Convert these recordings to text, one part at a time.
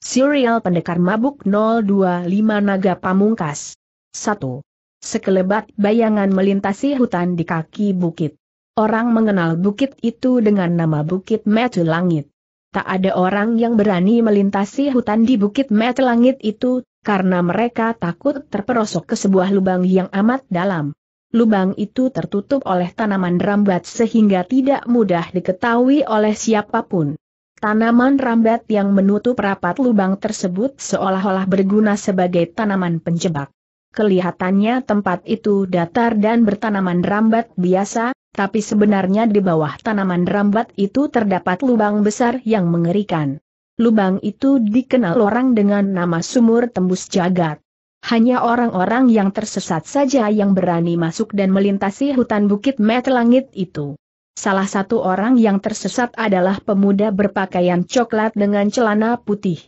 Serial Pendekar Mabuk 025 Naga Pamungkas 1. Sekelebat bayangan melintasi hutan di kaki bukit. Orang mengenal bukit itu dengan nama Bukit Metu Langit. Tak ada orang yang berani melintasi hutan di Bukit Metu Langit itu, karena mereka takut terperosok ke sebuah lubang yang amat dalam. Lubang itu tertutup oleh tanaman rambat sehingga tidak mudah diketahui oleh siapapun. Tanaman rambat yang menutup rapat lubang tersebut seolah-olah berguna sebagai tanaman penjebak. Kelihatannya tempat itu datar dan bertanaman rambat biasa, tapi sebenarnya di bawah tanaman rambat itu terdapat lubang besar yang mengerikan. Lubang itu dikenal orang dengan nama sumur tembus jagat. Hanya orang-orang yang tersesat saja yang berani masuk dan melintasi hutan bukit langit itu. Salah satu orang yang tersesat adalah pemuda berpakaian coklat dengan celana putih.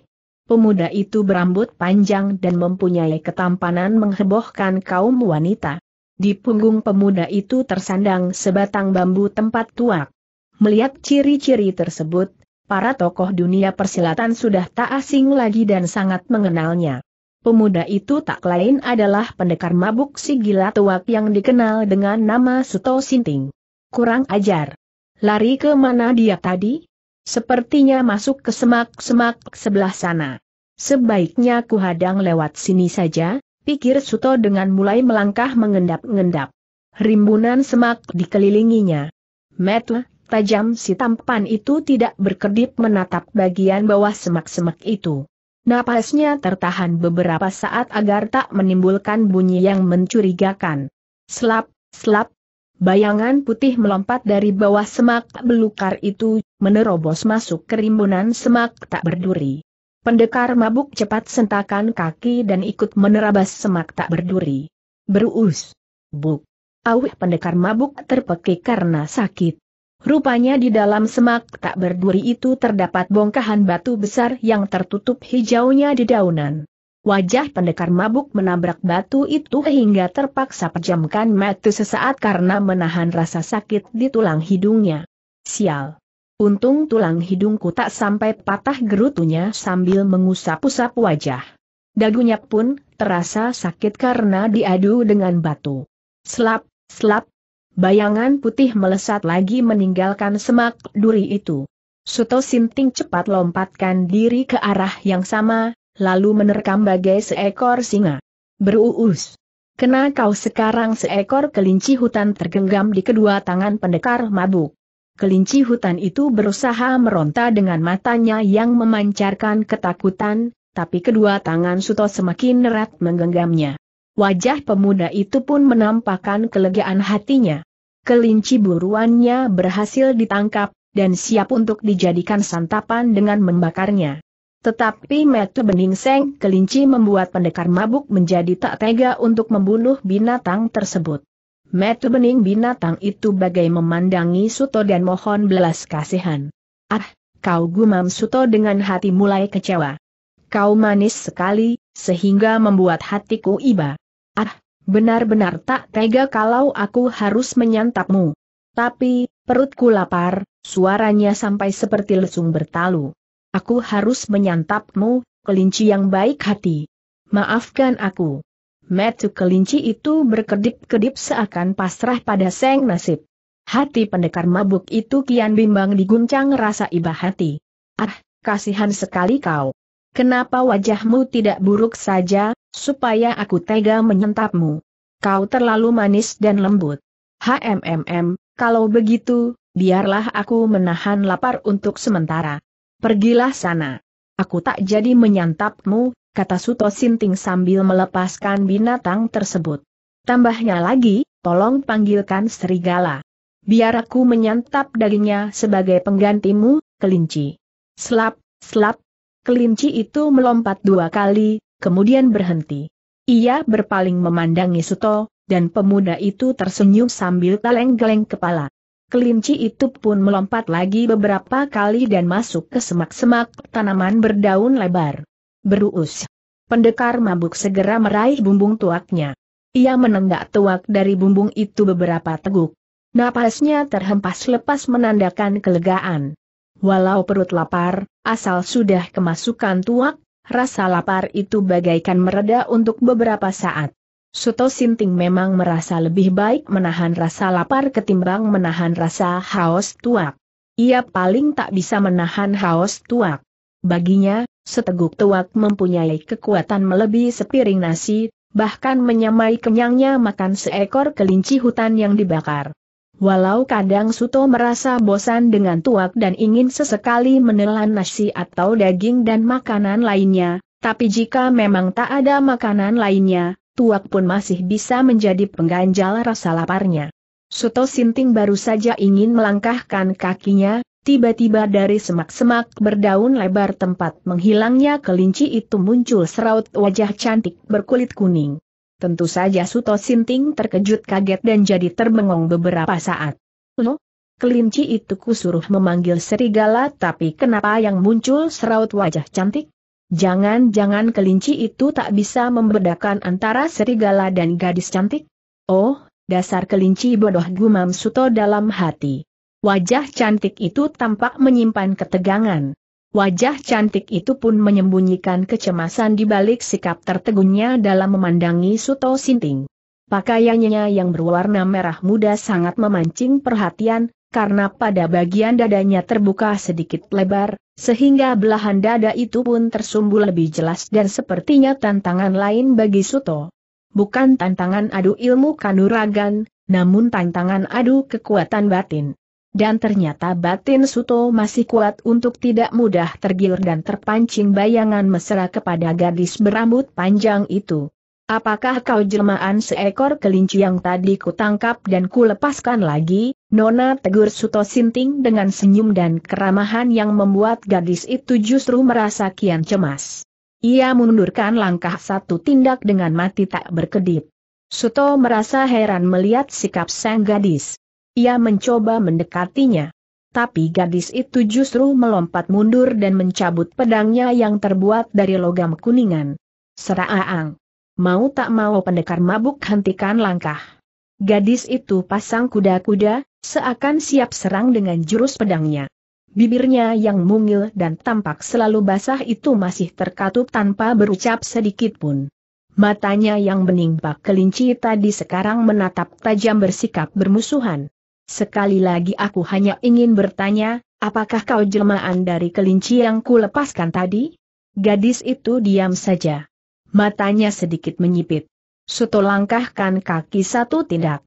Pemuda itu berambut panjang dan mempunyai ketampanan menghebohkan kaum wanita. Di punggung pemuda itu tersandang sebatang bambu tempat tuak. Melihat ciri-ciri tersebut, para tokoh dunia persilatan sudah tak asing lagi dan sangat mengenalnya. Pemuda itu tak lain adalah pendekar mabuk si gila tuak yang dikenal dengan nama Suto Sinting. Kurang ajar. Lari ke mana dia tadi? Sepertinya masuk ke semak-semak sebelah sana. Sebaiknya kuhadang lewat sini saja, pikir Suto dengan mulai melangkah mengendap-endap. Rimbunan semak dikelilinginya. Metle, tajam si tampan itu tidak berkedip menatap bagian bawah semak-semak itu. Napasnya tertahan beberapa saat agar tak menimbulkan bunyi yang mencurigakan. Selap, selap, Bayangan putih melompat dari bawah semak belukar itu, menerobos masuk kerimbunan semak tak berduri. Pendekar mabuk cepat sentakan kaki dan ikut menerabas semak tak berduri. Berus, Buk. Awih pendekar mabuk terpekik karena sakit. Rupanya di dalam semak tak berduri itu terdapat bongkahan batu besar yang tertutup hijaunya di daunan. Wajah pendekar mabuk menabrak batu itu hingga terpaksa pejamkan mata sesaat karena menahan rasa sakit di tulang hidungnya. Sial! Untung tulang hidungku tak sampai patah gerutunya sambil mengusap-usap wajah. Dagunya pun terasa sakit karena diadu dengan batu. Slap, slap. Bayangan putih melesat lagi meninggalkan semak duri itu. Suto Sinting cepat lompatkan diri ke arah yang sama, lalu menerkam bagai seekor singa. Beruus. Kena kau sekarang seekor kelinci hutan tergenggam di kedua tangan pendekar mabuk. Kelinci hutan itu berusaha meronta dengan matanya yang memancarkan ketakutan, tapi kedua tangan Suto semakin erat menggenggamnya. Wajah pemuda itu pun menampakkan kelegaan hatinya. Kelinci buruannya berhasil ditangkap, dan siap untuk dijadikan santapan dengan membakarnya. Tetapi metu bening seng kelinci membuat pendekar mabuk menjadi tak tega untuk membunuh binatang tersebut. Metu bening binatang itu bagai memandangi Suto dan mohon belas kasihan. Ah, kau gumam Suto dengan hati mulai kecewa. Kau manis sekali, sehingga membuat hatiku iba. Ah, benar-benar tak tega kalau aku harus menyantapmu. Tapi, perutku lapar, suaranya sampai seperti lesung bertalu. Aku harus menyantapmu, kelinci yang baik hati. Maafkan aku. Metu kelinci itu berkedip-kedip seakan pasrah pada seng nasib. Hati pendekar mabuk itu kian bimbang diguncang rasa iba hati. Ah, kasihan sekali kau. Kenapa wajahmu tidak buruk saja, supaya aku tega menyentapmu? Kau terlalu manis dan lembut. HMMM, kalau begitu, biarlah aku menahan lapar untuk sementara. Pergilah sana. Aku tak jadi menyantapmu, kata Suto Sinting sambil melepaskan binatang tersebut. Tambahnya lagi, tolong panggilkan serigala. Biar aku menyantap dagingnya sebagai penggantimu, kelinci. Slap, slap. Kelinci itu melompat dua kali, kemudian berhenti. Ia berpaling memandangi Suto, dan pemuda itu tersenyum sambil geleng-geleng kepala. Kelinci itu pun melompat lagi beberapa kali dan masuk ke semak-semak tanaman berdaun lebar. Berus, Pendekar mabuk segera meraih bumbung tuaknya. Ia menenggak tuak dari bumbung itu beberapa teguk. Napasnya terhempas lepas menandakan kelegaan. Walau perut lapar, asal sudah kemasukan tuak, rasa lapar itu bagaikan mereda untuk beberapa saat. Suto Sinting memang merasa lebih baik menahan rasa lapar ketimbang menahan rasa haus tuak. Ia paling tak bisa menahan haus tuak. Baginya, seteguk tuak mempunyai kekuatan melebihi sepiring nasi, bahkan menyamai kenyangnya makan seekor kelinci hutan yang dibakar. Walau kadang Suto merasa bosan dengan tuak dan ingin sesekali menelan nasi atau daging dan makanan lainnya, tapi jika memang tak ada makanan lainnya, tuak pun masih bisa menjadi pengganjal rasa laparnya. Suto Sinting baru saja ingin melangkahkan kakinya, tiba-tiba dari semak-semak berdaun lebar tempat menghilangnya kelinci itu muncul seraut wajah cantik berkulit kuning. Tentu saja Suto Sinting terkejut kaget dan jadi terbengong beberapa saat. Loh, kelinci itu kusuruh memanggil serigala tapi kenapa yang muncul seraut wajah cantik? Jangan-jangan kelinci itu tak bisa membedakan antara serigala dan gadis cantik? Oh, dasar kelinci bodoh gumam Suto dalam hati. Wajah cantik itu tampak menyimpan ketegangan. Wajah cantik itu pun menyembunyikan kecemasan di balik sikap tertegunnya dalam memandangi Suto Sinting. Pakaiannya yang berwarna merah muda sangat memancing perhatian, karena pada bagian dadanya terbuka sedikit lebar, sehingga belahan dada itu pun tersumbu lebih jelas dan sepertinya tantangan lain bagi Suto. Bukan tantangan adu ilmu kanuragan, namun tantangan adu kekuatan batin. Dan ternyata batin Suto masih kuat untuk tidak mudah tergiur dan terpancing bayangan mesra kepada gadis berambut panjang itu. Apakah kau jelmaan seekor kelinci yang tadi kutangkap dan kulepaskan lagi? Nona tegur Suto Sinting dengan senyum dan keramahan yang membuat gadis itu justru merasa kian cemas. Ia mundurkan langkah satu tindak dengan mati tak berkedip. Suto merasa heran melihat sikap sang gadis. Ia mencoba mendekatinya. Tapi gadis itu justru melompat mundur dan mencabut pedangnya yang terbuat dari logam kuningan. Seraang. Mau tak mau pendekar mabuk hentikan langkah. Gadis itu pasang kuda-kuda, Seakan siap serang dengan jurus pedangnya. Bibirnya yang mungil dan tampak selalu basah itu masih terkatup tanpa berucap sedikit pun. Matanya yang bening bak kelinci tadi sekarang menatap tajam bersikap bermusuhan. Sekali lagi aku hanya ingin bertanya, apakah kau jelmaan dari kelinci yang ku lepaskan tadi? Gadis itu diam saja. Matanya sedikit menyipit. Suto langkahkan kaki satu tindak.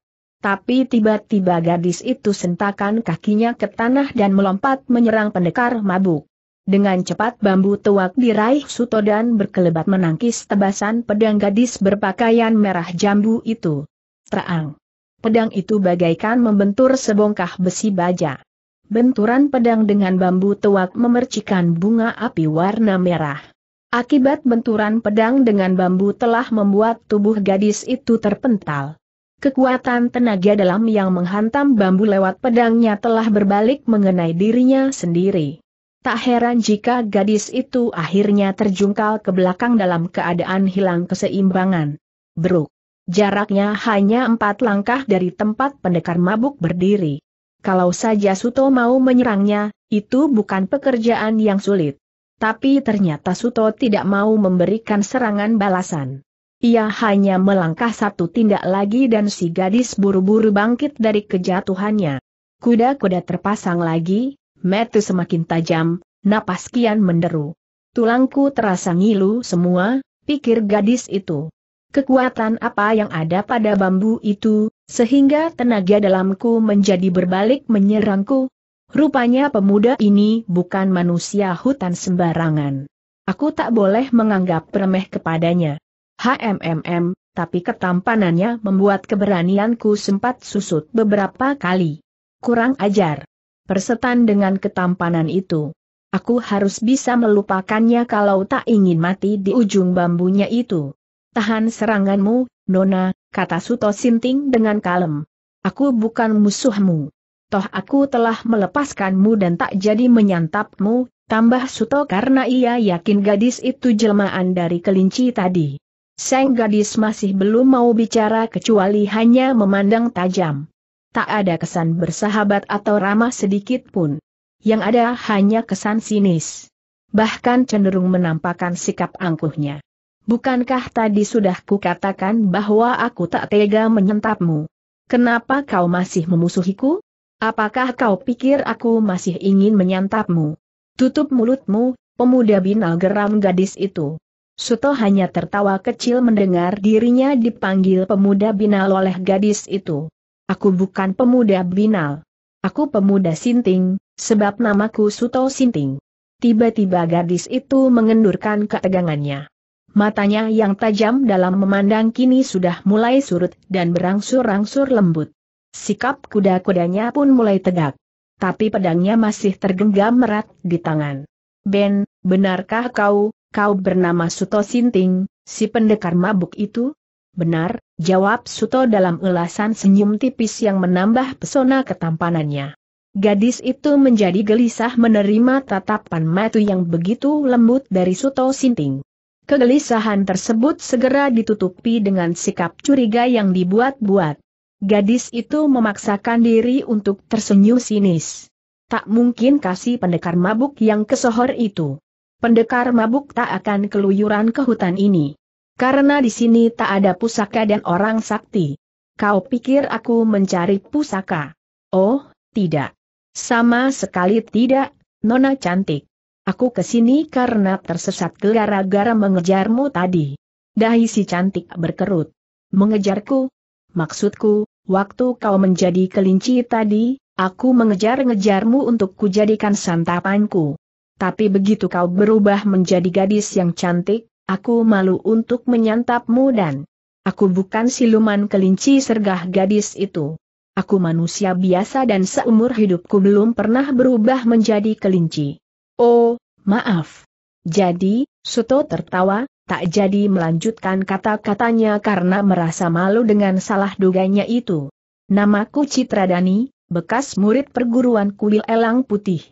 Tapi tiba-tiba gadis itu sentakan kakinya ke tanah dan melompat menyerang pendekar mabuk. Dengan cepat bambu tuak diraih Suto dan berkelebat menangkis tebasan pedang gadis berpakaian merah jambu itu. Terang. Pedang itu bagaikan membentur sebongkah besi baja. Benturan pedang dengan bambu tuak memercikan bunga api warna merah. Akibat benturan pedang dengan bambu telah membuat tubuh gadis itu terpental kekuatan tenaga dalam yang menghantam bambu lewat pedangnya telah berbalik mengenai dirinya sendiri. Tak heran jika gadis itu akhirnya terjungkal ke belakang dalam keadaan hilang keseimbangan. Bruk. Jaraknya hanya empat langkah dari tempat pendekar mabuk berdiri. Kalau saja Suto mau menyerangnya, itu bukan pekerjaan yang sulit. Tapi ternyata Suto tidak mau memberikan serangan balasan. Ia hanya melangkah satu tindak lagi dan si gadis buru-buru bangkit dari kejatuhannya. Kuda-kuda terpasang lagi, metu semakin tajam, napas kian menderu. Tulangku terasa ngilu semua, pikir gadis itu. Kekuatan apa yang ada pada bambu itu, sehingga tenaga dalamku menjadi berbalik menyerangku? Rupanya pemuda ini bukan manusia hutan sembarangan. Aku tak boleh menganggap remeh kepadanya. HMMM, tapi ketampanannya membuat keberanianku sempat susut beberapa kali. Kurang ajar. Persetan dengan ketampanan itu. Aku harus bisa melupakannya kalau tak ingin mati di ujung bambunya itu. Tahan seranganmu, Nona, kata Suto Sinting dengan kalem. Aku bukan musuhmu. Toh aku telah melepaskanmu dan tak jadi menyantapmu, tambah Suto karena ia yakin gadis itu jelmaan dari kelinci tadi. Sang gadis masih belum mau bicara kecuali hanya memandang tajam. Tak ada kesan bersahabat atau ramah sedikit pun. Yang ada hanya kesan sinis. Bahkan cenderung menampakkan sikap angkuhnya. Bukankah tadi sudah kukatakan bahwa aku tak tega menyentapmu? Kenapa kau masih memusuhiku? Apakah kau pikir aku masih ingin menyantapmu? Tutup mulutmu, pemuda binal geram gadis itu. Suto hanya tertawa kecil mendengar dirinya dipanggil pemuda binal oleh gadis itu. Aku bukan pemuda binal. Aku pemuda sinting, sebab namaku Suto Sinting. Tiba-tiba gadis itu mengendurkan ketegangannya. Matanya yang tajam dalam memandang kini sudah mulai surut dan berangsur-angsur lembut. Sikap kuda-kudanya pun mulai tegak. Tapi pedangnya masih tergenggam erat di tangan. Ben, benarkah kau, kau bernama Suto Sinting, si pendekar mabuk itu? Benar, jawab Suto dalam ulasan senyum tipis yang menambah pesona ketampanannya. Gadis itu menjadi gelisah menerima tatapan matu yang begitu lembut dari Suto Sinting. Kegelisahan tersebut segera ditutupi dengan sikap curiga yang dibuat-buat. Gadis itu memaksakan diri untuk tersenyum sinis. Tak mungkin kasih pendekar mabuk yang kesohor itu pendekar mabuk tak akan keluyuran ke hutan ini. Karena di sini tak ada pusaka dan orang sakti. Kau pikir aku mencari pusaka? Oh, tidak. Sama sekali tidak, Nona cantik. Aku kesini karena tersesat gara-gara mengejarmu tadi. Dahi si cantik berkerut. Mengejarku? Maksudku, waktu kau menjadi kelinci tadi, aku mengejar-ngejarmu untuk kujadikan santapanku tapi begitu kau berubah menjadi gadis yang cantik, aku malu untuk menyantapmu dan aku bukan siluman kelinci sergah gadis itu. Aku manusia biasa dan seumur hidupku belum pernah berubah menjadi kelinci. Oh, maaf. Jadi, Suto tertawa, tak jadi melanjutkan kata-katanya karena merasa malu dengan salah duganya itu. Namaku Citradani, bekas murid perguruan kuil elang putih.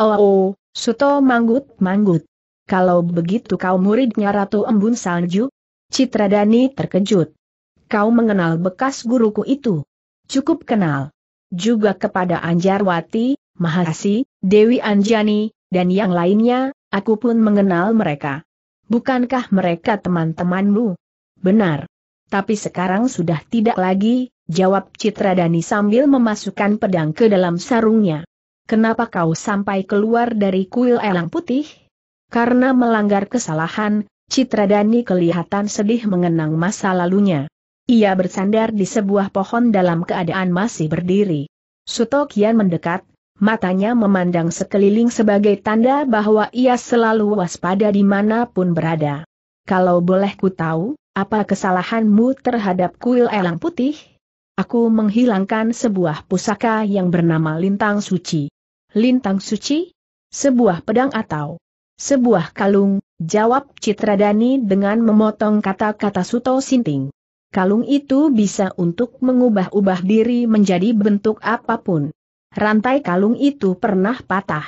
Oh, oh Suto manggut-manggut. Kalau begitu kau muridnya Ratu Embun Salju? Dani terkejut. Kau mengenal bekas guruku itu. Cukup kenal. Juga kepada Anjarwati, Mahasi, Dewi Anjani, dan yang lainnya, aku pun mengenal mereka. Bukankah mereka teman-temanmu? Benar. Tapi sekarang sudah tidak lagi, jawab Citra Dani sambil memasukkan pedang ke dalam sarungnya. Kenapa kau sampai keluar dari kuil elang putih? Karena melanggar kesalahan, Citradani kelihatan sedih mengenang masa lalunya. Ia bersandar di sebuah pohon dalam keadaan masih berdiri. Suto kian mendekat, matanya memandang sekeliling sebagai tanda bahwa ia selalu waspada dimanapun berada. Kalau boleh ku tahu, apa kesalahanmu terhadap kuil elang putih? Aku menghilangkan sebuah pusaka yang bernama Lintang Suci lintang suci? Sebuah pedang atau sebuah kalung, jawab Citradani dengan memotong kata-kata Suto Sinting. Kalung itu bisa untuk mengubah-ubah diri menjadi bentuk apapun. Rantai kalung itu pernah patah.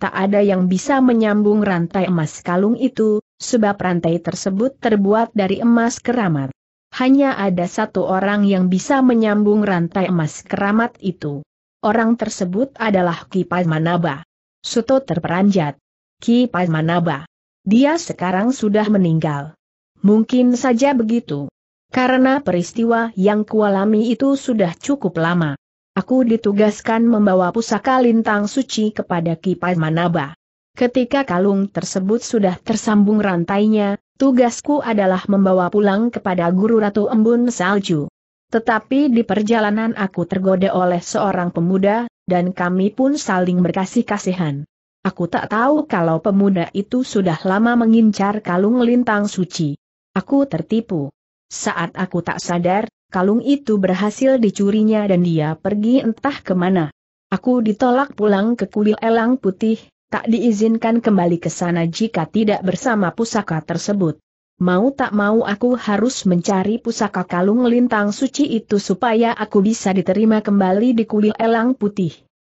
Tak ada yang bisa menyambung rantai emas kalung itu, sebab rantai tersebut terbuat dari emas keramat. Hanya ada satu orang yang bisa menyambung rantai emas keramat itu. Orang tersebut adalah Kipai Manaba. Suto terperanjat. Kipai Manaba. Dia sekarang sudah meninggal. Mungkin saja begitu. Karena peristiwa yang kualami itu sudah cukup lama. Aku ditugaskan membawa pusaka lintang suci kepada Kipai Manaba. Ketika kalung tersebut sudah tersambung rantainya, tugasku adalah membawa pulang kepada guru Ratu Embun Salju. Tetapi di perjalanan aku tergoda oleh seorang pemuda, dan kami pun saling berkasih-kasihan. Aku tak tahu kalau pemuda itu sudah lama mengincar kalung lintang suci. Aku tertipu. Saat aku tak sadar, kalung itu berhasil dicurinya dan dia pergi entah kemana. Aku ditolak pulang ke kuil elang putih, tak diizinkan kembali ke sana jika tidak bersama pusaka tersebut mau tak mau aku harus mencari pusaka kalung lintang suci itu supaya aku bisa diterima kembali di kuil elang putih.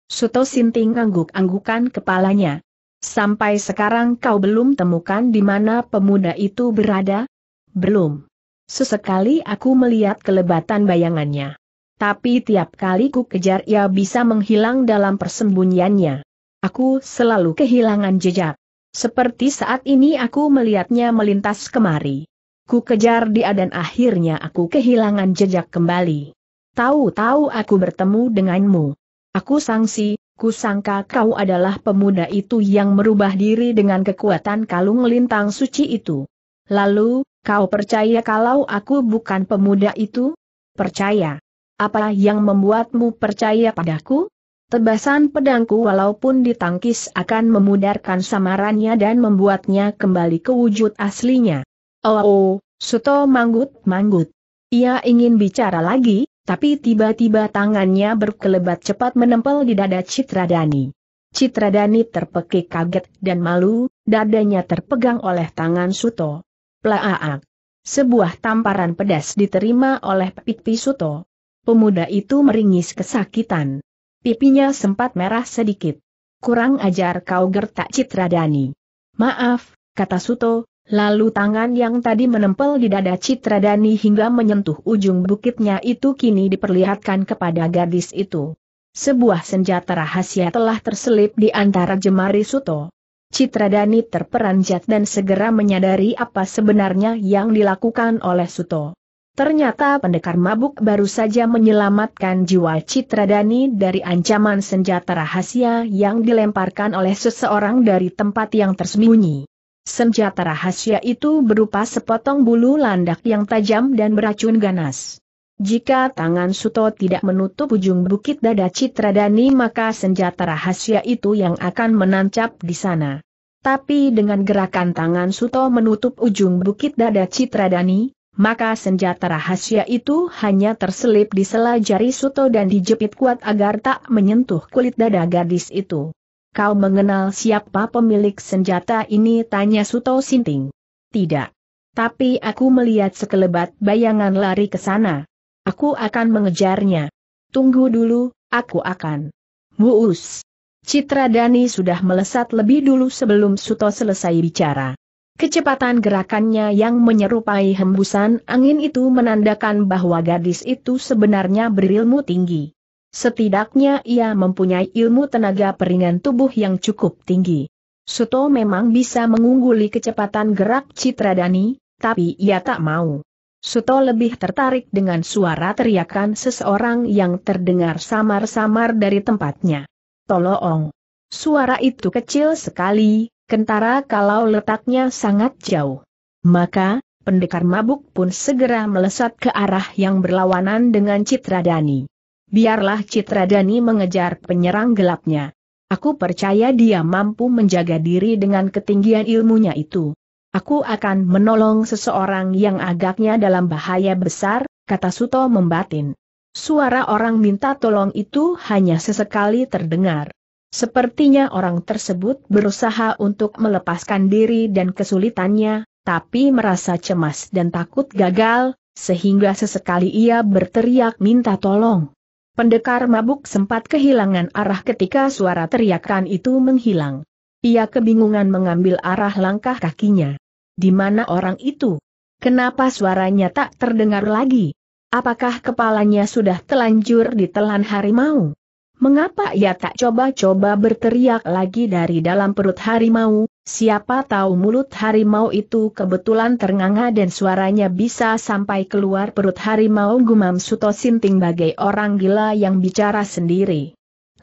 Suto Sinting angguk-anggukan kepalanya. Sampai sekarang kau belum temukan di mana pemuda itu berada? Belum. Sesekali aku melihat kelebatan bayangannya. Tapi tiap kali ku kejar ia bisa menghilang dalam persembunyiannya. Aku selalu kehilangan jejak. Seperti saat ini aku melihatnya melintas kemari. Ku kejar dia dan akhirnya aku kehilangan jejak kembali. Tahu-tahu aku bertemu denganmu. Aku sangsi, ku sangka kau adalah pemuda itu yang merubah diri dengan kekuatan kalung lintang suci itu. Lalu, kau percaya kalau aku bukan pemuda itu? Percaya. Apa yang membuatmu percaya padaku? Tebasan pedangku walaupun ditangkis akan memudarkan samarannya dan membuatnya kembali ke wujud aslinya. Oh, oh Suto manggut-manggut. Ia ingin bicara lagi, tapi tiba-tiba tangannya berkelebat cepat menempel di dada Citradani. Citradani terpekik kaget dan malu, dadanya terpegang oleh tangan Suto. Plaaak. Sebuah tamparan pedas diterima oleh pipi Suto. Pemuda itu meringis kesakitan. Pipinya sempat merah sedikit. Kurang ajar kau gertak Citradani. Maaf, kata Suto, lalu tangan yang tadi menempel di dada Citradani hingga menyentuh ujung bukitnya itu kini diperlihatkan kepada gadis itu. Sebuah senjata rahasia telah terselip di antara jemari Suto. Citradani terperanjat dan segera menyadari apa sebenarnya yang dilakukan oleh Suto. Ternyata pendekar mabuk baru saja menyelamatkan jiwa Citradani dari ancaman senjata rahasia yang dilemparkan oleh seseorang dari tempat yang tersembunyi. Senjata rahasia itu berupa sepotong bulu landak yang tajam dan beracun ganas. Jika tangan Suto tidak menutup ujung bukit dada Citradani maka senjata rahasia itu yang akan menancap di sana. Tapi dengan gerakan tangan Suto menutup ujung bukit dada Citradani, maka senjata rahasia itu hanya terselip di sela jari Suto dan dijepit kuat agar tak menyentuh kulit dada gadis itu. Kau mengenal siapa pemilik senjata ini? tanya Suto Sinting. Tidak. Tapi aku melihat sekelebat bayangan lari ke sana. Aku akan mengejarnya. Tunggu dulu, aku akan. Muus. Citra Dani sudah melesat lebih dulu sebelum Suto selesai bicara. Kecepatan gerakannya yang menyerupai hembusan angin itu menandakan bahwa gadis itu sebenarnya berilmu tinggi. Setidaknya ia mempunyai ilmu tenaga peringan tubuh yang cukup tinggi. Suto memang bisa mengungguli kecepatan gerak Citradani, tapi ia tak mau. Suto lebih tertarik dengan suara teriakan seseorang yang terdengar samar-samar dari tempatnya. Tolong! Suara itu kecil sekali, kentara kalau letaknya sangat jauh. Maka, pendekar mabuk pun segera melesat ke arah yang berlawanan dengan Citradani. Biarlah Citradani mengejar penyerang gelapnya. Aku percaya dia mampu menjaga diri dengan ketinggian ilmunya itu. Aku akan menolong seseorang yang agaknya dalam bahaya besar, kata Suto membatin. Suara orang minta tolong itu hanya sesekali terdengar. Sepertinya orang tersebut berusaha untuk melepaskan diri dan kesulitannya, tapi merasa cemas dan takut gagal, sehingga sesekali ia berteriak minta tolong. Pendekar mabuk sempat kehilangan arah ketika suara teriakan itu menghilang. Ia kebingungan mengambil arah langkah kakinya. Di mana orang itu? Kenapa suaranya tak terdengar lagi? Apakah kepalanya sudah telanjur ditelan harimau? Mengapa ia tak coba-coba berteriak lagi dari dalam perut harimau, siapa tahu mulut harimau itu kebetulan ternganga dan suaranya bisa sampai keluar perut harimau gumam Suto Sinting bagai orang gila yang bicara sendiri.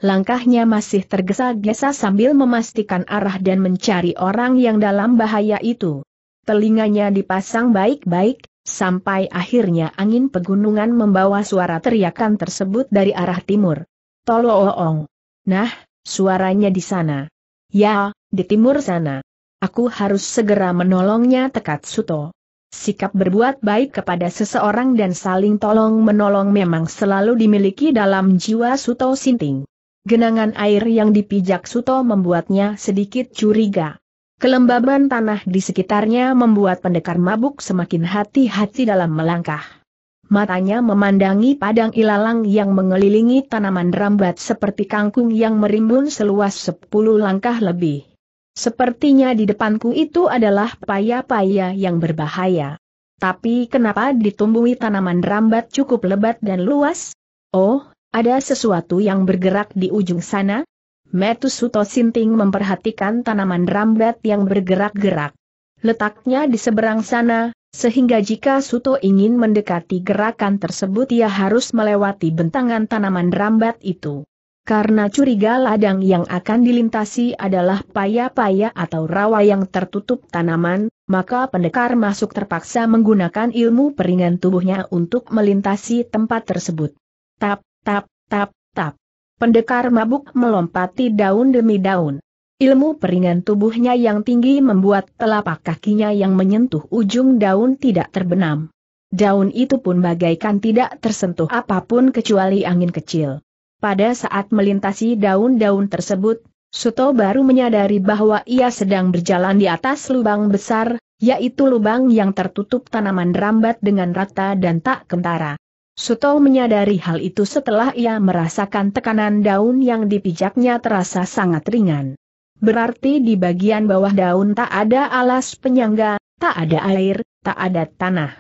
Langkahnya masih tergesa-gesa sambil memastikan arah dan mencari orang yang dalam bahaya itu. Telinganya dipasang baik-baik, sampai akhirnya angin pegunungan membawa suara teriakan tersebut dari arah timur. Tolong. Nah, suaranya di sana. Ya, di timur sana. Aku harus segera menolongnya tekat Suto. Sikap berbuat baik kepada seseorang dan saling tolong-menolong memang selalu dimiliki dalam jiwa Suto Sinting. Genangan air yang dipijak Suto membuatnya sedikit curiga. Kelembaban tanah di sekitarnya membuat pendekar mabuk semakin hati-hati dalam melangkah. Matanya memandangi padang ilalang yang mengelilingi tanaman rambat seperti kangkung yang merimbun seluas sepuluh langkah lebih. Sepertinya di depanku itu adalah paya-paya yang berbahaya. Tapi kenapa ditumbuhi tanaman rambat cukup lebat dan luas? Oh, ada sesuatu yang bergerak di ujung sana? Metusuto Sinting memperhatikan tanaman rambat yang bergerak-gerak. Letaknya di seberang sana, sehingga jika Suto ingin mendekati gerakan tersebut ia harus melewati bentangan tanaman rambat itu. Karena curiga ladang yang akan dilintasi adalah paya-paya atau rawa yang tertutup tanaman, maka pendekar masuk terpaksa menggunakan ilmu peringan tubuhnya untuk melintasi tempat tersebut. Tap, tap, tap, tap. Pendekar mabuk melompati daun demi daun. Ilmu peringan tubuhnya yang tinggi membuat telapak kakinya yang menyentuh ujung daun tidak terbenam. Daun itu pun bagaikan tidak tersentuh apapun kecuali angin kecil. Pada saat melintasi daun-daun tersebut, Suto baru menyadari bahwa ia sedang berjalan di atas lubang besar, yaitu lubang yang tertutup tanaman rambat dengan rata dan tak kentara. Suto menyadari hal itu setelah ia merasakan tekanan daun yang dipijaknya terasa sangat ringan. Berarti di bagian bawah daun tak ada alas penyangga, tak ada air, tak ada tanah.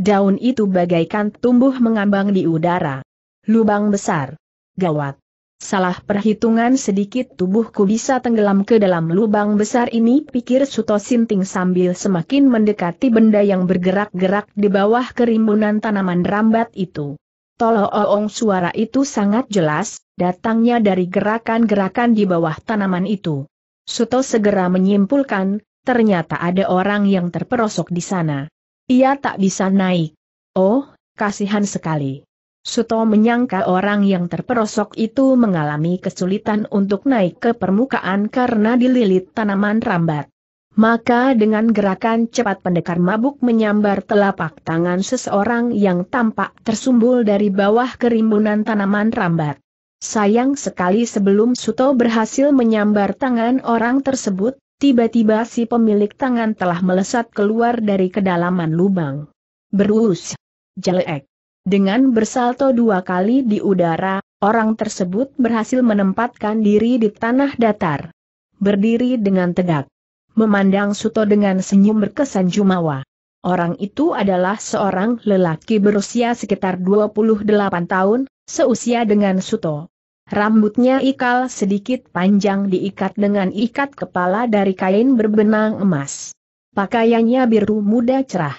Daun itu bagaikan tumbuh mengambang di udara. Lubang besar. Gawat. Salah perhitungan sedikit tubuhku bisa tenggelam ke dalam lubang besar ini pikir Suto Sinting sambil semakin mendekati benda yang bergerak-gerak di bawah kerimbunan tanaman rambat itu. Tolong, oong suara itu sangat jelas, datangnya dari gerakan-gerakan di bawah tanaman itu. Suto segera menyimpulkan, ternyata ada orang yang terperosok di sana. Ia tak bisa naik. Oh, kasihan sekali. Suto menyangka orang yang terperosok itu mengalami kesulitan untuk naik ke permukaan karena dililit tanaman rambat. Maka dengan gerakan cepat pendekar mabuk menyambar telapak tangan seseorang yang tampak tersumbul dari bawah kerimbunan tanaman rambat. Sayang sekali sebelum Suto berhasil menyambar tangan orang tersebut, tiba-tiba si pemilik tangan telah melesat keluar dari kedalaman lubang. Berus. Jelek. Dengan bersalto dua kali di udara, orang tersebut berhasil menempatkan diri di tanah datar. Berdiri dengan tegak. Memandang Suto dengan senyum berkesan jumawa. Orang itu adalah seorang lelaki berusia sekitar 28 tahun, seusia dengan Suto. Rambutnya ikal sedikit panjang diikat dengan ikat kepala dari kain berbenang emas. Pakaiannya biru muda cerah.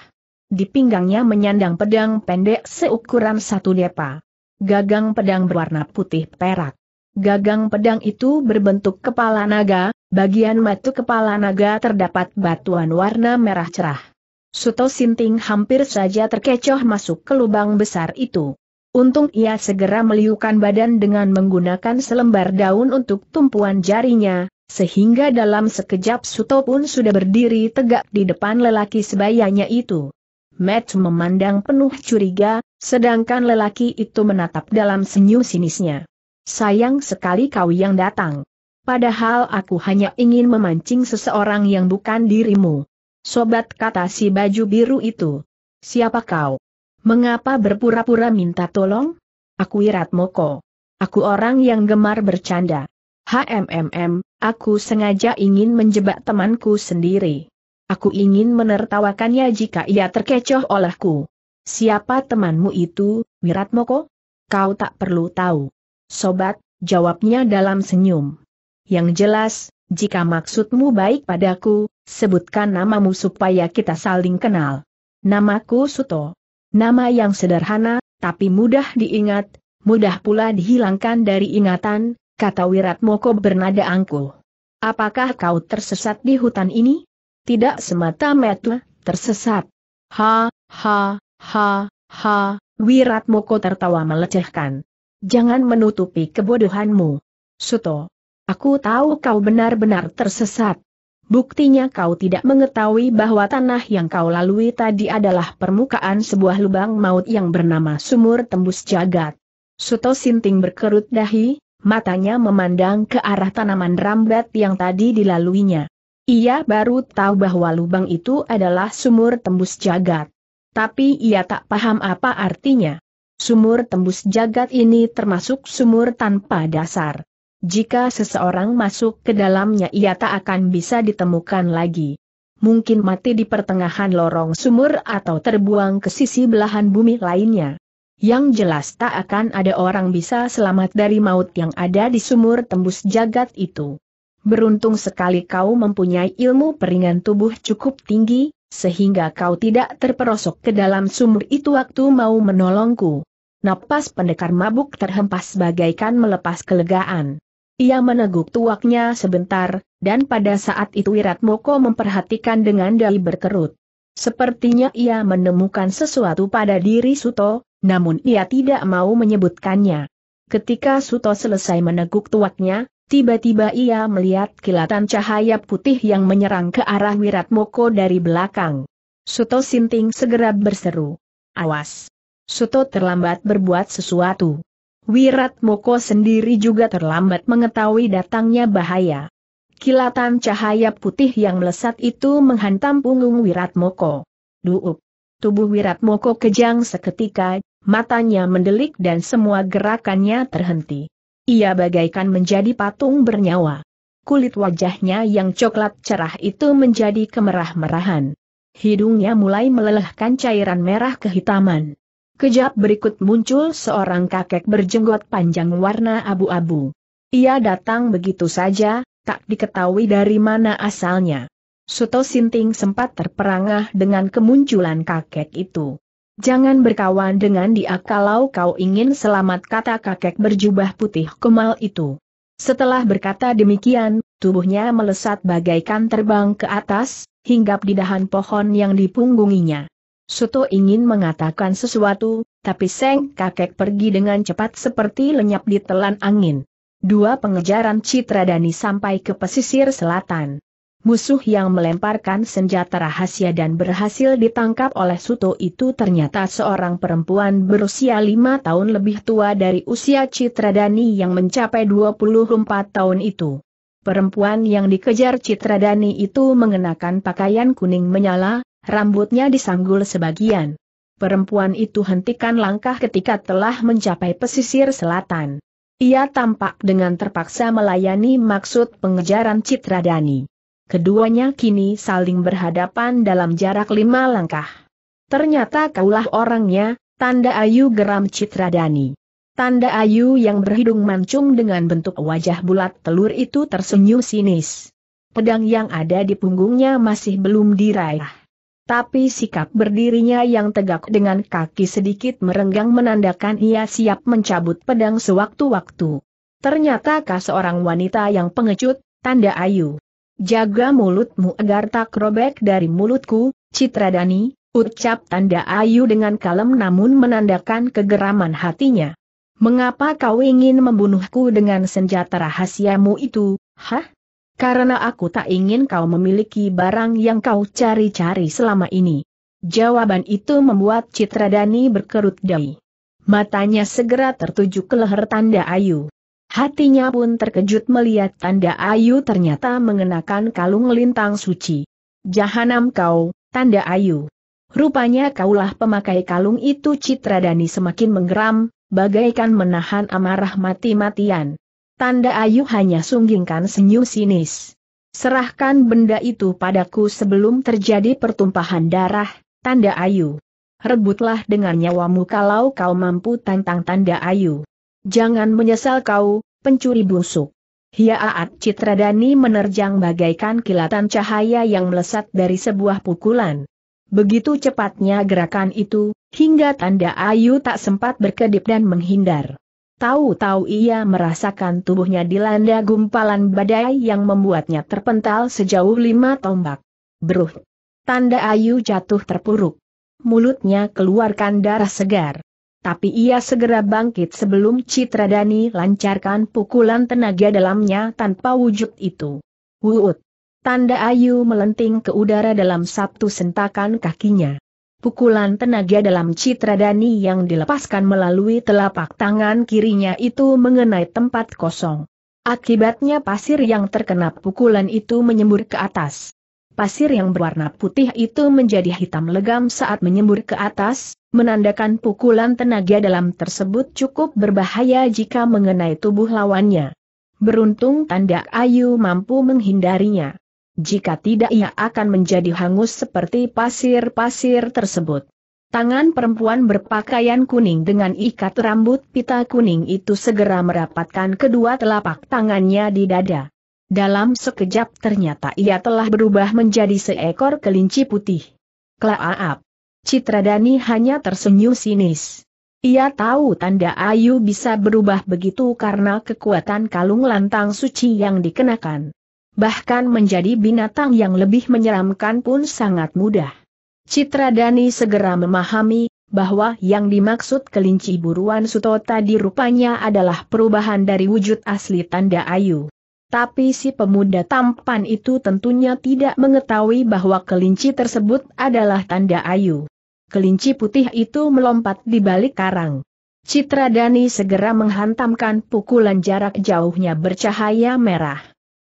Di pinggangnya menyandang pedang pendek seukuran satu depa. Gagang pedang berwarna putih perak. Gagang pedang itu berbentuk kepala naga, bagian matu kepala naga terdapat batuan warna merah cerah. Suto Sinting hampir saja terkecoh masuk ke lubang besar itu. Untung ia segera meliukan badan dengan menggunakan selembar daun untuk tumpuan jarinya, sehingga dalam sekejap Suto pun sudah berdiri tegak di depan lelaki sebayanya itu. Matt memandang penuh curiga, sedangkan lelaki itu menatap dalam senyum sinisnya. Sayang sekali kau yang datang. Padahal aku hanya ingin memancing seseorang yang bukan dirimu. Sobat kata si baju biru itu. Siapa kau? Mengapa berpura-pura minta tolong? Aku Irat Moko. Aku orang yang gemar bercanda. HMMM, aku sengaja ingin menjebak temanku sendiri. Aku ingin menertawakannya jika ia terkecoh olehku. Siapa temanmu itu, Mirat Moko? Kau tak perlu tahu. Sobat, jawabnya dalam senyum. Yang jelas, jika maksudmu baik padaku, sebutkan namamu supaya kita saling kenal. Namaku Suto. Nama yang sederhana, tapi mudah diingat, mudah pula dihilangkan dari ingatan, kata Wirat Moko bernada angkuh. Apakah kau tersesat di hutan ini? Tidak semata-mata, tersesat. Ha, ha, ha, ha, Wirat Moko tertawa melecehkan. Jangan menutupi kebodohanmu. Suto. Aku tahu kau benar-benar tersesat. Buktinya kau tidak mengetahui bahwa tanah yang kau lalui tadi adalah permukaan sebuah lubang maut yang bernama sumur tembus jagat. Suto Sinting berkerut dahi, matanya memandang ke arah tanaman rambat yang tadi dilaluinya. Ia baru tahu bahwa lubang itu adalah sumur tembus jagat. Tapi ia tak paham apa artinya. Sumur tembus jagat ini termasuk sumur tanpa dasar. Jika seseorang masuk ke dalamnya ia tak akan bisa ditemukan lagi. Mungkin mati di pertengahan lorong sumur atau terbuang ke sisi belahan bumi lainnya. Yang jelas tak akan ada orang bisa selamat dari maut yang ada di sumur tembus jagat itu. Beruntung sekali kau mempunyai ilmu peringan tubuh cukup tinggi, sehingga kau tidak terperosok ke dalam sumur itu waktu mau menolongku. Napas pendekar mabuk terhempas bagaikan melepas kelegaan. Ia meneguk tuaknya sebentar, dan pada saat itu Wiratmoko memperhatikan dengan dahi berkerut. Sepertinya ia menemukan sesuatu pada diri Suto, namun ia tidak mau menyebutkannya. Ketika Suto selesai meneguk tuaknya, tiba-tiba ia melihat kilatan cahaya putih yang menyerang ke arah Wiratmoko dari belakang. Suto Sinting segera berseru. Awas! Suto terlambat berbuat sesuatu. Wirat Moko sendiri juga terlambat mengetahui datangnya bahaya. Kilatan cahaya putih yang melesat itu menghantam punggung Wirat Moko. Duup. Tubuh Wirat Moko kejang seketika, matanya mendelik dan semua gerakannya terhenti. Ia bagaikan menjadi patung bernyawa. Kulit wajahnya yang coklat cerah itu menjadi kemerah-merahan. Hidungnya mulai melelehkan cairan merah kehitaman. Kejap berikut muncul seorang kakek berjenggot panjang warna abu-abu. Ia datang begitu saja, tak diketahui dari mana asalnya. Suto Sinting sempat terperangah dengan kemunculan kakek itu. Jangan berkawan dengan dia kalau kau ingin selamat kata kakek berjubah putih kemal itu. Setelah berkata demikian, tubuhnya melesat bagaikan terbang ke atas, hinggap di dahan pohon yang dipunggunginya. Suto ingin mengatakan sesuatu, tapi Seng kakek pergi dengan cepat seperti lenyap di telan angin. Dua pengejaran Citra Dani sampai ke pesisir selatan. Musuh yang melemparkan senjata rahasia dan berhasil ditangkap oleh Suto itu ternyata seorang perempuan berusia lima tahun lebih tua dari usia Citra Dani yang mencapai 24 tahun itu. Perempuan yang dikejar Citra Dani itu mengenakan pakaian kuning menyala, rambutnya disanggul sebagian. Perempuan itu hentikan langkah ketika telah mencapai pesisir selatan. Ia tampak dengan terpaksa melayani maksud pengejaran Citradani. Keduanya kini saling berhadapan dalam jarak lima langkah. Ternyata kaulah orangnya, tanda ayu geram Citradani. Tanda ayu yang berhidung mancung dengan bentuk wajah bulat telur itu tersenyum sinis. Pedang yang ada di punggungnya masih belum diraih. Tapi sikap berdirinya yang tegak dengan kaki sedikit merenggang menandakan ia siap mencabut pedang sewaktu-waktu. Ternyata kah seorang wanita yang pengecut, tanda ayu. Jaga mulutmu agar tak robek dari mulutku, Citradani, ucap tanda ayu dengan kalem namun menandakan kegeraman hatinya. Mengapa kau ingin membunuhku dengan senjata rahasiamu itu, hah? Karena aku tak ingin kau memiliki barang yang kau cari-cari selama ini. Jawaban itu membuat Citradani berkerut dahi. Matanya segera tertuju ke leher Tanda Ayu. Hatinya pun terkejut melihat Tanda Ayu ternyata mengenakan kalung lintang suci. Jahanam kau, Tanda Ayu. Rupanya kaulah pemakai kalung itu Citradani semakin menggeram, bagaikan menahan amarah mati-matian. Tanda Ayu hanya sunggingkan senyum sinis. Serahkan benda itu padaku sebelum terjadi pertumpahan darah, Tanda Ayu. Rebutlah dengan nyawamu kalau kau mampu tantang Tanda Ayu. Jangan menyesal kau, pencuri busuk. Hiaat Citradani menerjang bagaikan kilatan cahaya yang melesat dari sebuah pukulan. Begitu cepatnya gerakan itu, hingga tanda Ayu tak sempat berkedip dan menghindar. Tahu-tahu ia merasakan tubuhnya dilanda gumpalan badai yang membuatnya terpental sejauh lima tombak. Beruh. Tanda Ayu jatuh terpuruk. Mulutnya keluarkan darah segar. Tapi ia segera bangkit sebelum Citradani lancarkan pukulan tenaga dalamnya tanpa wujud itu. Wuut. Tanda Ayu melenting ke udara dalam satu sentakan kakinya. Pukulan tenaga dalam citra Dani yang dilepaskan melalui telapak tangan kirinya itu mengenai tempat kosong. Akibatnya pasir yang terkena pukulan itu menyembur ke atas. Pasir yang berwarna putih itu menjadi hitam legam saat menyembur ke atas, menandakan pukulan tenaga dalam tersebut cukup berbahaya jika mengenai tubuh lawannya. Beruntung Tanda Ayu mampu menghindarinya. Jika tidak ia akan menjadi hangus seperti pasir-pasir tersebut. Tangan perempuan berpakaian kuning dengan ikat rambut pita kuning itu segera merapatkan kedua telapak tangannya di dada. Dalam sekejap ternyata ia telah berubah menjadi seekor kelinci putih. Klaaap. Citradani hanya tersenyum sinis. Ia tahu tanda Ayu bisa berubah begitu karena kekuatan kalung lantang suci yang dikenakan bahkan menjadi binatang yang lebih menyeramkan pun sangat mudah. Citra Dani segera memahami, bahwa yang dimaksud kelinci buruan Suto tadi rupanya adalah perubahan dari wujud asli tanda ayu. Tapi si pemuda tampan itu tentunya tidak mengetahui bahwa kelinci tersebut adalah tanda ayu. Kelinci putih itu melompat di balik karang. Citra Dani segera menghantamkan pukulan jarak jauhnya bercahaya merah.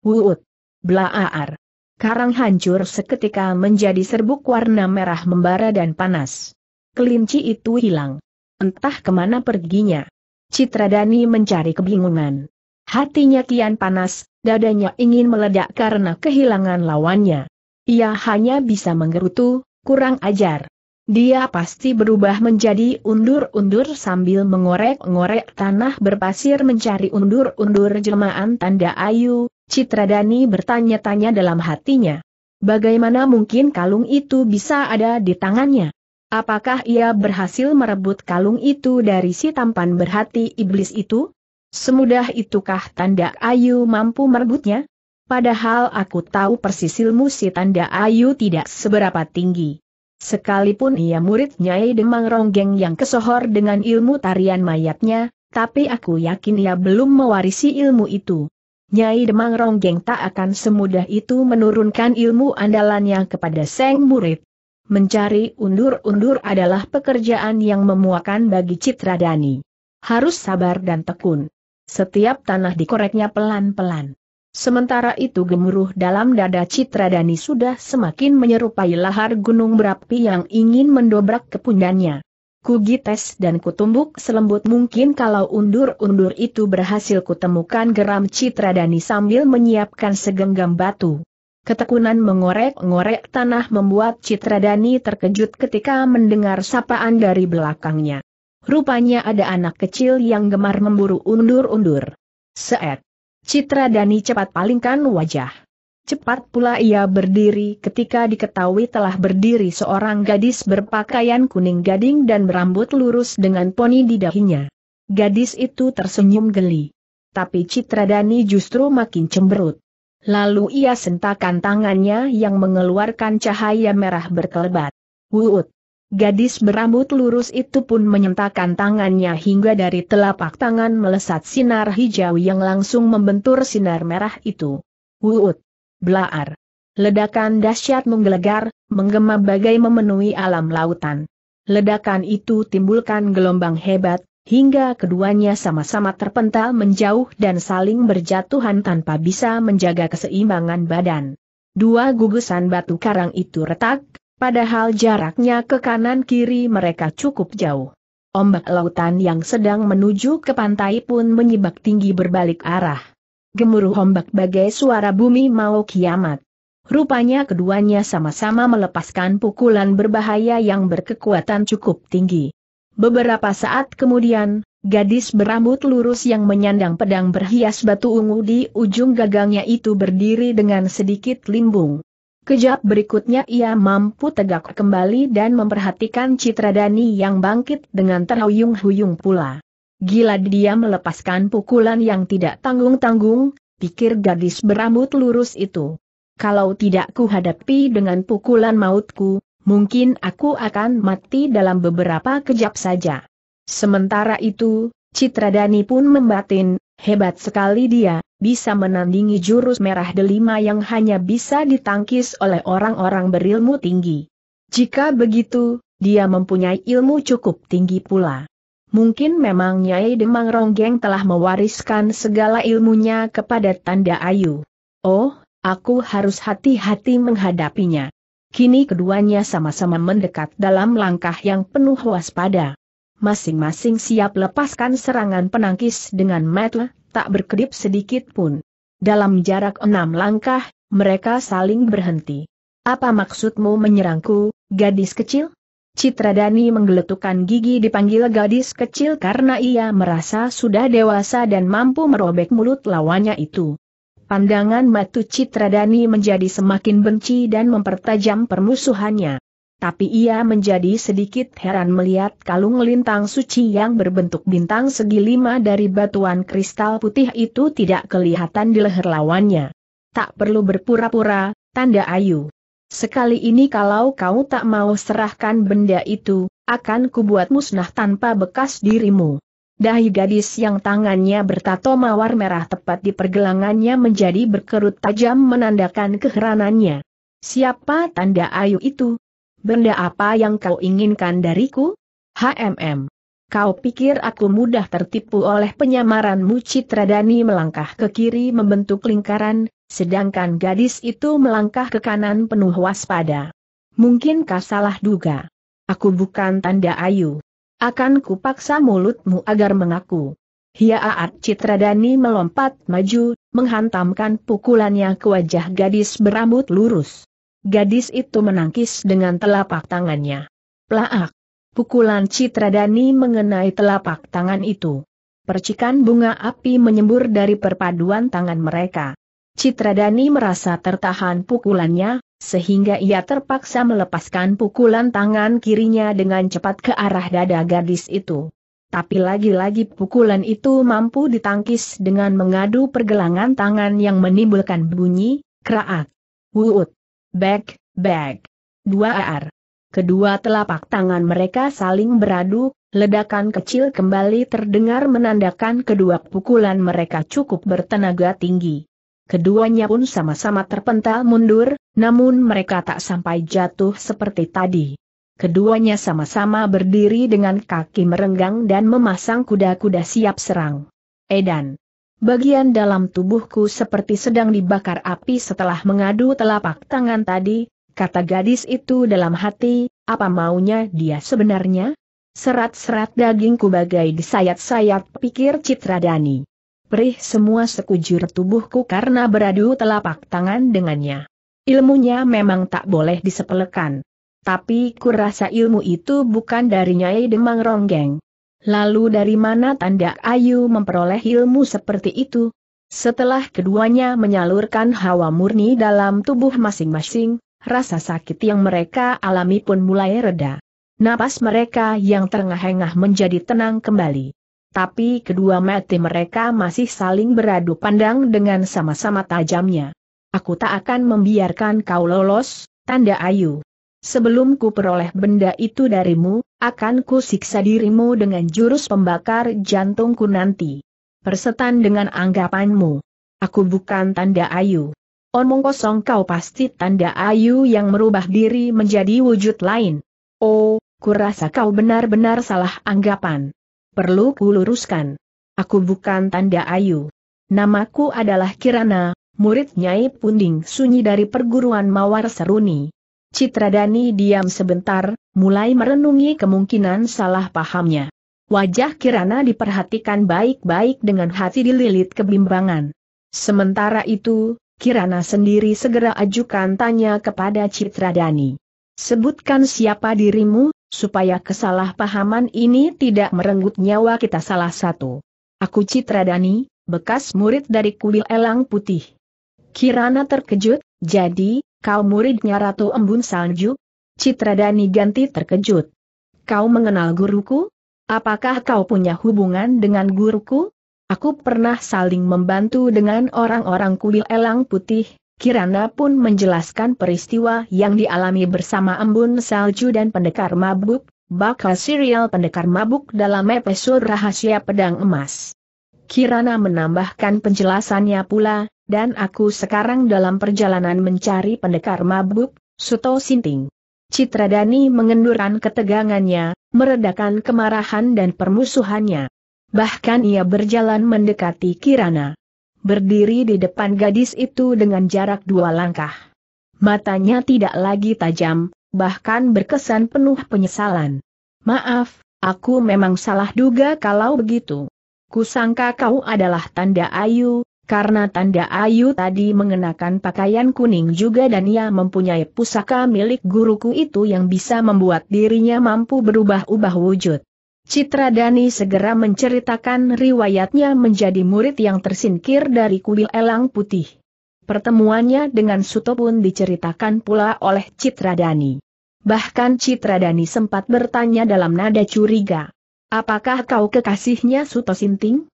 Wuut! Blaar. Karang hancur seketika menjadi serbuk warna merah membara dan panas. Kelinci itu hilang. Entah kemana perginya. Citradani mencari kebingungan. Hatinya kian panas, dadanya ingin meledak karena kehilangan lawannya. Ia hanya bisa menggerutu, kurang ajar. Dia pasti berubah menjadi undur-undur sambil mengorek-ngorek tanah berpasir mencari undur-undur jelmaan tanda ayu, Citradani bertanya-tanya dalam hatinya. Bagaimana mungkin kalung itu bisa ada di tangannya? Apakah ia berhasil merebut kalung itu dari si tampan berhati iblis itu? Semudah itukah tanda Ayu mampu merebutnya? Padahal aku tahu persis ilmu si tanda Ayu tidak seberapa tinggi. Sekalipun ia murid Nyai Demang Ronggeng yang kesohor dengan ilmu tarian mayatnya, tapi aku yakin ia belum mewarisi ilmu itu. Nyai Demang Ronggeng tak akan semudah itu menurunkan ilmu andalannya kepada Seng Murid. Mencari undur-undur adalah pekerjaan yang memuakan bagi Citra Dani. Harus sabar dan tekun. Setiap tanah dikoreknya pelan-pelan. Sementara itu gemuruh dalam dada Citra Dani sudah semakin menyerupai lahar gunung berapi yang ingin mendobrak kepundannya. Kugites dan kutumbuk selembut mungkin kalau undur-undur itu berhasil kutemukan geram Citra Dani sambil menyiapkan segenggam batu. Ketekunan mengorek-ngorek tanah membuat Citra Dani terkejut ketika mendengar sapaan dari belakangnya. Rupanya ada anak kecil yang gemar memburu undur-undur. Seet. Citra Dani cepat palingkan wajah. Cepat pula ia berdiri ketika diketahui telah berdiri seorang gadis berpakaian kuning gading dan berambut lurus dengan poni di dahinya. Gadis itu tersenyum geli. Tapi Citradani justru makin cemberut. Lalu ia sentakan tangannya yang mengeluarkan cahaya merah berkelebat. Wuut! Gadis berambut lurus itu pun menyentakan tangannya hingga dari telapak tangan melesat sinar hijau yang langsung membentur sinar merah itu. Wuut! Blaar. Ledakan dahsyat menggelegar, menggema bagai memenuhi alam lautan. Ledakan itu timbulkan gelombang hebat, hingga keduanya sama-sama terpental menjauh dan saling berjatuhan tanpa bisa menjaga keseimbangan badan. Dua gugusan batu karang itu retak, padahal jaraknya ke kanan-kiri mereka cukup jauh. Ombak lautan yang sedang menuju ke pantai pun menyibak tinggi berbalik arah gemuruh ombak bagai suara bumi mau kiamat. Rupanya keduanya sama-sama melepaskan pukulan berbahaya yang berkekuatan cukup tinggi. Beberapa saat kemudian, gadis berambut lurus yang menyandang pedang berhias batu ungu di ujung gagangnya itu berdiri dengan sedikit limbung. Kejap berikutnya ia mampu tegak kembali dan memperhatikan Citradani yang bangkit dengan terhuyung-huyung pula. Gila dia melepaskan pukulan yang tidak tanggung-tanggung, pikir gadis berambut lurus itu. Kalau tidak kuhadapi dengan pukulan mautku, mungkin aku akan mati dalam beberapa kejap saja. Sementara itu, Citradani pun membatin, hebat sekali dia, bisa menandingi jurus merah delima yang hanya bisa ditangkis oleh orang-orang berilmu tinggi. Jika begitu, dia mempunyai ilmu cukup tinggi pula. Mungkin memang Nyai Demang Ronggeng telah mewariskan segala ilmunya kepada Tanda Ayu. Oh, aku harus hati-hati menghadapinya. Kini keduanya sama-sama mendekat dalam langkah yang penuh waspada. Masing-masing siap lepaskan serangan penangkis dengan metle, tak berkedip sedikit pun. Dalam jarak enam langkah, mereka saling berhenti. Apa maksudmu menyerangku, gadis kecil? Citra Dani menggeletukan gigi dipanggil gadis kecil karena ia merasa sudah dewasa dan mampu merobek mulut lawannya itu. Pandangan Matu Citra Dani menjadi semakin benci dan mempertajam permusuhannya. Tapi ia menjadi sedikit heran melihat kalung lintang suci yang berbentuk bintang segi lima dari batuan kristal putih itu tidak kelihatan di leher lawannya. Tak perlu berpura-pura, tanda Ayu. Sekali ini kalau kau tak mau serahkan benda itu, akan kubuat musnah tanpa bekas dirimu. Dahi gadis yang tangannya bertato mawar merah tepat di pergelangannya menjadi berkerut tajam menandakan keheranannya. Siapa tanda ayu itu? Benda apa yang kau inginkan dariku? HMM. Kau pikir aku mudah tertipu oleh penyamaranmu Citradani melangkah ke kiri membentuk lingkaran, sedangkan gadis itu melangkah ke kanan penuh waspada. Mungkin kau salah duga? Aku bukan tanda ayu. Akan kupaksa mulutmu agar mengaku. Hiaat Citradani melompat maju, menghantamkan pukulannya ke wajah gadis berambut lurus. Gadis itu menangkis dengan telapak tangannya. Plaak! Pukulan Citradani mengenai telapak tangan itu. Percikan bunga api menyembur dari perpaduan tangan mereka. Citradani merasa tertahan pukulannya, sehingga ia terpaksa melepaskan pukulan tangan kirinya dengan cepat ke arah dada gadis itu. Tapi lagi-lagi pukulan itu mampu ditangkis dengan mengadu pergelangan tangan yang menimbulkan bunyi, kraak, wuut, bag, bag, dua ar. Kedua telapak tangan mereka saling beradu, ledakan kecil kembali terdengar menandakan kedua pukulan mereka cukup bertenaga tinggi. Keduanya pun sama-sama terpental mundur, namun mereka tak sampai jatuh seperti tadi. Keduanya sama-sama berdiri dengan kaki merenggang dan memasang kuda-kuda siap serang. Edan. Bagian dalam tubuhku seperti sedang dibakar api setelah mengadu telapak tangan tadi, kata gadis itu dalam hati, apa maunya dia sebenarnya? Serat-serat dagingku bagai disayat-sayat pikir Citradani. Perih semua sekujur tubuhku karena beradu telapak tangan dengannya. Ilmunya memang tak boleh disepelekan. Tapi kurasa ilmu itu bukan dari Nyai Demang Ronggeng. Lalu dari mana tanda Ayu memperoleh ilmu seperti itu? Setelah keduanya menyalurkan hawa murni dalam tubuh masing-masing, rasa sakit yang mereka alami pun mulai reda. Napas mereka yang terengah-engah menjadi tenang kembali. Tapi kedua mati mereka masih saling beradu pandang dengan sama-sama tajamnya. Aku tak akan membiarkan kau lolos, tanda ayu. Sebelum ku peroleh benda itu darimu, akan ku siksa dirimu dengan jurus pembakar jantungku nanti. Persetan dengan anggapanmu. Aku bukan tanda ayu. Omong oh, kosong kau pasti tanda ayu yang merubah diri menjadi wujud lain. Oh, kurasa kau benar-benar salah anggapan. Perlu kuluruskan. Aku bukan tanda ayu. Namaku adalah Kirana, murid Nyai Punding Sunyi dari perguruan Mawar Seruni. Citradani diam sebentar, mulai merenungi kemungkinan salah pahamnya. Wajah Kirana diperhatikan baik-baik dengan hati dililit kebimbangan. Sementara itu, Kirana sendiri segera ajukan tanya kepada Citradani. Sebutkan siapa dirimu, supaya kesalahpahaman ini tidak merenggut nyawa kita salah satu. Aku Citradani, bekas murid dari kuil elang putih. Kirana terkejut, jadi, kau muridnya Ratu Embun Salju? Citradani ganti terkejut. Kau mengenal guruku? Apakah kau punya hubungan dengan guruku? Aku pernah saling membantu dengan orang-orang kuil elang putih, Kirana pun menjelaskan peristiwa yang dialami bersama embun salju dan pendekar mabuk, bakal serial pendekar mabuk dalam episode rahasia pedang emas. Kirana menambahkan penjelasannya pula, dan aku sekarang dalam perjalanan mencari pendekar mabuk, Suto Sinting. Citradani mengendurkan ketegangannya, meredakan kemarahan dan permusuhannya. Bahkan ia berjalan mendekati Kirana. Berdiri di depan gadis itu dengan jarak dua langkah. Matanya tidak lagi tajam, bahkan berkesan penuh penyesalan. Maaf, aku memang salah duga kalau begitu. Kusangka kau adalah tanda ayu, karena tanda ayu tadi mengenakan pakaian kuning juga dan ia mempunyai pusaka milik guruku itu yang bisa membuat dirinya mampu berubah-ubah wujud. Citra Dani segera menceritakan riwayatnya menjadi murid yang tersingkir dari kuil elang putih. Pertemuannya dengan Suto pun diceritakan pula oleh Citra Dani. Bahkan Citra Dani sempat bertanya dalam nada curiga. Apakah kau kekasihnya Suto Sinting?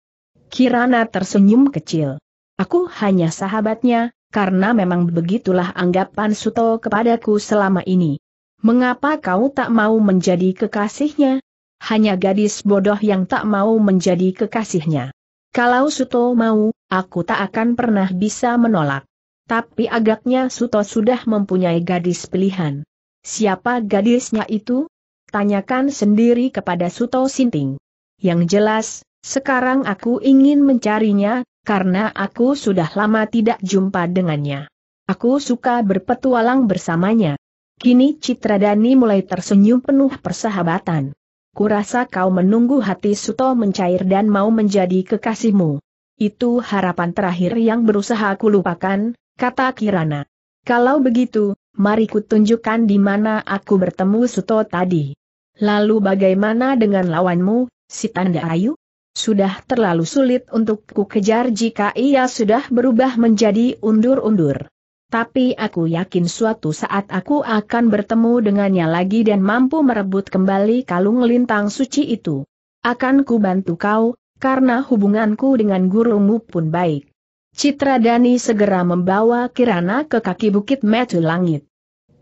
Kirana tersenyum kecil. Aku hanya sahabatnya, karena memang begitulah anggapan Suto kepadaku selama ini. Mengapa kau tak mau menjadi kekasihnya? hanya gadis bodoh yang tak mau menjadi kekasihnya. Kalau Suto mau, aku tak akan pernah bisa menolak. Tapi agaknya Suto sudah mempunyai gadis pilihan. Siapa gadisnya itu? Tanyakan sendiri kepada Suto Sinting. Yang jelas, sekarang aku ingin mencarinya, karena aku sudah lama tidak jumpa dengannya. Aku suka berpetualang bersamanya. Kini Citradani mulai tersenyum penuh persahabatan kurasa kau menunggu hati Suto mencair dan mau menjadi kekasihmu. Itu harapan terakhir yang berusaha aku lupakan, kata Kirana. Kalau begitu, mari kutunjukkan di mana aku bertemu Suto tadi. Lalu bagaimana dengan lawanmu, si Tanda Ayu? Sudah terlalu sulit untuk kukejar kejar jika ia sudah berubah menjadi undur-undur tapi aku yakin suatu saat aku akan bertemu dengannya lagi dan mampu merebut kembali kalung lintang suci itu. Akan ku bantu kau, karena hubunganku dengan gurumu pun baik. Citra Dani segera membawa Kirana ke kaki bukit metu langit.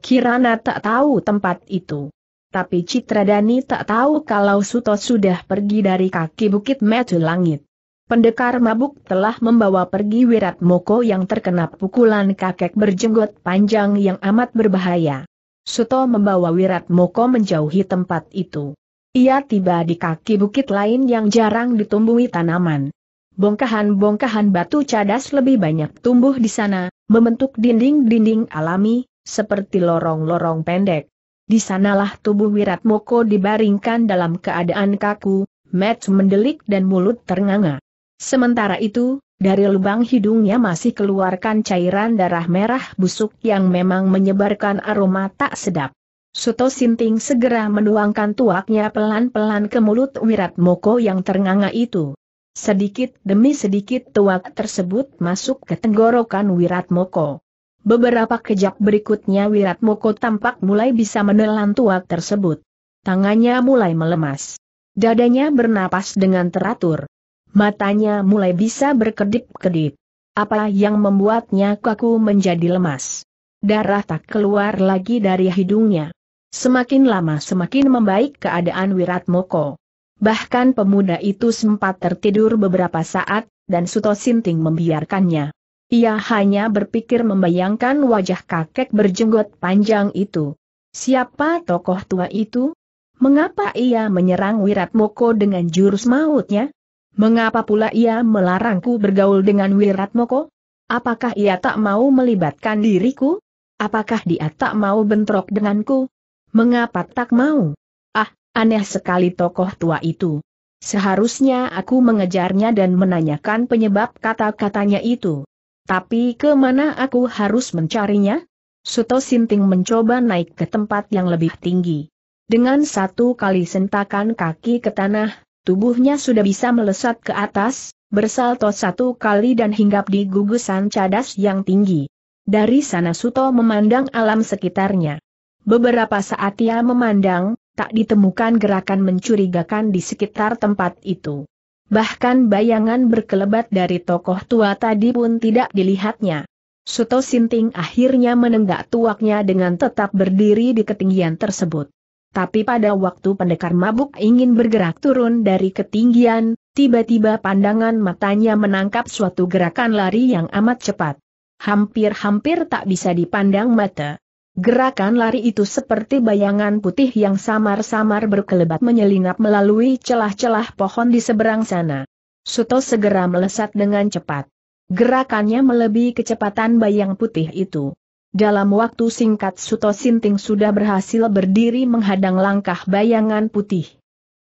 Kirana tak tahu tempat itu. Tapi Citra Dani tak tahu kalau Suto sudah pergi dari kaki bukit metu langit. Pendekar mabuk telah membawa pergi Wirat Moko yang terkena pukulan kakek berjenggot panjang yang amat berbahaya. Suto membawa Wirat Moko menjauhi tempat itu. Ia tiba di kaki bukit lain yang jarang ditumbuhi tanaman. Bongkahan-bongkahan batu cadas lebih banyak tumbuh di sana, membentuk dinding-dinding alami, seperti lorong-lorong pendek. Di sanalah tubuh Wirat Moko dibaringkan dalam keadaan kaku, mat mendelik dan mulut ternganga. Sementara itu, dari lubang hidungnya masih keluarkan cairan darah merah busuk yang memang menyebarkan aroma tak sedap. Suto Sinting segera menuangkan tuaknya pelan-pelan ke mulut Wirat Moko yang ternganga itu. Sedikit demi sedikit tuak tersebut masuk ke tenggorokan Wirat Moko. Beberapa kejap berikutnya Wirat Moko tampak mulai bisa menelan tuak tersebut. Tangannya mulai melemas. Dadanya bernapas dengan teratur. Matanya mulai bisa berkedip-kedip. Apa yang membuatnya kaku menjadi lemas? Darah tak keluar lagi dari hidungnya. Semakin lama semakin membaik keadaan Wiratmoko. Bahkan pemuda itu sempat tertidur beberapa saat, dan Suto Sinting membiarkannya. Ia hanya berpikir membayangkan wajah kakek berjenggot panjang itu. Siapa tokoh tua itu? Mengapa ia menyerang Wiratmoko dengan jurus mautnya? Mengapa pula ia melarangku bergaul dengan Wiratmoko? Apakah ia tak mau melibatkan diriku? Apakah dia tak mau bentrok denganku? Mengapa tak mau? Ah, aneh sekali tokoh tua itu. Seharusnya aku mengejarnya dan menanyakan penyebab kata-katanya itu. Tapi kemana aku harus mencarinya? Suto Sinting mencoba naik ke tempat yang lebih tinggi. Dengan satu kali sentakan kaki ke tanah, Tubuhnya sudah bisa melesat ke atas, bersalto satu kali dan hinggap di gugusan cadas yang tinggi. Dari sana Suto memandang alam sekitarnya. Beberapa saat ia memandang, tak ditemukan gerakan mencurigakan di sekitar tempat itu. Bahkan bayangan berkelebat dari tokoh tua tadi pun tidak dilihatnya. Suto Sinting akhirnya menenggak tuaknya dengan tetap berdiri di ketinggian tersebut. Tapi pada waktu pendekar mabuk ingin bergerak turun dari ketinggian, tiba-tiba pandangan matanya menangkap suatu gerakan lari yang amat cepat. Hampir-hampir tak bisa dipandang mata. Gerakan lari itu seperti bayangan putih yang samar-samar berkelebat menyelinap melalui celah-celah pohon di seberang sana. Suto segera melesat dengan cepat. Gerakannya melebihi kecepatan bayang putih itu. Dalam waktu singkat Suto Sinting sudah berhasil berdiri menghadang langkah bayangan putih.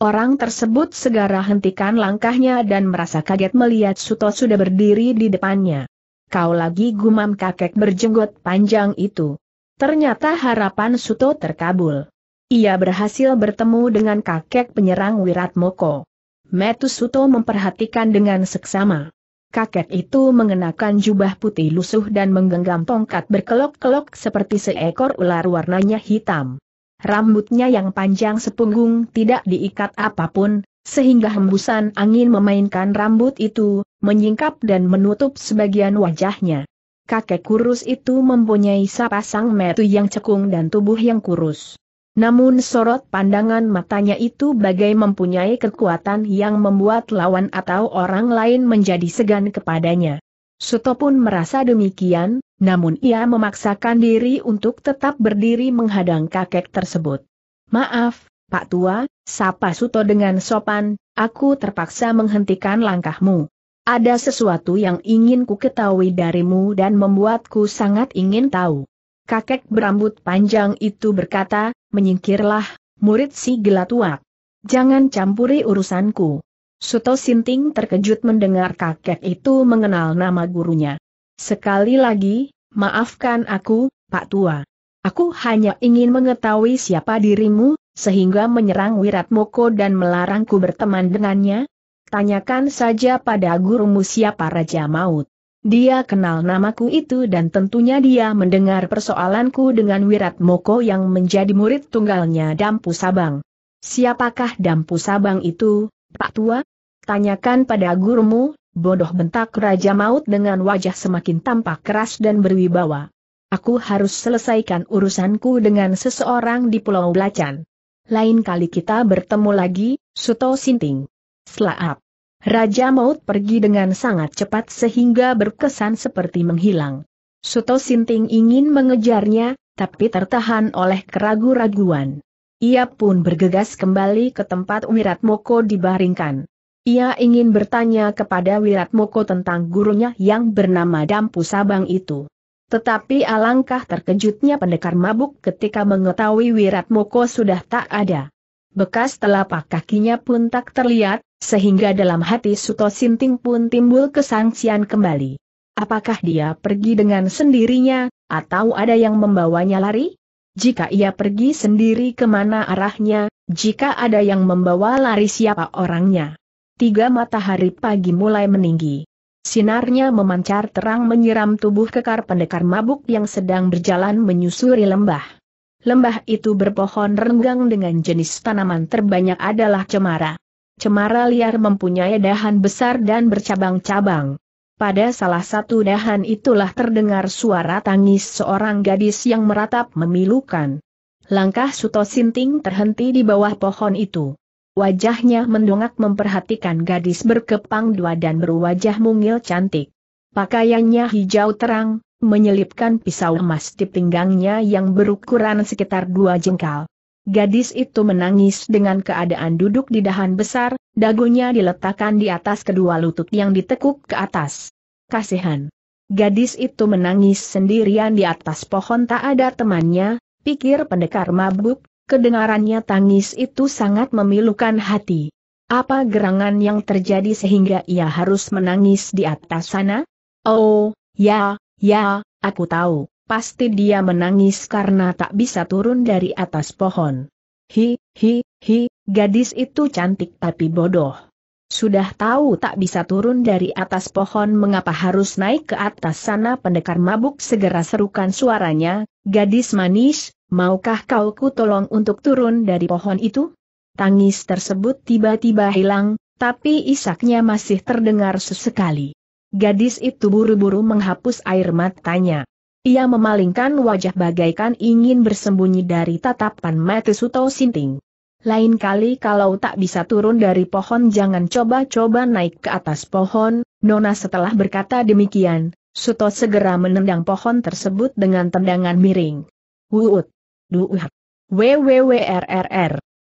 Orang tersebut segera hentikan langkahnya dan merasa kaget melihat Suto sudah berdiri di depannya. Kau lagi gumam kakek berjenggot panjang itu. Ternyata harapan Suto terkabul. Ia berhasil bertemu dengan kakek penyerang Wiratmoko. Metu Suto memperhatikan dengan seksama. Kakek itu mengenakan jubah putih lusuh dan menggenggam tongkat berkelok-kelok seperti seekor ular warnanya hitam. Rambutnya yang panjang sepunggung tidak diikat apapun, sehingga hembusan angin memainkan rambut itu, menyingkap dan menutup sebagian wajahnya. Kakek kurus itu mempunyai sepasang metu yang cekung dan tubuh yang kurus. Namun sorot pandangan matanya itu bagai mempunyai kekuatan yang membuat lawan atau orang lain menjadi segan kepadanya. Suto pun merasa demikian, namun ia memaksakan diri untuk tetap berdiri menghadang kakek tersebut. Maaf, Pak Tua, sapa Suto dengan sopan, aku terpaksa menghentikan langkahmu. Ada sesuatu yang ingin ku ketahui darimu dan membuatku sangat ingin tahu. Kakek berambut panjang itu berkata, menyingkirlah, murid si gelatuak. Jangan campuri urusanku. Suto Sinting terkejut mendengar kakek itu mengenal nama gurunya. Sekali lagi, maafkan aku, Pak Tua. Aku hanya ingin mengetahui siapa dirimu, sehingga menyerang Wiratmoko dan melarangku berteman dengannya. Tanyakan saja pada gurumu siapa Raja Maut. Dia kenal namaku itu dan tentunya dia mendengar persoalanku dengan Wirat Moko yang menjadi murid tunggalnya Dampu Sabang. Siapakah Dampu Sabang itu, Pak Tua? Tanyakan pada gurumu, bodoh bentak Raja Maut dengan wajah semakin tampak keras dan berwibawa. Aku harus selesaikan urusanku dengan seseorang di Pulau Belacan. Lain kali kita bertemu lagi, Suto Sinting. Selaap. Raja Maut pergi dengan sangat cepat sehingga berkesan seperti menghilang. Suto Sinting ingin mengejarnya, tapi tertahan oleh keragu-raguan. Ia pun bergegas kembali ke tempat Wiratmoko dibaringkan. Ia ingin bertanya kepada Wiratmoko tentang gurunya yang bernama Dampu Sabang itu. Tetapi alangkah terkejutnya pendekar mabuk ketika mengetahui Wiratmoko sudah tak ada bekas telapak kakinya pun tak terlihat, sehingga dalam hati Suto Sinting pun timbul kesangsian kembali. Apakah dia pergi dengan sendirinya, atau ada yang membawanya lari? Jika ia pergi sendiri kemana arahnya, jika ada yang membawa lari siapa orangnya? Tiga matahari pagi mulai meninggi. Sinarnya memancar terang menyiram tubuh kekar pendekar mabuk yang sedang berjalan menyusuri lembah. Lembah itu berpohon renggang dengan jenis tanaman terbanyak adalah cemara. Cemara liar mempunyai dahan besar dan bercabang-cabang. Pada salah satu dahan itulah terdengar suara tangis seorang gadis yang meratap memilukan. Langkah Suto Sinting terhenti di bawah pohon itu. Wajahnya mendongak memperhatikan gadis berkepang dua dan berwajah mungil cantik. Pakaiannya hijau terang, menyelipkan pisau emas di pinggangnya yang berukuran sekitar dua jengkal. Gadis itu menangis dengan keadaan duduk di dahan besar, dagunya diletakkan di atas kedua lutut yang ditekuk ke atas. Kasihan. Gadis itu menangis sendirian di atas pohon tak ada temannya, pikir pendekar mabuk, kedengarannya tangis itu sangat memilukan hati. Apa gerangan yang terjadi sehingga ia harus menangis di atas sana? Oh, ya, Ya, aku tahu, pasti dia menangis karena tak bisa turun dari atas pohon. Hi, hi, hi, gadis itu cantik tapi bodoh. Sudah tahu tak bisa turun dari atas pohon mengapa harus naik ke atas sana pendekar mabuk segera serukan suaranya, gadis manis, maukah kau ku tolong untuk turun dari pohon itu? Tangis tersebut tiba-tiba hilang, tapi isaknya masih terdengar sesekali. Gadis itu buru-buru menghapus air matanya. Ia memalingkan wajah bagaikan ingin bersembunyi dari tatapan mata Suto Sinting. Lain kali kalau tak bisa turun dari pohon jangan coba-coba naik ke atas pohon, Nona setelah berkata demikian, Suto segera menendang pohon tersebut dengan tendangan miring. Wuut! Duuh! WWWRRR!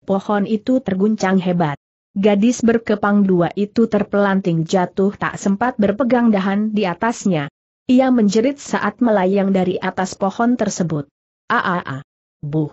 Pohon itu terguncang hebat. Gadis berkepang dua itu terpelanting jatuh tak sempat berpegang dahan di atasnya. Ia menjerit saat melayang dari atas pohon tersebut. Aaa, buh.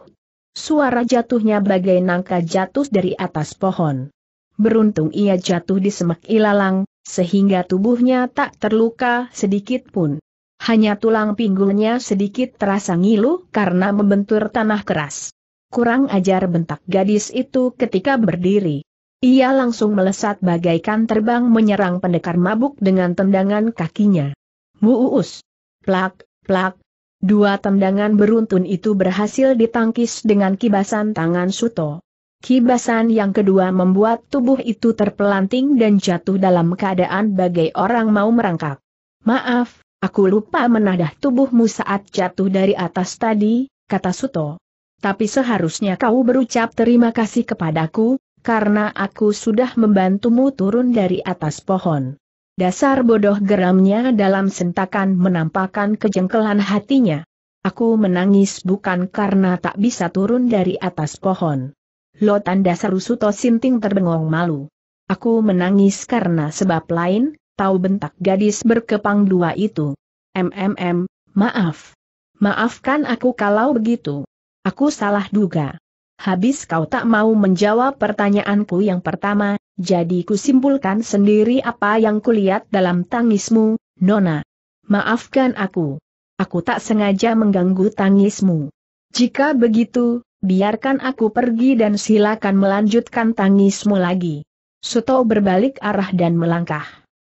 Suara jatuhnya bagai nangka jatuh dari atas pohon. Beruntung ia jatuh di semak ilalang, sehingga tubuhnya tak terluka sedikit pun. Hanya tulang pinggulnya sedikit terasa ngilu karena membentur tanah keras. Kurang ajar bentak gadis itu ketika berdiri. Ia langsung melesat bagaikan terbang menyerang pendekar mabuk dengan tendangan kakinya. Muus! Plak, plak! Dua tendangan beruntun itu berhasil ditangkis dengan kibasan tangan Suto. Kibasan yang kedua membuat tubuh itu terpelanting dan jatuh dalam keadaan bagai orang mau merangkak. Maaf, aku lupa menadah tubuhmu saat jatuh dari atas tadi, kata Suto. Tapi seharusnya kau berucap terima kasih kepadaku, karena aku sudah membantumu turun dari atas pohon. Dasar bodoh geramnya dalam sentakan menampakkan kejengkelan hatinya. Aku menangis bukan karena tak bisa turun dari atas pohon. Lo tanda seru Sinting terbengong malu. Aku menangis karena sebab lain, tahu bentak gadis berkepang dua itu. MMM, maaf. Maafkan aku kalau begitu. Aku salah duga habis kau tak mau menjawab pertanyaanku yang pertama, jadi simpulkan sendiri apa yang kulihat dalam tangismu, Nona. Maafkan aku. Aku tak sengaja mengganggu tangismu. Jika begitu, biarkan aku pergi dan silakan melanjutkan tangismu lagi. Suto berbalik arah dan melangkah.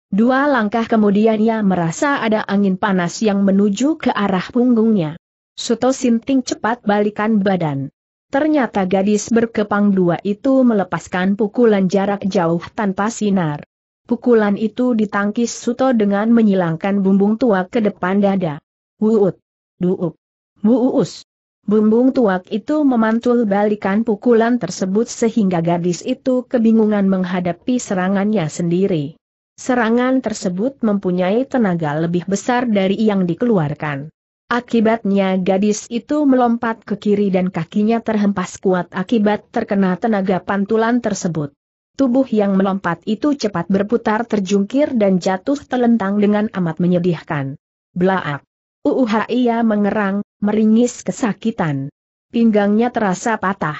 Dua langkah kemudian ia merasa ada angin panas yang menuju ke arah punggungnya. Suto Sinting cepat balikan badan. Ternyata gadis berkepang dua itu melepaskan pukulan jarak jauh tanpa sinar. Pukulan itu ditangkis Suto dengan menyilangkan bumbung tuak ke depan dada. Wuut. Duup. Wuus! Bumbung tuak itu memantul balikan pukulan tersebut sehingga gadis itu kebingungan menghadapi serangannya sendiri. Serangan tersebut mempunyai tenaga lebih besar dari yang dikeluarkan. Akibatnya gadis itu melompat ke kiri dan kakinya terhempas kuat akibat terkena tenaga pantulan tersebut. Tubuh yang melompat itu cepat berputar terjungkir dan jatuh telentang dengan amat menyedihkan. Blaak. Uuh ia mengerang, meringis kesakitan. Pinggangnya terasa patah.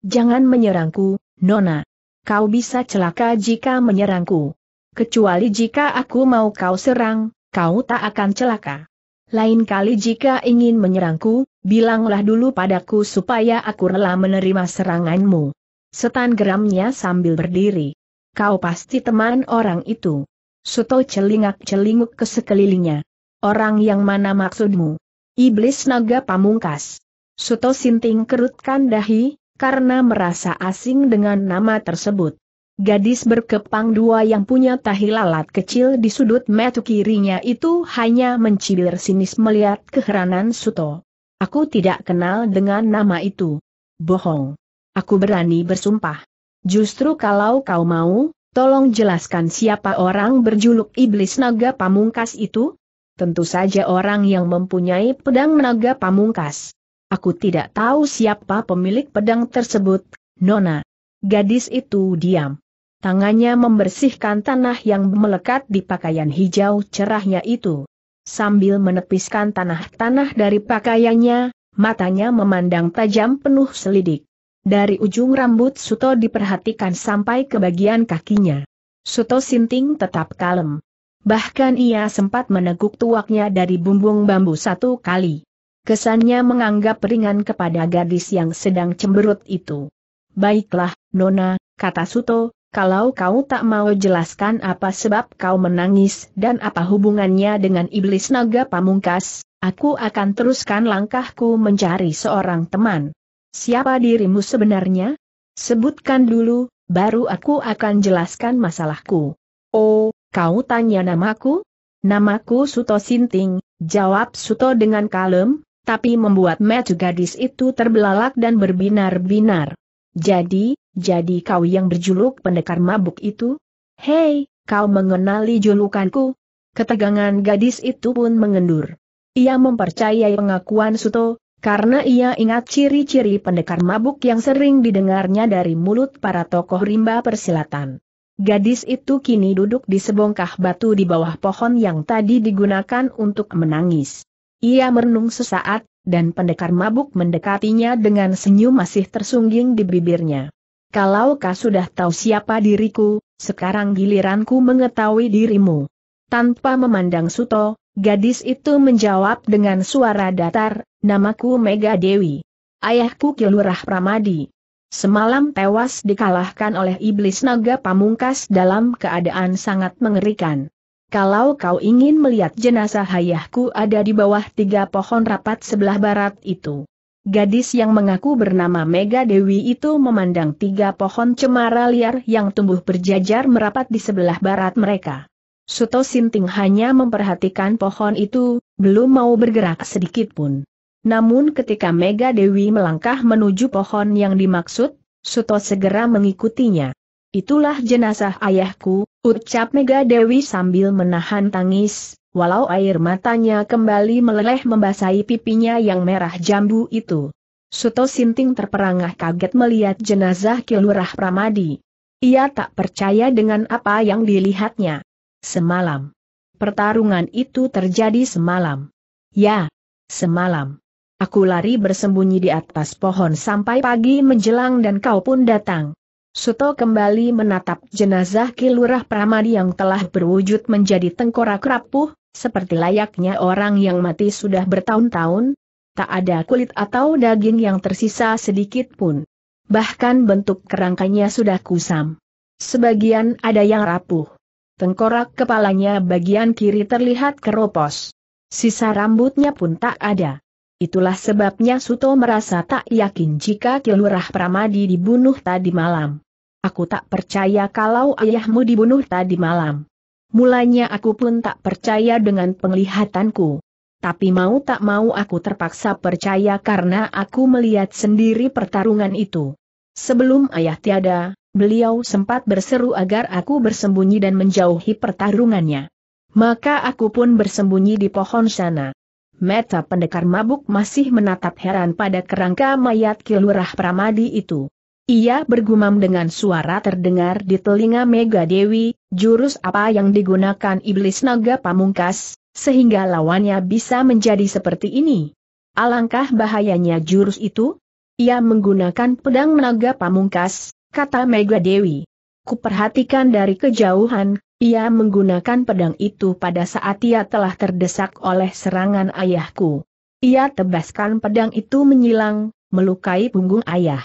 Jangan menyerangku, Nona. Kau bisa celaka jika menyerangku. Kecuali jika aku mau kau serang, kau tak akan celaka. Lain kali jika ingin menyerangku, bilanglah dulu padaku supaya aku rela menerima seranganmu. Setan geramnya sambil berdiri. Kau pasti teman orang itu. Suto celingak-celinguk ke sekelilingnya. Orang yang mana maksudmu? Iblis naga pamungkas. Suto sinting kerutkan dahi, karena merasa asing dengan nama tersebut. Gadis berkepang dua yang punya tahi lalat kecil di sudut metu kirinya itu hanya mencibir sinis melihat keheranan Suto. Aku tidak kenal dengan nama itu. Bohong. Aku berani bersumpah. Justru kalau kau mau, tolong jelaskan siapa orang berjuluk Iblis Naga Pamungkas itu? Tentu saja orang yang mempunyai pedang naga pamungkas. Aku tidak tahu siapa pemilik pedang tersebut, Nona. Gadis itu diam. Tangannya membersihkan tanah yang melekat di pakaian hijau cerahnya itu. Sambil menepiskan tanah-tanah dari pakaiannya, matanya memandang tajam penuh selidik. Dari ujung rambut Suto diperhatikan sampai ke bagian kakinya. Suto Sinting tetap kalem. Bahkan ia sempat meneguk tuaknya dari bumbung bambu satu kali. Kesannya menganggap ringan kepada gadis yang sedang cemberut itu. Baiklah, Nona, kata Suto, kalau kau tak mau jelaskan apa sebab kau menangis dan apa hubungannya dengan iblis naga pamungkas, aku akan teruskan langkahku mencari seorang teman. Siapa dirimu sebenarnya? Sebutkan dulu, baru aku akan jelaskan masalahku. Oh, kau tanya namaku? Namaku Suto Sinting, jawab Suto dengan kalem, tapi membuat mata gadis itu terbelalak dan berbinar-binar. Jadi, jadi kau yang berjuluk pendekar mabuk itu? Hei, kau mengenali julukanku? Ketegangan gadis itu pun mengendur. Ia mempercayai pengakuan Suto, karena ia ingat ciri-ciri pendekar mabuk yang sering didengarnya dari mulut para tokoh rimba persilatan. Gadis itu kini duduk di sebongkah batu di bawah pohon yang tadi digunakan untuk menangis. Ia merenung sesaat, dan pendekar mabuk mendekatinya dengan senyum masih tersungging di bibirnya kalau kau sudah tahu siapa diriku, sekarang giliranku mengetahui dirimu. Tanpa memandang Suto, gadis itu menjawab dengan suara datar, namaku Mega Dewi. Ayahku Kilurah Pramadi. Semalam tewas dikalahkan oleh iblis naga pamungkas dalam keadaan sangat mengerikan. Kalau kau ingin melihat jenazah ayahku ada di bawah tiga pohon rapat sebelah barat itu. Gadis yang mengaku bernama Mega Dewi itu memandang tiga pohon cemara liar yang tumbuh berjajar merapat di sebelah barat mereka. Suto Sinting hanya memperhatikan pohon itu, belum mau bergerak sedikit pun. Namun ketika Mega Dewi melangkah menuju pohon yang dimaksud, Suto segera mengikutinya. Itulah jenazah ayahku, ucap Mega Dewi sambil menahan tangis, walau air matanya kembali meleleh membasahi pipinya yang merah jambu itu. Suto Sinting terperangah kaget melihat jenazah Kilurah Pramadi. Ia tak percaya dengan apa yang dilihatnya. Semalam. Pertarungan itu terjadi semalam. Ya, semalam. Aku lari bersembunyi di atas pohon sampai pagi menjelang dan kau pun datang. Suto kembali menatap jenazah Kilurah Pramadi yang telah berwujud menjadi tengkorak rapuh, seperti layaknya orang yang mati sudah bertahun-tahun, tak ada kulit atau daging yang tersisa sedikit pun. Bahkan bentuk kerangkanya sudah kusam. Sebagian ada yang rapuh. Tengkorak kepalanya bagian kiri terlihat keropos. Sisa rambutnya pun tak ada. Itulah sebabnya Suto merasa tak yakin jika Kilurah Pramadi dibunuh tadi malam. Aku tak percaya kalau ayahmu dibunuh tadi malam. Mulanya aku pun tak percaya dengan penglihatanku. Tapi mau tak mau aku terpaksa percaya karena aku melihat sendiri pertarungan itu. Sebelum ayah tiada, beliau sempat berseru agar aku bersembunyi dan menjauhi pertarungannya. Maka aku pun bersembunyi di pohon sana. Meta pendekar mabuk masih menatap heran pada kerangka mayat Kilurah Pramadi itu. Ia bergumam dengan suara terdengar di telinga Mega Dewi, Jurus apa yang digunakan iblis naga pamungkas, sehingga lawannya bisa menjadi seperti ini? Alangkah bahayanya jurus itu? Ia menggunakan pedang naga pamungkas, kata Mega Dewi. Kuperhatikan dari kejauhan, ia menggunakan pedang itu pada saat ia telah terdesak oleh serangan ayahku. Ia tebaskan pedang itu menyilang, melukai punggung ayah.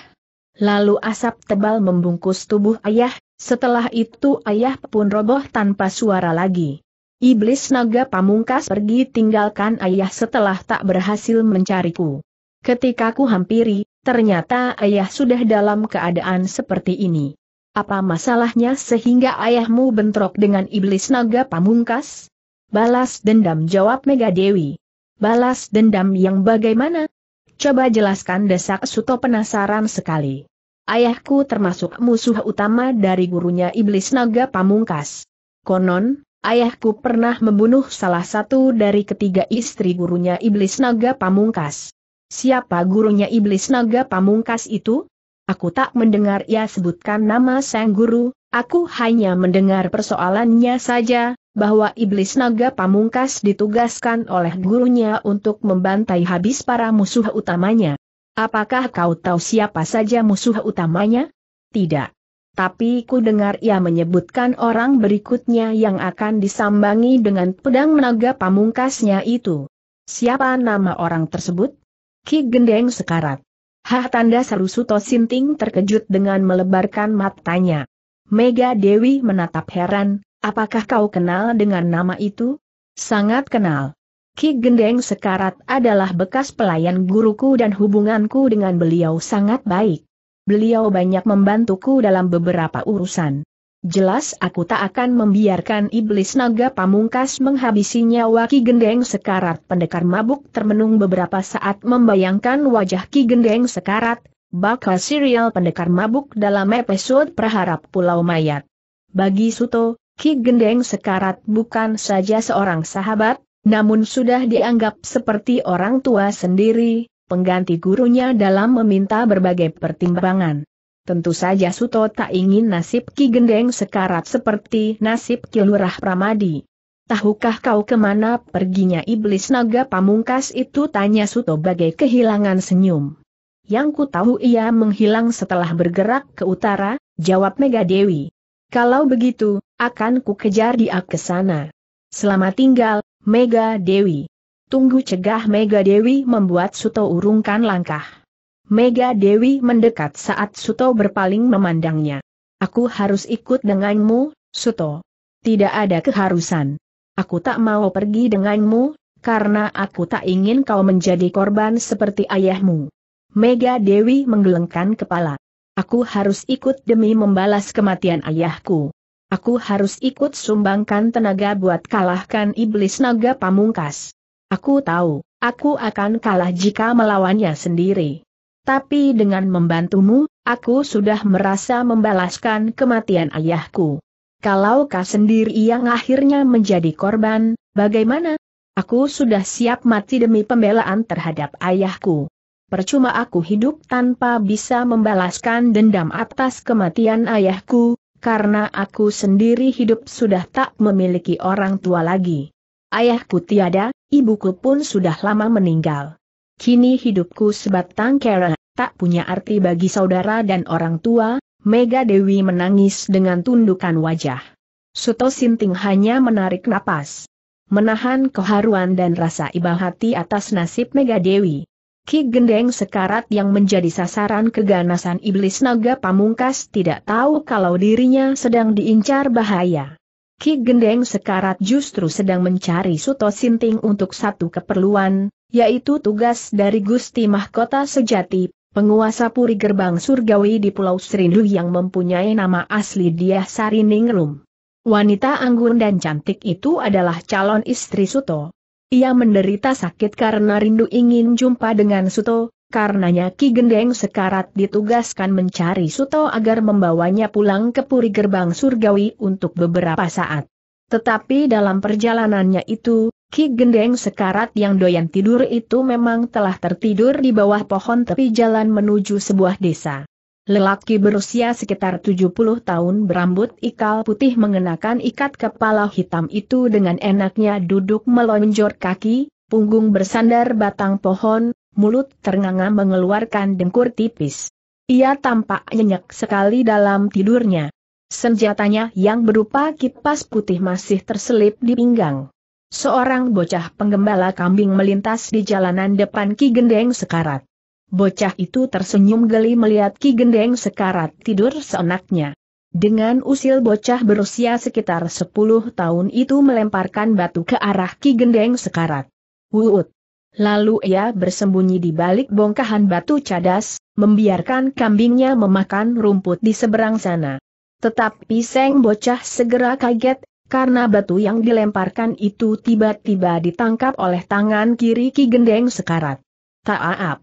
Lalu asap tebal membungkus tubuh ayah, setelah itu ayah pun roboh tanpa suara lagi. Iblis naga pamungkas pergi tinggalkan ayah setelah tak berhasil mencariku. Ketika ku hampiri, ternyata ayah sudah dalam keadaan seperti ini. Apa masalahnya sehingga ayahmu bentrok dengan iblis naga pamungkas? Balas dendam jawab Mega Dewi. Balas dendam yang bagaimana? Coba jelaskan desak Suto penasaran sekali. Ayahku termasuk musuh utama dari gurunya iblis naga pamungkas. Konon, ayahku pernah membunuh salah satu dari ketiga istri gurunya iblis naga pamungkas. Siapa gurunya iblis naga pamungkas itu? Aku tak mendengar ia sebutkan nama sang guru, aku hanya mendengar persoalannya saja, bahwa iblis naga pamungkas ditugaskan oleh gurunya untuk membantai habis para musuh utamanya. Apakah kau tahu siapa saja musuh utamanya? Tidak. Tapi ku dengar ia menyebutkan orang berikutnya yang akan disambangi dengan pedang naga pamungkasnya itu. Siapa nama orang tersebut? Ki Gendeng Sekarat. Hah tanda seru Suto Sinting terkejut dengan melebarkan matanya. Mega Dewi menatap heran, apakah kau kenal dengan nama itu? Sangat kenal. Ki Gendeng Sekarat adalah bekas pelayan guruku dan hubunganku dengan beliau sangat baik. Beliau banyak membantuku dalam beberapa urusan. Jelas aku tak akan membiarkan iblis naga pamungkas menghabisi nyawa Ki Gendeng Sekarat. Pendekar mabuk termenung beberapa saat membayangkan wajah Ki Gendeng Sekarat, bakal serial pendekar mabuk dalam episode Perharap Pulau Mayat. Bagi Suto, Ki Gendeng Sekarat bukan saja seorang sahabat, namun sudah dianggap seperti orang tua sendiri, pengganti gurunya dalam meminta berbagai pertimbangan. Tentu saja Suto tak ingin nasib Ki Gendeng sekarat seperti nasib Ki Lurah Pramadi. Tahukah kau kemana perginya iblis naga pamungkas itu tanya Suto bagai kehilangan senyum. Yang ku tahu ia menghilang setelah bergerak ke utara, jawab Mega Dewi. Kalau begitu, akan ku kejar dia ke sana. Selama tinggal, Mega Dewi. Tunggu cegah Mega Dewi membuat Suto urungkan langkah. Mega Dewi mendekat saat Suto berpaling memandangnya. Aku harus ikut denganmu, Suto. Tidak ada keharusan. Aku tak mau pergi denganmu, karena aku tak ingin kau menjadi korban seperti ayahmu. Mega Dewi menggelengkan kepala. Aku harus ikut demi membalas kematian ayahku. Aku harus ikut sumbangkan tenaga buat kalahkan iblis naga pamungkas. Aku tahu, aku akan kalah jika melawannya sendiri. Tapi dengan membantumu, aku sudah merasa membalaskan kematian ayahku. Kalau kau sendiri yang akhirnya menjadi korban, bagaimana? Aku sudah siap mati demi pembelaan terhadap ayahku. Percuma aku hidup tanpa bisa membalaskan dendam atas kematian ayahku, karena aku sendiri hidup sudah tak memiliki orang tua lagi. Ayahku tiada, ibuku pun sudah lama meninggal. Kini hidupku sebatang kera, tak punya arti bagi saudara dan orang tua, Mega Dewi menangis dengan tundukan wajah. Suto Sinting hanya menarik napas. Menahan keharuan dan rasa iba hati atas nasib Mega Dewi. Ki Gendeng Sekarat yang menjadi sasaran keganasan iblis naga pamungkas tidak tahu kalau dirinya sedang diincar bahaya. Ki Gendeng Sekarat justru sedang mencari Suto Sinting untuk satu keperluan, yaitu tugas dari Gusti Mahkota Sejati, penguasa Puri Gerbang Surgawi di Pulau Serindu yang mempunyai nama asli Diah Ningrum. Wanita anggun dan cantik itu adalah calon istri Suto, ia menderita sakit karena rindu ingin jumpa dengan Suto, karenanya Ki Gendeng sekarat ditugaskan mencari Suto agar membawanya pulang ke Puri Gerbang Surgawi untuk beberapa saat. Tetapi dalam perjalanannya itu, Ki Gendeng sekarat yang doyan tidur itu memang telah tertidur di bawah pohon tepi jalan menuju sebuah desa. Lelaki berusia sekitar 70 tahun berambut ikal putih mengenakan ikat kepala hitam itu dengan enaknya duduk melonjor kaki, punggung bersandar batang pohon, mulut ternganga mengeluarkan dengkur tipis. Ia tampak nyenyak sekali dalam tidurnya. Senjatanya yang berupa kipas putih masih terselip di pinggang. Seorang bocah penggembala kambing melintas di jalanan depan Ki Gendeng Sekarat. Bocah itu tersenyum geli melihat Ki Gendeng sekarat tidur seenaknya. Dengan usil bocah berusia sekitar 10 tahun itu melemparkan batu ke arah Ki Gendeng sekarat. Wuut. Lalu ia bersembunyi di balik bongkahan batu cadas, membiarkan kambingnya memakan rumput di seberang sana. Tetapi seng bocah segera kaget, karena batu yang dilemparkan itu tiba-tiba ditangkap oleh tangan kiri Ki Gendeng sekarat. Ta'aap.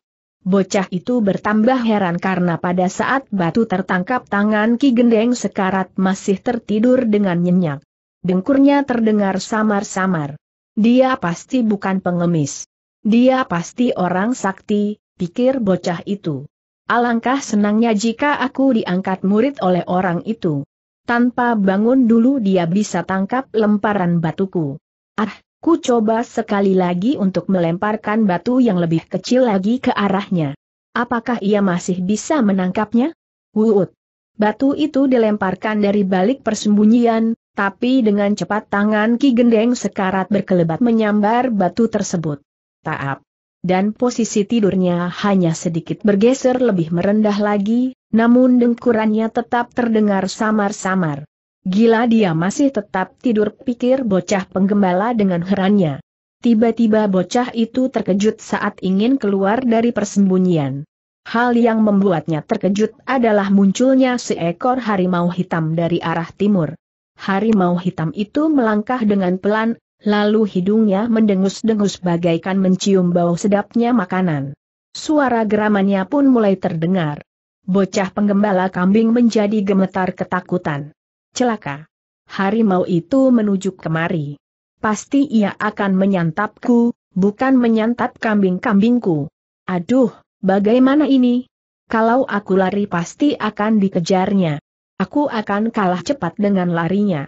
Bocah itu bertambah heran karena pada saat batu tertangkap tangan Ki Gendeng sekarat masih tertidur dengan nyenyak. Dengkurnya terdengar samar-samar. Dia pasti bukan pengemis. Dia pasti orang sakti, pikir bocah itu. Alangkah senangnya jika aku diangkat murid oleh orang itu. Tanpa bangun dulu dia bisa tangkap lemparan batuku. Ah, Ku coba sekali lagi untuk melemparkan batu yang lebih kecil lagi ke arahnya. Apakah ia masih bisa menangkapnya? Wuut. Batu itu dilemparkan dari balik persembunyian, tapi dengan cepat tangan Ki Gendeng sekarat berkelebat menyambar batu tersebut. Taap. Dan posisi tidurnya hanya sedikit bergeser lebih merendah lagi, namun dengkurannya tetap terdengar samar-samar. Gila dia masih tetap tidur pikir bocah penggembala dengan herannya. Tiba-tiba bocah itu terkejut saat ingin keluar dari persembunyian. Hal yang membuatnya terkejut adalah munculnya seekor harimau hitam dari arah timur. Harimau hitam itu melangkah dengan pelan, lalu hidungnya mendengus-dengus bagaikan mencium bau sedapnya makanan. Suara geramannya pun mulai terdengar. Bocah penggembala kambing menjadi gemetar ketakutan celaka. Harimau itu menuju kemari. Pasti ia akan menyantapku, bukan menyantap kambing-kambingku. Aduh, bagaimana ini? Kalau aku lari pasti akan dikejarnya. Aku akan kalah cepat dengan larinya.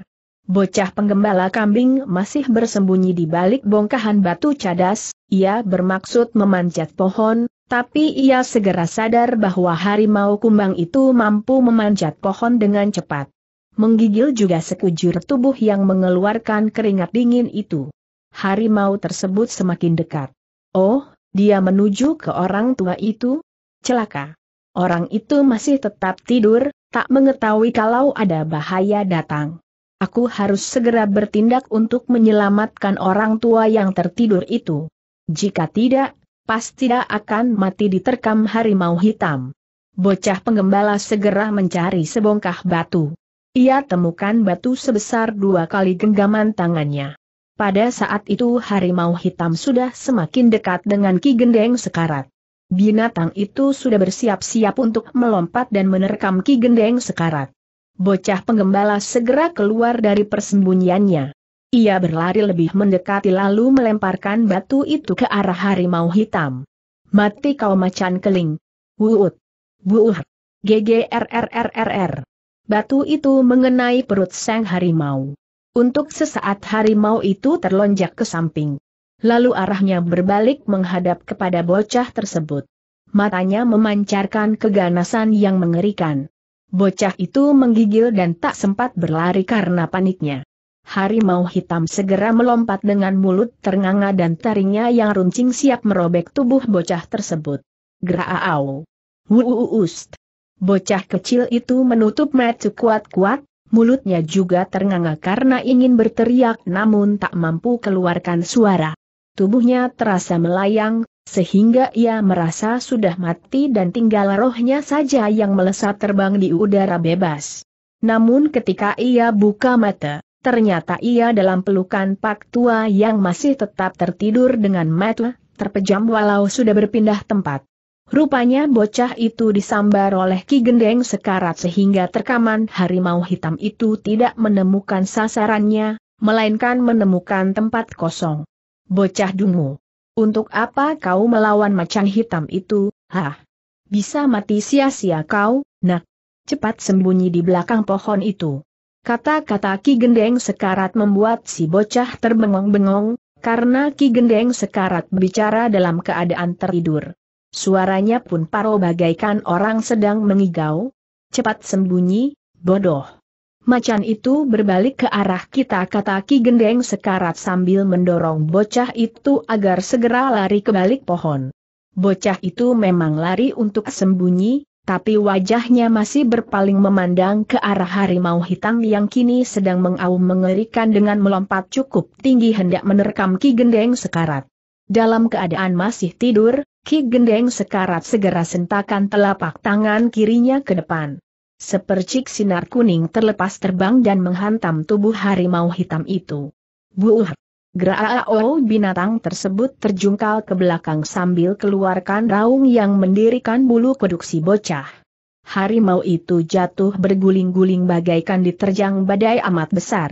Bocah penggembala kambing masih bersembunyi di balik bongkahan batu cadas, ia bermaksud memanjat pohon, tapi ia segera sadar bahwa harimau kumbang itu mampu memanjat pohon dengan cepat. Menggigil juga sekujur tubuh yang mengeluarkan keringat dingin itu. Harimau tersebut semakin dekat. Oh, dia menuju ke orang tua itu? Celaka. Orang itu masih tetap tidur, tak mengetahui kalau ada bahaya datang. Aku harus segera bertindak untuk menyelamatkan orang tua yang tertidur itu. Jika tidak, pasti tidak akan mati diterkam harimau hitam. Bocah penggembala segera mencari sebongkah batu. Ia temukan batu sebesar dua kali genggaman tangannya. Pada saat itu harimau hitam sudah semakin dekat dengan Ki Gendeng Sekarat. Binatang itu sudah bersiap-siap untuk melompat dan menerkam Ki Gendeng Sekarat. Bocah penggembala segera keluar dari persembunyiannya. Ia berlari lebih mendekati lalu melemparkan batu itu ke arah harimau hitam. Mati kau macan keling. Wuut. Buuh. GGRRRRR. Batu itu mengenai perut sang harimau. Untuk sesaat harimau itu terlonjak ke samping. Lalu arahnya berbalik menghadap kepada bocah tersebut. Matanya memancarkan keganasan yang mengerikan. Bocah itu menggigil dan tak sempat berlari karena paniknya. Harimau hitam segera melompat dengan mulut ternganga dan taringnya yang runcing siap merobek tubuh bocah tersebut. Graau. Wuuust. Bocah kecil itu menutup mata kuat-kuat, mulutnya juga ternganga karena ingin berteriak namun tak mampu keluarkan suara. Tubuhnya terasa melayang, sehingga ia merasa sudah mati dan tinggal rohnya saja yang melesat terbang di udara bebas. Namun ketika ia buka mata, ternyata ia dalam pelukan pak tua yang masih tetap tertidur dengan mata terpejam walau sudah berpindah tempat. Rupanya bocah itu disambar oleh Ki Gendeng sekarat sehingga terkaman harimau hitam itu tidak menemukan sasarannya, melainkan menemukan tempat kosong. Bocah dungu. Untuk apa kau melawan macan hitam itu, hah? Bisa mati sia-sia kau, nak. Cepat sembunyi di belakang pohon itu. Kata-kata Ki Gendeng sekarat membuat si bocah terbengong-bengong, karena Ki Gendeng sekarat bicara dalam keadaan tertidur. Suaranya pun paro bagaikan orang sedang mengigau. Cepat sembunyi, bodoh. Macan itu berbalik ke arah kita kata Ki Gendeng sekarat sambil mendorong bocah itu agar segera lari ke balik pohon. Bocah itu memang lari untuk sembunyi, tapi wajahnya masih berpaling memandang ke arah harimau hitam yang kini sedang mengaum mengerikan dengan melompat cukup tinggi hendak menerkam Ki Gendeng sekarat. Dalam keadaan masih tidur, Ki Gendeng sekarat segera sentakan telapak tangan kirinya ke depan. Sepercik sinar kuning terlepas terbang dan menghantam tubuh harimau hitam itu. Buuh! Geraao binatang tersebut terjungkal ke belakang sambil keluarkan raung yang mendirikan bulu kuduk bocah. Harimau itu jatuh berguling-guling bagaikan diterjang badai amat besar.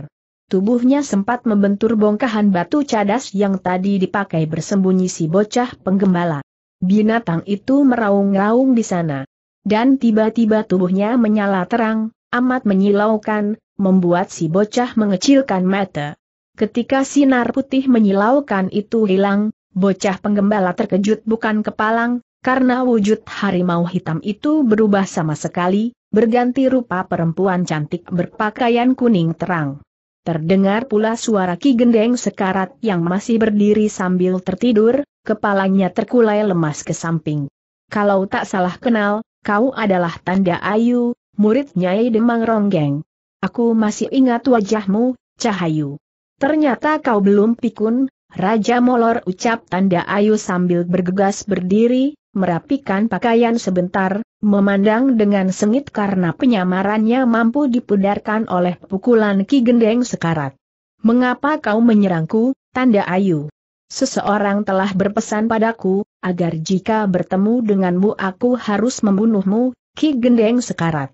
Tubuhnya sempat membentur bongkahan batu cadas yang tadi dipakai bersembunyi si bocah penggembala. Binatang itu meraung-raung di sana. Dan tiba-tiba tubuhnya menyala terang, amat menyilaukan, membuat si bocah mengecilkan mata. Ketika sinar putih menyilaukan itu hilang, bocah penggembala terkejut bukan kepalang, karena wujud harimau hitam itu berubah sama sekali, berganti rupa perempuan cantik berpakaian kuning terang. Terdengar pula suara Ki Gendeng sekarat yang masih berdiri sambil tertidur, kepalanya terkulai lemas ke samping. Kalau tak salah kenal, kau adalah Tanda Ayu, murid Nyai Demang Ronggeng. Aku masih ingat wajahmu, Cahayu. Ternyata kau belum pikun, Raja Molor ucap Tanda Ayu sambil bergegas berdiri, merapikan pakaian sebentar, memandang dengan sengit karena penyamarannya mampu dipudarkan oleh pukulan Ki Gendeng sekarat. Mengapa kau menyerangku, Tanda Ayu? Seseorang telah berpesan padaku, agar jika bertemu denganmu aku harus membunuhmu, Ki Gendeng Sekarat.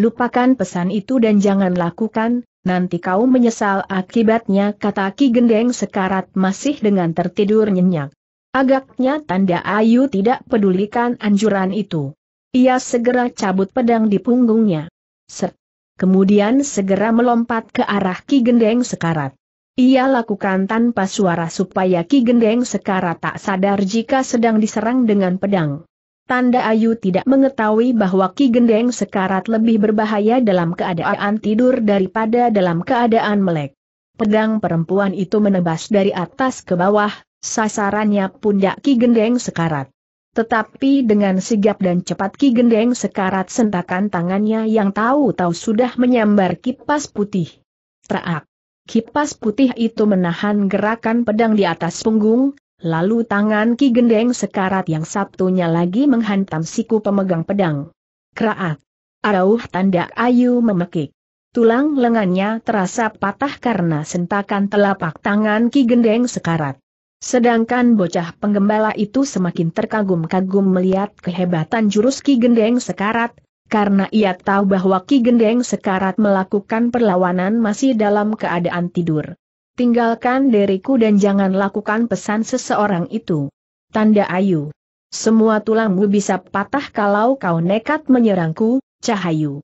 Lupakan pesan itu dan jangan lakukan, nanti kau menyesal akibatnya kata Ki Gendeng Sekarat masih dengan tertidur nyenyak. Agaknya tanda Ayu tidak pedulikan anjuran itu. Ia segera cabut pedang di punggungnya. ser, Kemudian segera melompat ke arah Ki Gendeng Sekarat. Ia lakukan tanpa suara supaya Ki Gendeng Sekara tak sadar jika sedang diserang dengan pedang. Tanda Ayu tidak mengetahui bahwa Ki Gendeng Sekarat lebih berbahaya dalam keadaan tidur daripada dalam keadaan melek. Pedang perempuan itu menebas dari atas ke bawah, sasarannya pundak Ki Gendeng Sekarat. Tetapi dengan sigap dan cepat Ki Gendeng Sekarat sentakan tangannya yang tahu-tahu sudah menyambar kipas putih. Traak! Kipas putih itu menahan gerakan pedang di atas punggung, lalu tangan Ki Gendeng sekarat yang Sabtunya lagi menghantam siku pemegang pedang. Kraat, Arauh tanda ayu memekik. Tulang lengannya terasa patah karena sentakan telapak tangan Ki Gendeng sekarat. Sedangkan bocah penggembala itu semakin terkagum-kagum melihat kehebatan jurus Ki Gendeng sekarat, karena ia tahu bahwa Ki Gendeng sekarat melakukan perlawanan masih dalam keadaan tidur. Tinggalkan diriku dan jangan lakukan pesan seseorang itu. Tanda Ayu. Semua tulangmu bisa patah kalau kau nekat menyerangku, Cahayu.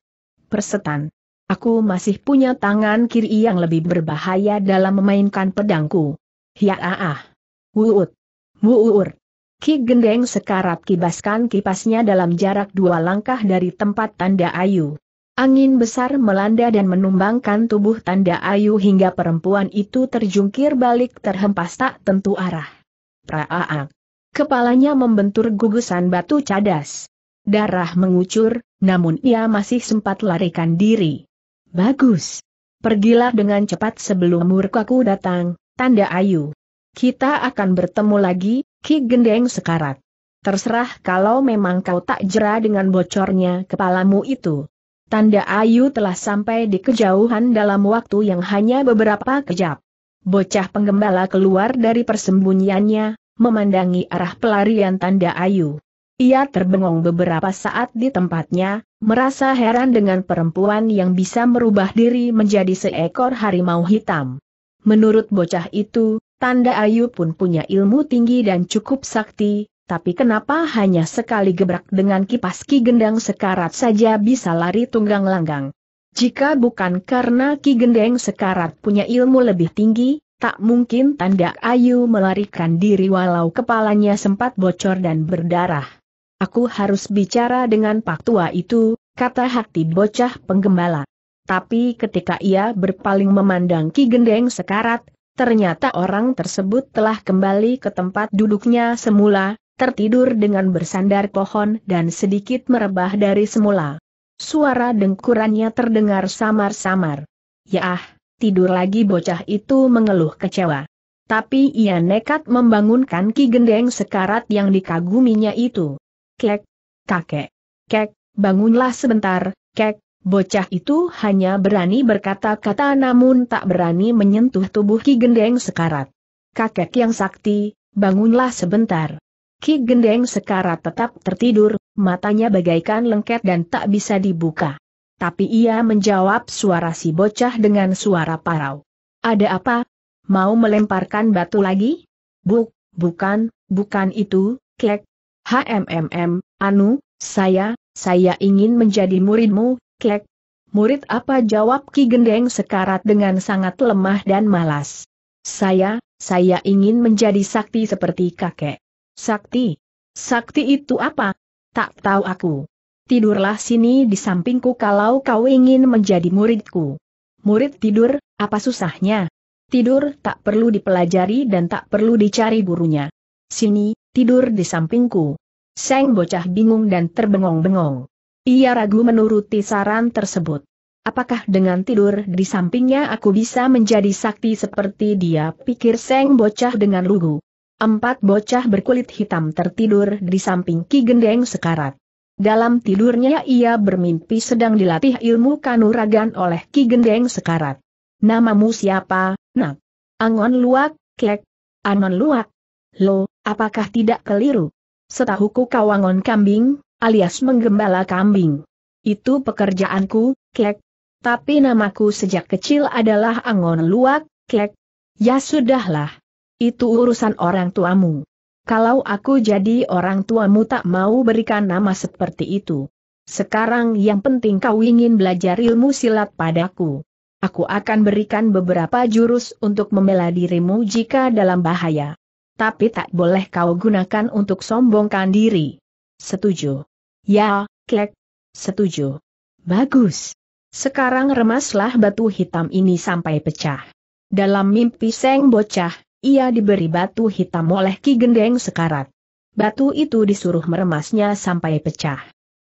Persetan. Aku masih punya tangan kiri yang lebih berbahaya dalam memainkan pedangku. Ya ah ah. Wuut. Wuur. Ki Gendeng sekarat kibaskan kipasnya dalam jarak dua langkah dari tempat tanda ayu. Angin besar melanda dan menumbangkan tubuh tanda ayu hingga perempuan itu terjungkir balik terhempas tak tentu arah. Praaak. Kepalanya membentur gugusan batu cadas. Darah mengucur, namun ia masih sempat larikan diri. Bagus. Pergilah dengan cepat sebelum murkaku datang, tanda ayu. Kita akan bertemu lagi, Ki Gendeng sekarat. Terserah kalau memang kau tak jera dengan bocornya kepalamu itu. Tanda Ayu telah sampai di kejauhan dalam waktu yang hanya beberapa kejap. Bocah penggembala keluar dari persembunyiannya, memandangi arah pelarian Tanda Ayu. Ia terbengong beberapa saat di tempatnya, merasa heran dengan perempuan yang bisa merubah diri menjadi seekor harimau hitam. Menurut bocah itu, Tanda Ayu pun punya ilmu tinggi dan cukup sakti, tapi kenapa hanya sekali gebrak dengan kipas Ki Gendang sekarat saja bisa lari tunggang langgang? Jika bukan karena Ki Gendeng sekarat punya ilmu lebih tinggi, tak mungkin Tanda Ayu melarikan diri walau kepalanya sempat bocor dan berdarah. Aku harus bicara dengan Pak Tua itu, kata hati bocah penggembala. Tapi ketika ia berpaling memandang Ki Gendeng sekarat, Ternyata orang tersebut telah kembali ke tempat duduknya semula, tertidur dengan bersandar pohon dan sedikit merebah dari semula. Suara dengkurannya terdengar samar-samar. Yaah, tidur lagi bocah itu mengeluh kecewa. Tapi ia nekat membangunkan Ki Gendeng sekarat yang dikaguminya itu. Kek, kakek, kek, bangunlah sebentar, kek, Bocah itu hanya berani berkata-kata namun tak berani menyentuh tubuh Ki Gendeng Sekarat. Kakek yang sakti, bangunlah sebentar. Ki Gendeng Sekarat tetap tertidur, matanya bagaikan lengket dan tak bisa dibuka. Tapi ia menjawab suara si bocah dengan suara parau. Ada apa? Mau melemparkan batu lagi? Buk, bukan, bukan itu, klek. HMMM, Anu, saya, saya ingin menjadi muridmu, Kek. Murid apa jawab Ki Gendeng sekarat dengan sangat lemah dan malas. Saya, saya ingin menjadi sakti seperti kakek. Sakti? Sakti itu apa? Tak tahu aku. Tidurlah sini di sampingku kalau kau ingin menjadi muridku. Murid tidur, apa susahnya? Tidur tak perlu dipelajari dan tak perlu dicari burunya. Sini, tidur di sampingku. Seng bocah bingung dan terbengong-bengong. Ia ragu menuruti saran tersebut. Apakah dengan tidur di sampingnya aku bisa menjadi sakti seperti dia pikir Seng Bocah dengan lugu. Empat bocah berkulit hitam tertidur di samping Ki Gendeng Sekarat. Dalam tidurnya ia bermimpi sedang dilatih ilmu kanuragan oleh Ki Gendeng Sekarat. Namamu siapa, nak? Angon luak, klek. Anon luak. Lo, apakah tidak keliru? Setahuku kau angon kambing, alias menggembala kambing. Itu pekerjaanku, klek. Tapi namaku sejak kecil adalah Angon Luak, klek. Ya sudahlah. Itu urusan orang tuamu. Kalau aku jadi orang tuamu tak mau berikan nama seperti itu. Sekarang yang penting kau ingin belajar ilmu silat padaku. Aku akan berikan beberapa jurus untuk membela dirimu jika dalam bahaya. Tapi tak boleh kau gunakan untuk sombongkan diri. Setuju. Ya, klek. Setuju. Bagus. Sekarang remaslah batu hitam ini sampai pecah. Dalam mimpi Seng Bocah, ia diberi batu hitam oleh Ki Gendeng Sekarat. Batu itu disuruh meremasnya sampai pecah.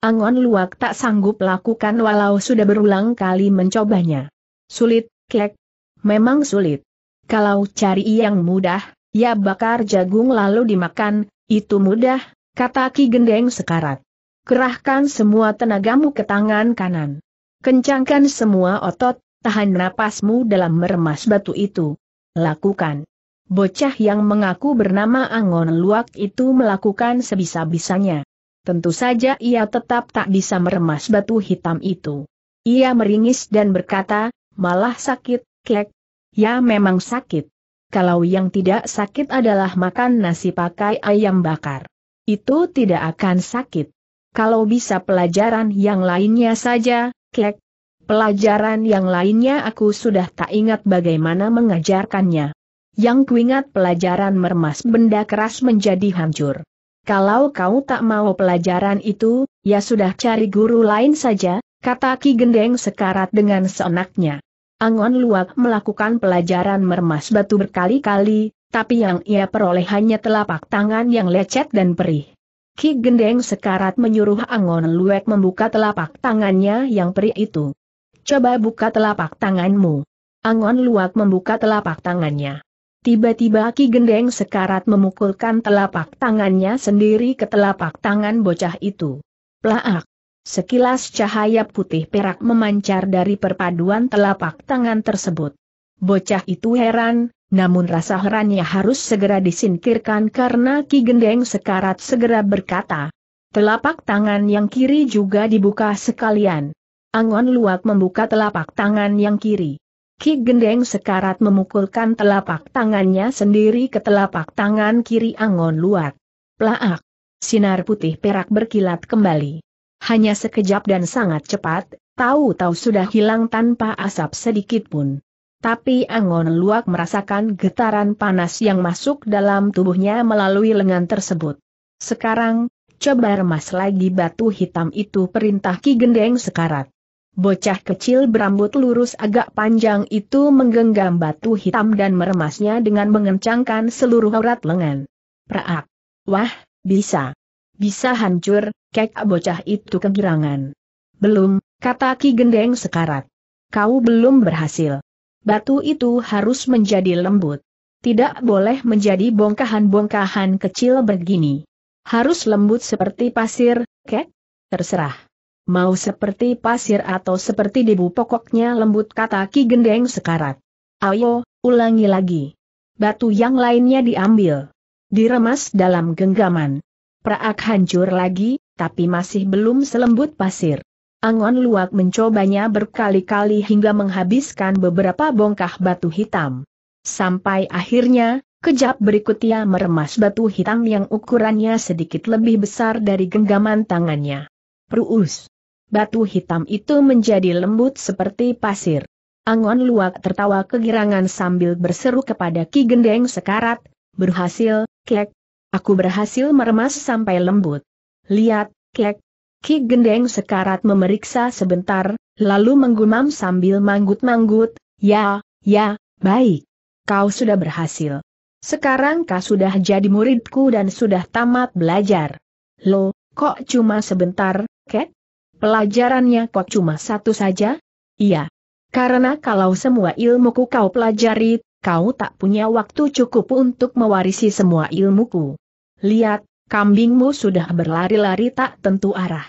Angon Luak tak sanggup lakukan walau sudah berulang kali mencobanya. Sulit, klek. Memang sulit. Kalau cari yang mudah, ya bakar jagung lalu dimakan, itu mudah, kata Ki Gendeng Sekarat. Kerahkan semua tenagamu ke tangan kanan. Kencangkan semua otot, tahan napasmu dalam meremas batu itu. Lakukan. Bocah yang mengaku bernama Angon Luak itu melakukan sebisa-bisanya. Tentu saja ia tetap tak bisa meremas batu hitam itu. Ia meringis dan berkata, malah sakit, klek. Ya memang sakit. Kalau yang tidak sakit adalah makan nasi pakai ayam bakar. Itu tidak akan sakit. Kalau bisa pelajaran yang lainnya saja, kek. Pelajaran yang lainnya aku sudah tak ingat bagaimana mengajarkannya. Yang kuingat pelajaran mermas benda keras menjadi hancur. Kalau kau tak mau pelajaran itu, ya sudah cari guru lain saja, kata Ki Gendeng sekarat dengan seenaknya. Angon Luak melakukan pelajaran mermas batu berkali-kali, tapi yang ia peroleh hanya telapak tangan yang lecet dan perih. Ki Gendeng sekarat menyuruh Angon Luek membuka telapak tangannya yang perih itu. Coba buka telapak tanganmu. Angon Luek membuka telapak tangannya. Tiba-tiba Ki Gendeng sekarat memukulkan telapak tangannya sendiri ke telapak tangan bocah itu. Plaak! Sekilas cahaya putih perak memancar dari perpaduan telapak tangan tersebut. Bocah itu heran, namun rasa herannya harus segera disingkirkan karena Ki Gendeng sekarat segera berkata. Telapak tangan yang kiri juga dibuka sekalian. Angon Luak membuka telapak tangan yang kiri. Ki Gendeng sekarat memukulkan telapak tangannya sendiri ke telapak tangan kiri Angon Luak. Plaak. Sinar putih perak berkilat kembali. Hanya sekejap dan sangat cepat, tahu-tahu sudah hilang tanpa asap sedikit pun. Tapi Angon Luak merasakan getaran panas yang masuk dalam tubuhnya melalui lengan tersebut. Sekarang, coba remas lagi batu hitam itu perintah Ki Gendeng Sekarat. Bocah kecil berambut lurus agak panjang itu menggenggam batu hitam dan meremasnya dengan mengencangkan seluruh urat lengan. Praak! Wah, bisa! Bisa hancur, kek bocah itu kegirangan. Belum, kata Ki Gendeng Sekarat. Kau belum berhasil batu itu harus menjadi lembut. Tidak boleh menjadi bongkahan-bongkahan kecil begini. Harus lembut seperti pasir, kek? Terserah. Mau seperti pasir atau seperti debu pokoknya lembut kata Ki Gendeng sekarat. Ayo, ulangi lagi. Batu yang lainnya diambil. Diremas dalam genggaman. Praak hancur lagi, tapi masih belum selembut pasir. Angon Luak mencobanya berkali-kali hingga menghabiskan beberapa bongkah batu hitam. Sampai akhirnya, kejap berikut ia meremas batu hitam yang ukurannya sedikit lebih besar dari genggaman tangannya. Pruus. Batu hitam itu menjadi lembut seperti pasir. Angon Luak tertawa kegirangan sambil berseru kepada Ki Gendeng Sekarat, berhasil, klek. Aku berhasil meremas sampai lembut. Lihat, klek, Ki Gendeng sekarat memeriksa sebentar, lalu menggumam sambil manggut-manggut, ya, ya, baik. Kau sudah berhasil. Sekarang kau sudah jadi muridku dan sudah tamat belajar. Lo, kok cuma sebentar, Kek? Pelajarannya kok cuma satu saja? Iya. Karena kalau semua ilmuku kau pelajari, kau tak punya waktu cukup untuk mewarisi semua ilmuku. Lihat, Kambingmu sudah berlari-lari tak tentu arah.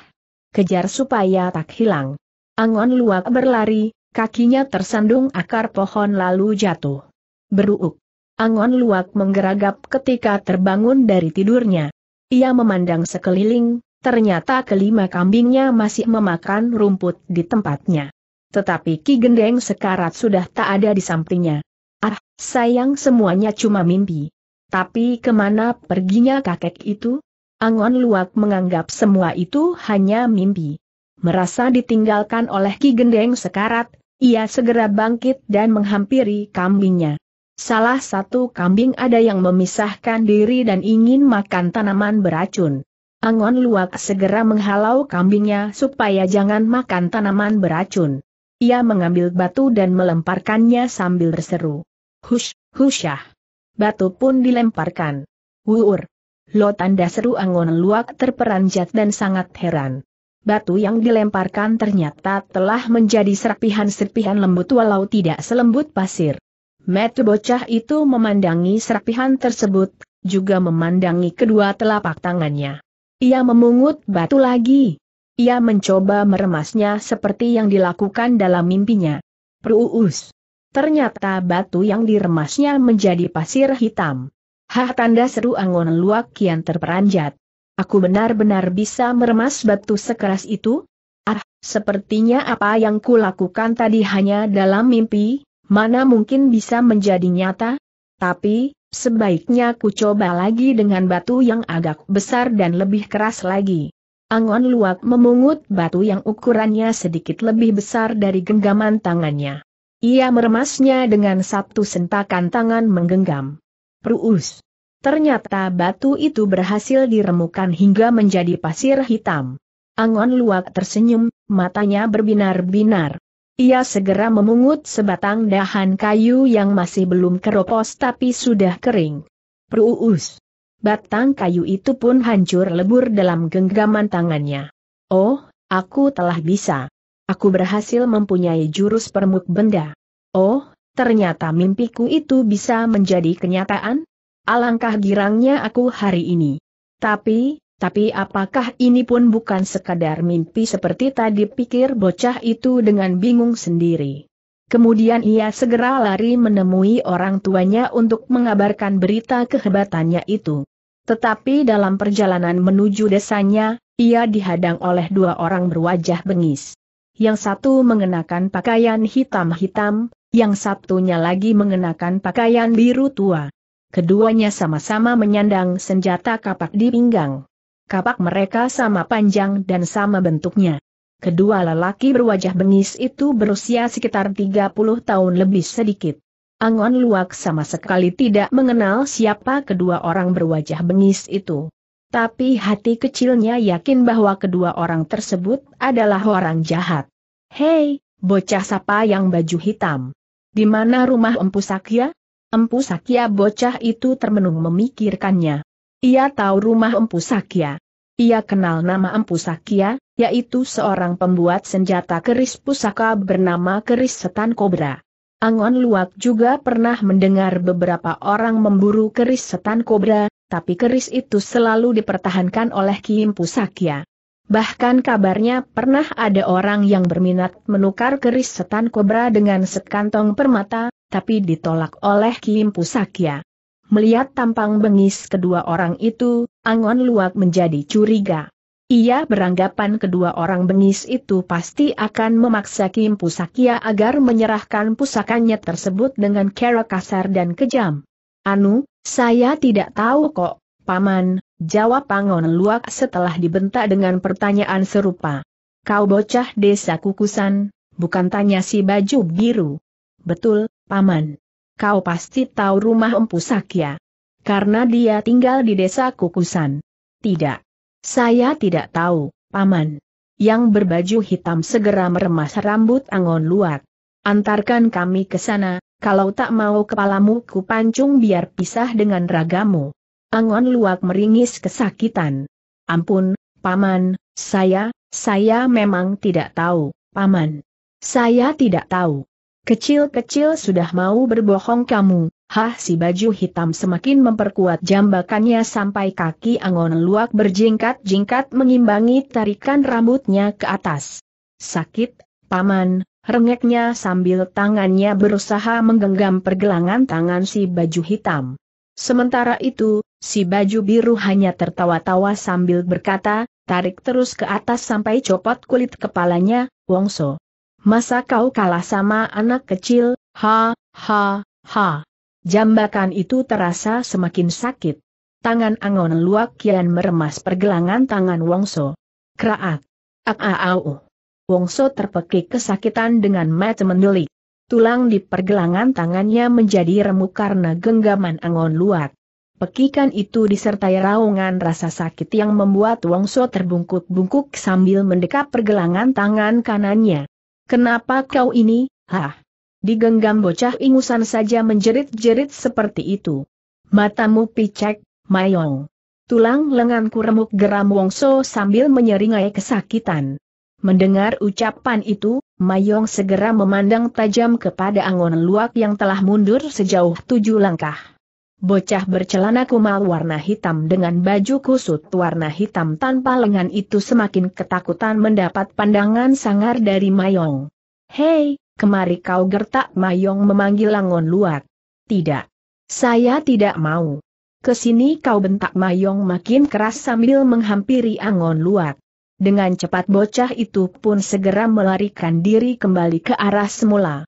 Kejar supaya tak hilang. Angon luak berlari, kakinya tersandung akar pohon lalu jatuh. Beruuk. Angon luak menggeragap ketika terbangun dari tidurnya. Ia memandang sekeliling, ternyata kelima kambingnya masih memakan rumput di tempatnya. Tetapi Ki Gendeng sekarat sudah tak ada di sampingnya. Ah, sayang semuanya cuma mimpi. Tapi kemana perginya kakek itu? Angon Luak menganggap semua itu hanya mimpi. Merasa ditinggalkan oleh Ki Gendeng sekarat, ia segera bangkit dan menghampiri kambingnya. Salah satu kambing ada yang memisahkan diri dan ingin makan tanaman beracun. Angon Luak segera menghalau kambingnya supaya jangan makan tanaman beracun. Ia mengambil batu dan melemparkannya sambil berseru. Hush, hushah." Batu pun dilemparkan. Wuur. Lo tanda seru Angon Luak terperanjat dan sangat heran. Batu yang dilemparkan ternyata telah menjadi serpihan-serpihan lembut walau tidak selembut pasir. Metu bocah itu memandangi serpihan tersebut, juga memandangi kedua telapak tangannya. Ia memungut batu lagi. Ia mencoba meremasnya seperti yang dilakukan dalam mimpinya. Pruus. Ternyata batu yang diremasnya menjadi pasir hitam. Hah tanda seru Angon Luak kian terperanjat. Aku benar-benar bisa meremas batu sekeras itu? Ah, sepertinya apa yang kulakukan tadi hanya dalam mimpi, mana mungkin bisa menjadi nyata? Tapi, sebaiknya ku coba lagi dengan batu yang agak besar dan lebih keras lagi. Angon Luak memungut batu yang ukurannya sedikit lebih besar dari genggaman tangannya. Ia meremasnya dengan satu sentakan tangan menggenggam. Pruus. Ternyata batu itu berhasil diremukan hingga menjadi pasir hitam. Angon luak tersenyum, matanya berbinar-binar. Ia segera memungut sebatang dahan kayu yang masih belum keropos tapi sudah kering. Pruus. Batang kayu itu pun hancur lebur dalam genggaman tangannya. Oh, aku telah bisa. Aku berhasil mempunyai jurus permuk benda. Oh, ternyata mimpiku itu bisa menjadi kenyataan? Alangkah girangnya aku hari ini. Tapi, tapi apakah ini pun bukan sekadar mimpi seperti tadi pikir bocah itu dengan bingung sendiri. Kemudian ia segera lari menemui orang tuanya untuk mengabarkan berita kehebatannya itu. Tetapi dalam perjalanan menuju desanya, ia dihadang oleh dua orang berwajah bengis yang satu mengenakan pakaian hitam-hitam, yang satunya lagi mengenakan pakaian biru tua. Keduanya sama-sama menyandang senjata kapak di pinggang. Kapak mereka sama panjang dan sama bentuknya. Kedua lelaki berwajah bengis itu berusia sekitar 30 tahun lebih sedikit. Angon Luak sama sekali tidak mengenal siapa kedua orang berwajah bengis itu. Tapi hati kecilnya yakin bahwa kedua orang tersebut adalah orang jahat. Hei, bocah sapa yang baju hitam. Di mana rumah Empu Sakya? Empu Sakya bocah itu termenung memikirkannya. Ia tahu rumah Empu Sakya. Ia kenal nama Empu Sakya, yaitu seorang pembuat senjata keris pusaka bernama Keris Setan Kobra. Angon Luak juga pernah mendengar beberapa orang memburu keris setan kobra, tapi keris itu selalu dipertahankan oleh Kim Pusakya. Bahkan kabarnya pernah ada orang yang berminat menukar keris setan kobra dengan sekantong permata, tapi ditolak oleh Kim Pusakya. Melihat tampang bengis kedua orang itu, Angon Luak menjadi curiga. Ia beranggapan kedua orang bengis itu pasti akan memaksa Kim Pusakya agar menyerahkan pusakanya tersebut dengan cara kasar dan kejam. Anu, saya tidak tahu kok, Paman, jawab Pangon Luak setelah dibentak dengan pertanyaan serupa. Kau bocah desa kukusan, bukan tanya si baju biru. Betul, Paman. Kau pasti tahu rumah Empu Sakya. Karena dia tinggal di desa kukusan. Tidak. Saya tidak tahu, Paman. Yang berbaju hitam segera meremas rambut Angon Luak. Antarkan kami ke sana, kalau tak mau kepalamu ku pancung biar pisah dengan ragamu. Angon luak meringis kesakitan. Ampun, Paman, saya, saya memang tidak tahu, Paman. Saya tidak tahu. Kecil-kecil sudah mau berbohong kamu, hah si baju hitam semakin memperkuat jambakannya sampai kaki Angon luak berjingkat-jingkat mengimbangi tarikan rambutnya ke atas. Sakit, Paman, Rengeknya sambil tangannya berusaha menggenggam pergelangan tangan si baju hitam. Sementara itu, si baju biru hanya tertawa-tawa sambil berkata, tarik terus ke atas sampai copot kulit kepalanya, Wongso. Masa kau kalah sama anak kecil, ha, ha, ha. Jambakan itu terasa semakin sakit. Tangan Angon Luak kian meremas pergelangan tangan Wongso. Kraak. Ak-a-au. Wongso terpekik kesakitan dengan mata mendelik. Tulang di pergelangan tangannya menjadi remuk karena genggaman angon luat. Pekikan itu disertai raungan rasa sakit yang membuat Wongso terbungkuk-bungkuk sambil mendekap pergelangan tangan kanannya. Kenapa kau ini, hah? Digenggam bocah ingusan saja menjerit-jerit seperti itu. Matamu picek, Mayong. Tulang lenganku remuk geram Wongso sambil menyeringai kesakitan. Mendengar ucapan itu, Mayong segera memandang tajam kepada Angon Luak yang telah mundur sejauh tujuh langkah. Bocah bercelana kumal warna hitam dengan baju kusut warna hitam tanpa lengan itu semakin ketakutan mendapat pandangan sangar dari Mayong. Hei, kemari kau gertak Mayong memanggil Angon Luak. Tidak. Saya tidak mau. Kesini kau bentak Mayong makin keras sambil menghampiri Angon Luak. Dengan cepat bocah itu pun segera melarikan diri kembali ke arah semula.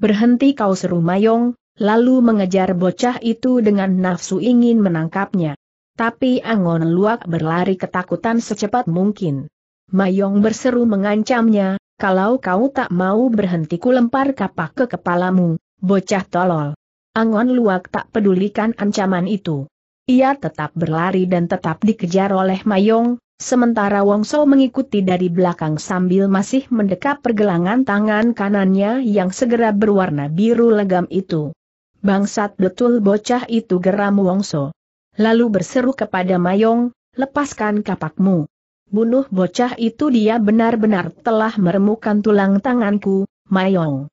Berhenti kau seru Mayong, lalu mengejar bocah itu dengan nafsu ingin menangkapnya. Tapi Angon Luak berlari ketakutan secepat mungkin. Mayong berseru mengancamnya, kalau kau tak mau berhenti ku lempar kapak ke kepalamu, bocah tolol. Angon Luak tak pedulikan ancaman itu. Ia tetap berlari dan tetap dikejar oleh Mayong, Sementara Wong So mengikuti dari belakang sambil masih mendekap pergelangan tangan kanannya yang segera berwarna biru legam itu. Bangsat betul bocah itu geram Wong So. Lalu berseru kepada Mayong, lepaskan kapakmu. Bunuh bocah itu dia benar-benar telah meremukan tulang tanganku, Mayong.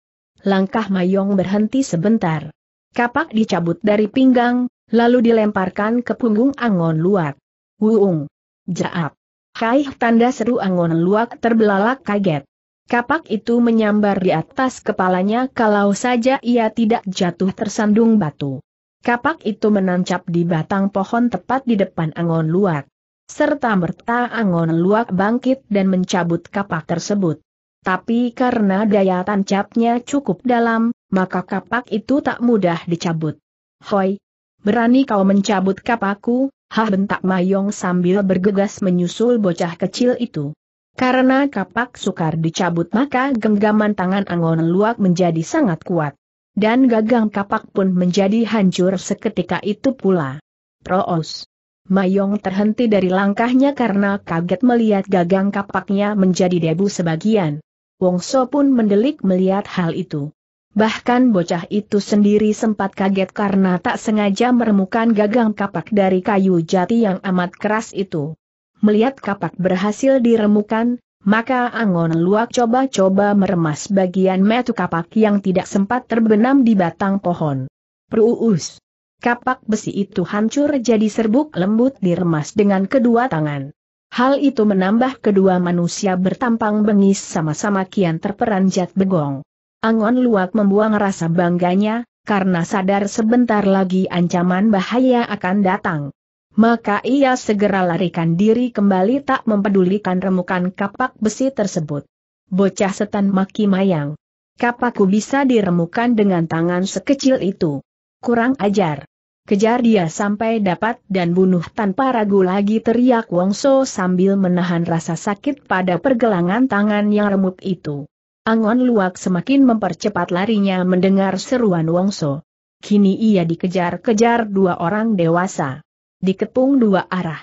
Langkah Mayong berhenti sebentar. Kapak dicabut dari pinggang, lalu dilemparkan ke punggung Angon Luat. Wuung. Jaap. Hai tanda seru Angon Luak terbelalak kaget. Kapak itu menyambar di atas kepalanya kalau saja ia tidak jatuh tersandung batu. Kapak itu menancap di batang pohon tepat di depan Angon Luak. Serta merta Angon Luak bangkit dan mencabut kapak tersebut. Tapi karena daya tancapnya cukup dalam, maka kapak itu tak mudah dicabut. Hoi! Berani kau mencabut kapakku, Hah bentak Mayong sambil bergegas menyusul bocah kecil itu. Karena kapak sukar dicabut maka genggaman tangan Angon Luak menjadi sangat kuat. Dan gagang kapak pun menjadi hancur seketika itu pula. Proos. Mayong terhenti dari langkahnya karena kaget melihat gagang kapaknya menjadi debu sebagian. Wongso pun mendelik melihat hal itu. Bahkan bocah itu sendiri sempat kaget karena tak sengaja meremukan gagang kapak dari kayu jati yang amat keras itu. Melihat kapak berhasil diremukan, maka Angon Luak coba-coba meremas bagian metu kapak yang tidak sempat terbenam di batang pohon. Pruus. Kapak besi itu hancur jadi serbuk lembut diremas dengan kedua tangan. Hal itu menambah kedua manusia bertampang bengis sama-sama kian terperanjat begong. Angon Luak membuang rasa bangganya, karena sadar sebentar lagi ancaman bahaya akan datang. Maka ia segera larikan diri kembali tak mempedulikan remukan kapak besi tersebut. Bocah setan maki mayang. Kapakku bisa diremukan dengan tangan sekecil itu. Kurang ajar. Kejar dia sampai dapat dan bunuh tanpa ragu lagi teriak Wongso sambil menahan rasa sakit pada pergelangan tangan yang remuk itu. Angon Luak semakin mempercepat larinya mendengar seruan Wongso. Kini ia dikejar-kejar dua orang dewasa. Dikepung dua arah.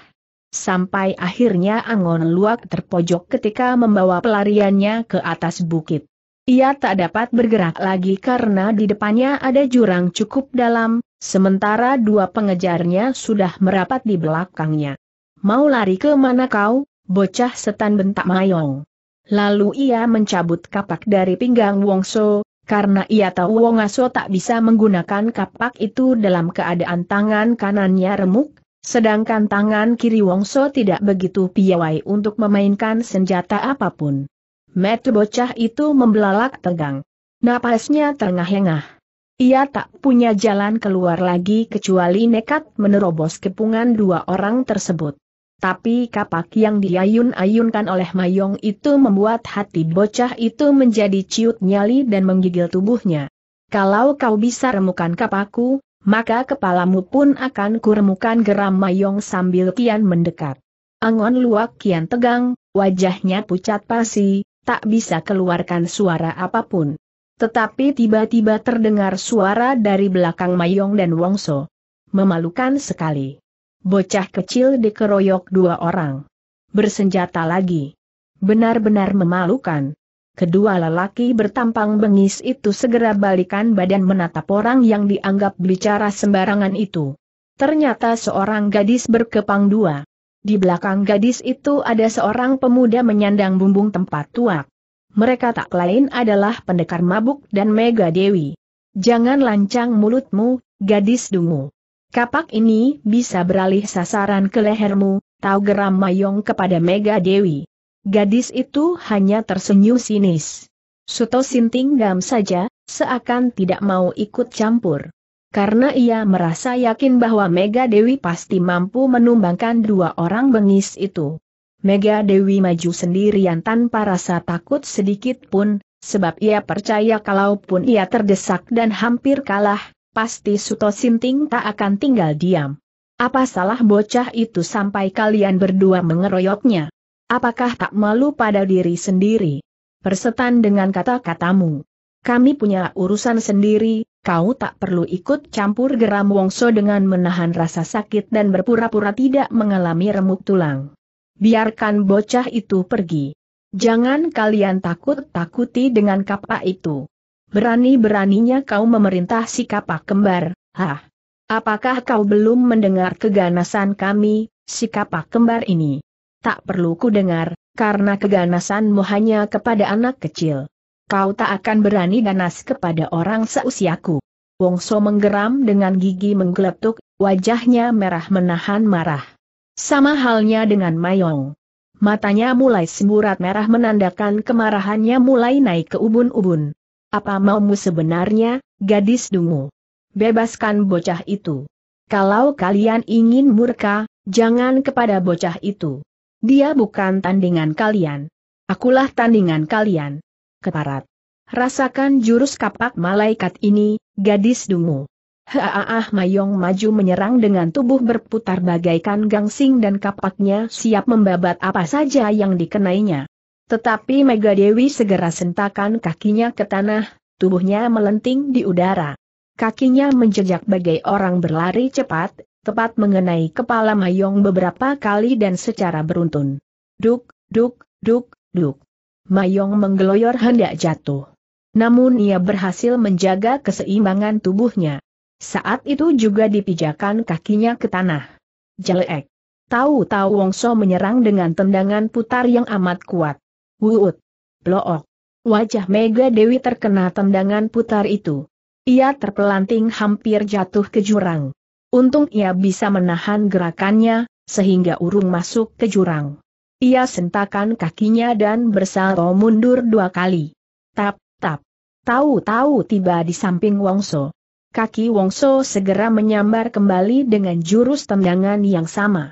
Sampai akhirnya Angon Luak terpojok ketika membawa pelariannya ke atas bukit. Ia tak dapat bergerak lagi karena di depannya ada jurang cukup dalam, sementara dua pengejarnya sudah merapat di belakangnya. Mau lari ke mana kau, bocah setan bentak Mayong. Lalu ia mencabut kapak dari pinggang Wong So, karena ia tahu Wong So tak bisa menggunakan kapak itu dalam keadaan tangan kanannya remuk, sedangkan tangan kiri Wong So tidak begitu piawai untuk memainkan senjata apapun. Met bocah itu membelalak tegang. Napasnya terengah-engah. Ia tak punya jalan keluar lagi kecuali nekat menerobos kepungan dua orang tersebut. Tapi kapak yang diayun-ayunkan oleh Mayong itu membuat hati bocah itu menjadi ciut nyali dan menggigil tubuhnya. Kalau kau bisa remukan kapaku, maka kepalamu pun akan kuremukan geram Mayong sambil kian mendekat. Angon luak kian tegang, wajahnya pucat pasi, tak bisa keluarkan suara apapun. Tetapi tiba-tiba terdengar suara dari belakang Mayong dan Wongso. Memalukan sekali bocah kecil dikeroyok dua orang. Bersenjata lagi. Benar-benar memalukan. Kedua lelaki bertampang bengis itu segera balikan badan menatap orang yang dianggap bicara sembarangan itu. Ternyata seorang gadis berkepang dua. Di belakang gadis itu ada seorang pemuda menyandang bumbung tempat tuak. Mereka tak lain adalah pendekar mabuk dan Mega Dewi. Jangan lancang mulutmu, gadis dungu. Kapak ini bisa beralih sasaran ke lehermu, tahu geram Mayong kepada Mega Dewi. Gadis itu hanya tersenyum sinis. Suto sinting gam saja, seakan tidak mau ikut campur. Karena ia merasa yakin bahwa Mega Dewi pasti mampu menumbangkan dua orang bengis itu. Mega Dewi maju sendirian tanpa rasa takut sedikit pun, sebab ia percaya kalaupun ia terdesak dan hampir kalah, pasti Suto Sinting tak akan tinggal diam. Apa salah bocah itu sampai kalian berdua mengeroyoknya? Apakah tak malu pada diri sendiri? Persetan dengan kata-katamu. Kami punya urusan sendiri, kau tak perlu ikut campur geram Wongso dengan menahan rasa sakit dan berpura-pura tidak mengalami remuk tulang. Biarkan bocah itu pergi. Jangan kalian takut-takuti dengan kapak itu. Berani-beraninya kau memerintah si kapak kembar, hah? Apakah kau belum mendengar keganasan kami, si kapak kembar ini? Tak perlu ku dengar, karena keganasanmu hanya kepada anak kecil. Kau tak akan berani ganas kepada orang seusiaku. Wongso menggeram dengan gigi menggeletuk, wajahnya merah menahan marah. Sama halnya dengan Mayong. Matanya mulai semburat merah menandakan kemarahannya mulai naik ke ubun-ubun. Apa maumu sebenarnya, gadis dungu? Bebaskan bocah itu. Kalau kalian ingin murka, jangan kepada bocah itu. Dia bukan tandingan kalian. Akulah tandingan kalian. Keparat. Rasakan jurus kapak malaikat ini, gadis dungu. Haaah Mayong maju menyerang dengan tubuh berputar bagaikan gangsing dan kapaknya siap membabat apa saja yang dikenainya. Tetapi Mega Dewi segera sentakan kakinya ke tanah, tubuhnya melenting di udara. Kakinya menjejak bagai orang berlari cepat, tepat mengenai kepala Mayong beberapa kali dan secara beruntun. Duk, duk, duk, duk. Mayong menggeloyor hendak jatuh. Namun ia berhasil menjaga keseimbangan tubuhnya. Saat itu juga dipijakan kakinya ke tanah. Jelek. Tahu-tahu Wongso menyerang dengan tendangan putar yang amat kuat. Wuut. Blook. Wajah Mega Dewi terkena tendangan putar itu. Ia terpelanting hampir jatuh ke jurang. Untung ia bisa menahan gerakannya, sehingga urung masuk ke jurang. Ia sentakan kakinya dan bersalto mundur dua kali. Tap, tap. Tahu-tahu tiba di samping Wongso. Kaki Wongso segera menyambar kembali dengan jurus tendangan yang sama.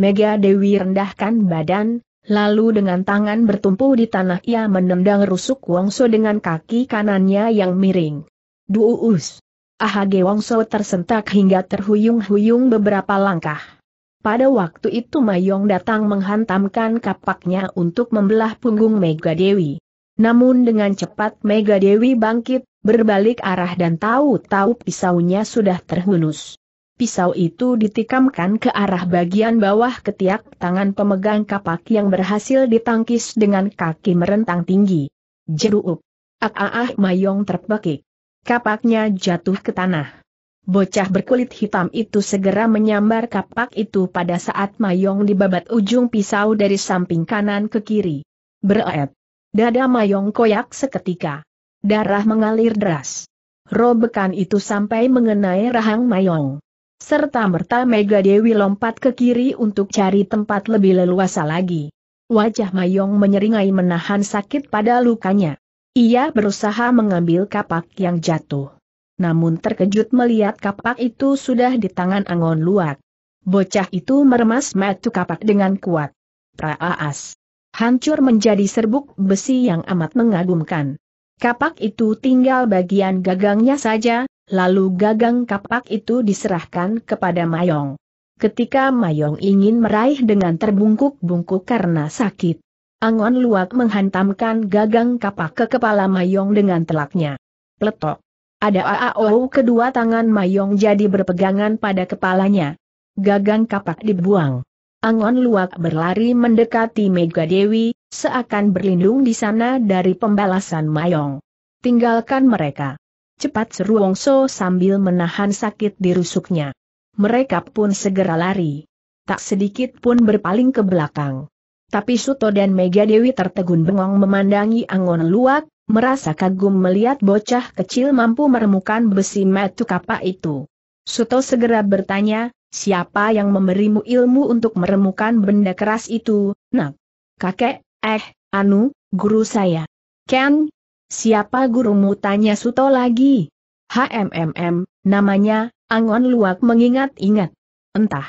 Mega Dewi rendahkan badan, Lalu dengan tangan bertumpu di tanah ia menendang rusuk Wongso dengan kaki kanannya yang miring. Duus! Ahage Wongso tersentak hingga terhuyung-huyung beberapa langkah. Pada waktu itu Mayong datang menghantamkan kapaknya untuk membelah punggung Mega Dewi. Namun dengan cepat Mega Dewi bangkit, berbalik arah dan tahu-tahu pisaunya sudah terhunus pisau itu ditikamkan ke arah bagian bawah ketiak tangan pemegang kapak yang berhasil ditangkis dengan kaki merentang tinggi. jeruk. Ah ah ah Mayong terbekik. Kapaknya jatuh ke tanah. Bocah berkulit hitam itu segera menyambar kapak itu pada saat Mayong dibabat ujung pisau dari samping kanan ke kiri. Bereet. Dada Mayong koyak seketika. Darah mengalir deras. Robekan itu sampai mengenai rahang Mayong. Serta merta Mega Dewi lompat ke kiri untuk cari tempat lebih leluasa lagi. Wajah Mayong menyeringai menahan sakit pada lukanya. Ia berusaha mengambil kapak yang jatuh. Namun terkejut melihat kapak itu sudah di tangan Angon Luat. Bocah itu meremas metu kapak dengan kuat. Praaas. Hancur menjadi serbuk besi yang amat mengagumkan. Kapak itu tinggal bagian gagangnya saja, lalu gagang kapak itu diserahkan kepada Mayong. Ketika Mayong ingin meraih dengan terbungkuk-bungkuk karena sakit, Angon Luak menghantamkan gagang kapak ke kepala Mayong dengan telaknya. Pletok. Ada AAO kedua tangan Mayong jadi berpegangan pada kepalanya. Gagang kapak dibuang. Angon Luak berlari mendekati Mega Dewi, seakan berlindung di sana dari pembalasan Mayong. Tinggalkan mereka. Cepat seru Wongso sambil menahan sakit di rusuknya. Mereka pun segera lari. Tak sedikit pun berpaling ke belakang. Tapi Suto dan Mega Dewi tertegun bengong memandangi Angon Luak, merasa kagum melihat bocah kecil mampu meremukan besi metu kapak itu. Suto segera bertanya, siapa yang memberimu ilmu untuk meremukan benda keras itu, nak? Kakek, eh, Anu, guru saya. Ken, Siapa gurumu tanya Suto lagi? HMMM, namanya, Angon Luak mengingat-ingat. Entah.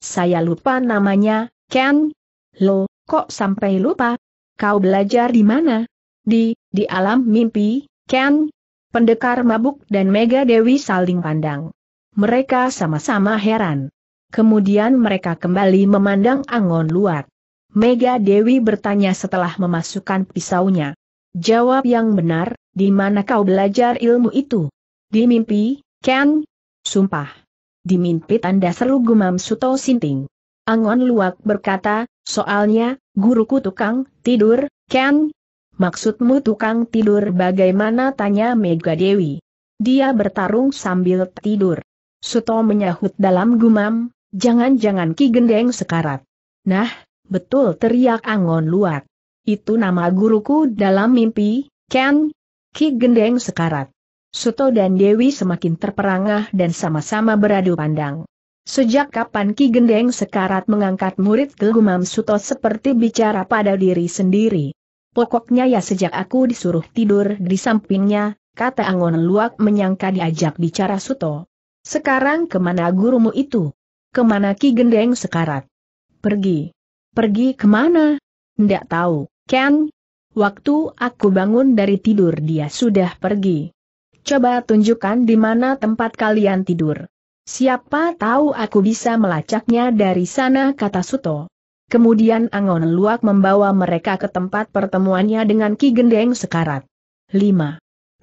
Saya lupa namanya, Ken. Lo, kok sampai lupa? Kau belajar di mana? Di, di alam mimpi, Ken. Pendekar mabuk dan Mega Dewi saling pandang. Mereka sama-sama heran. Kemudian mereka kembali memandang Angon Luat. Mega Dewi bertanya setelah memasukkan pisaunya. Jawab yang benar, di mana kau belajar ilmu itu? Di mimpi, Ken? Sumpah. Di mimpi tanda seru gumam Suto Sinting. Angon Luak berkata, soalnya, guruku tukang, tidur, Ken? Maksudmu tukang tidur bagaimana tanya Mega Dewi? Dia bertarung sambil tidur. Suto menyahut dalam gumam, jangan-jangan Ki Gendeng sekarat. Nah, betul teriak Angon Luak. Itu nama guruku dalam mimpi, Ken Ki Gendeng Sekarat. Suto dan Dewi semakin terperangah dan sama-sama beradu pandang. Sejak kapan Ki Gendeng Sekarat mengangkat murid ke Gumam Suto seperti bicara pada diri sendiri? Pokoknya ya sejak aku disuruh tidur di sampingnya, kata Angon Luak menyangka diajak bicara Suto. Sekarang kemana gurumu itu? Kemana Ki Gendeng Sekarat? Pergi. Pergi kemana? Ndak tahu. Ken, waktu aku bangun dari tidur dia sudah pergi. Coba tunjukkan di mana tempat kalian tidur. Siapa tahu aku bisa melacaknya dari sana kata Suto. Kemudian Angon Luak membawa mereka ke tempat pertemuannya dengan Ki Gendeng Sekarat. 5.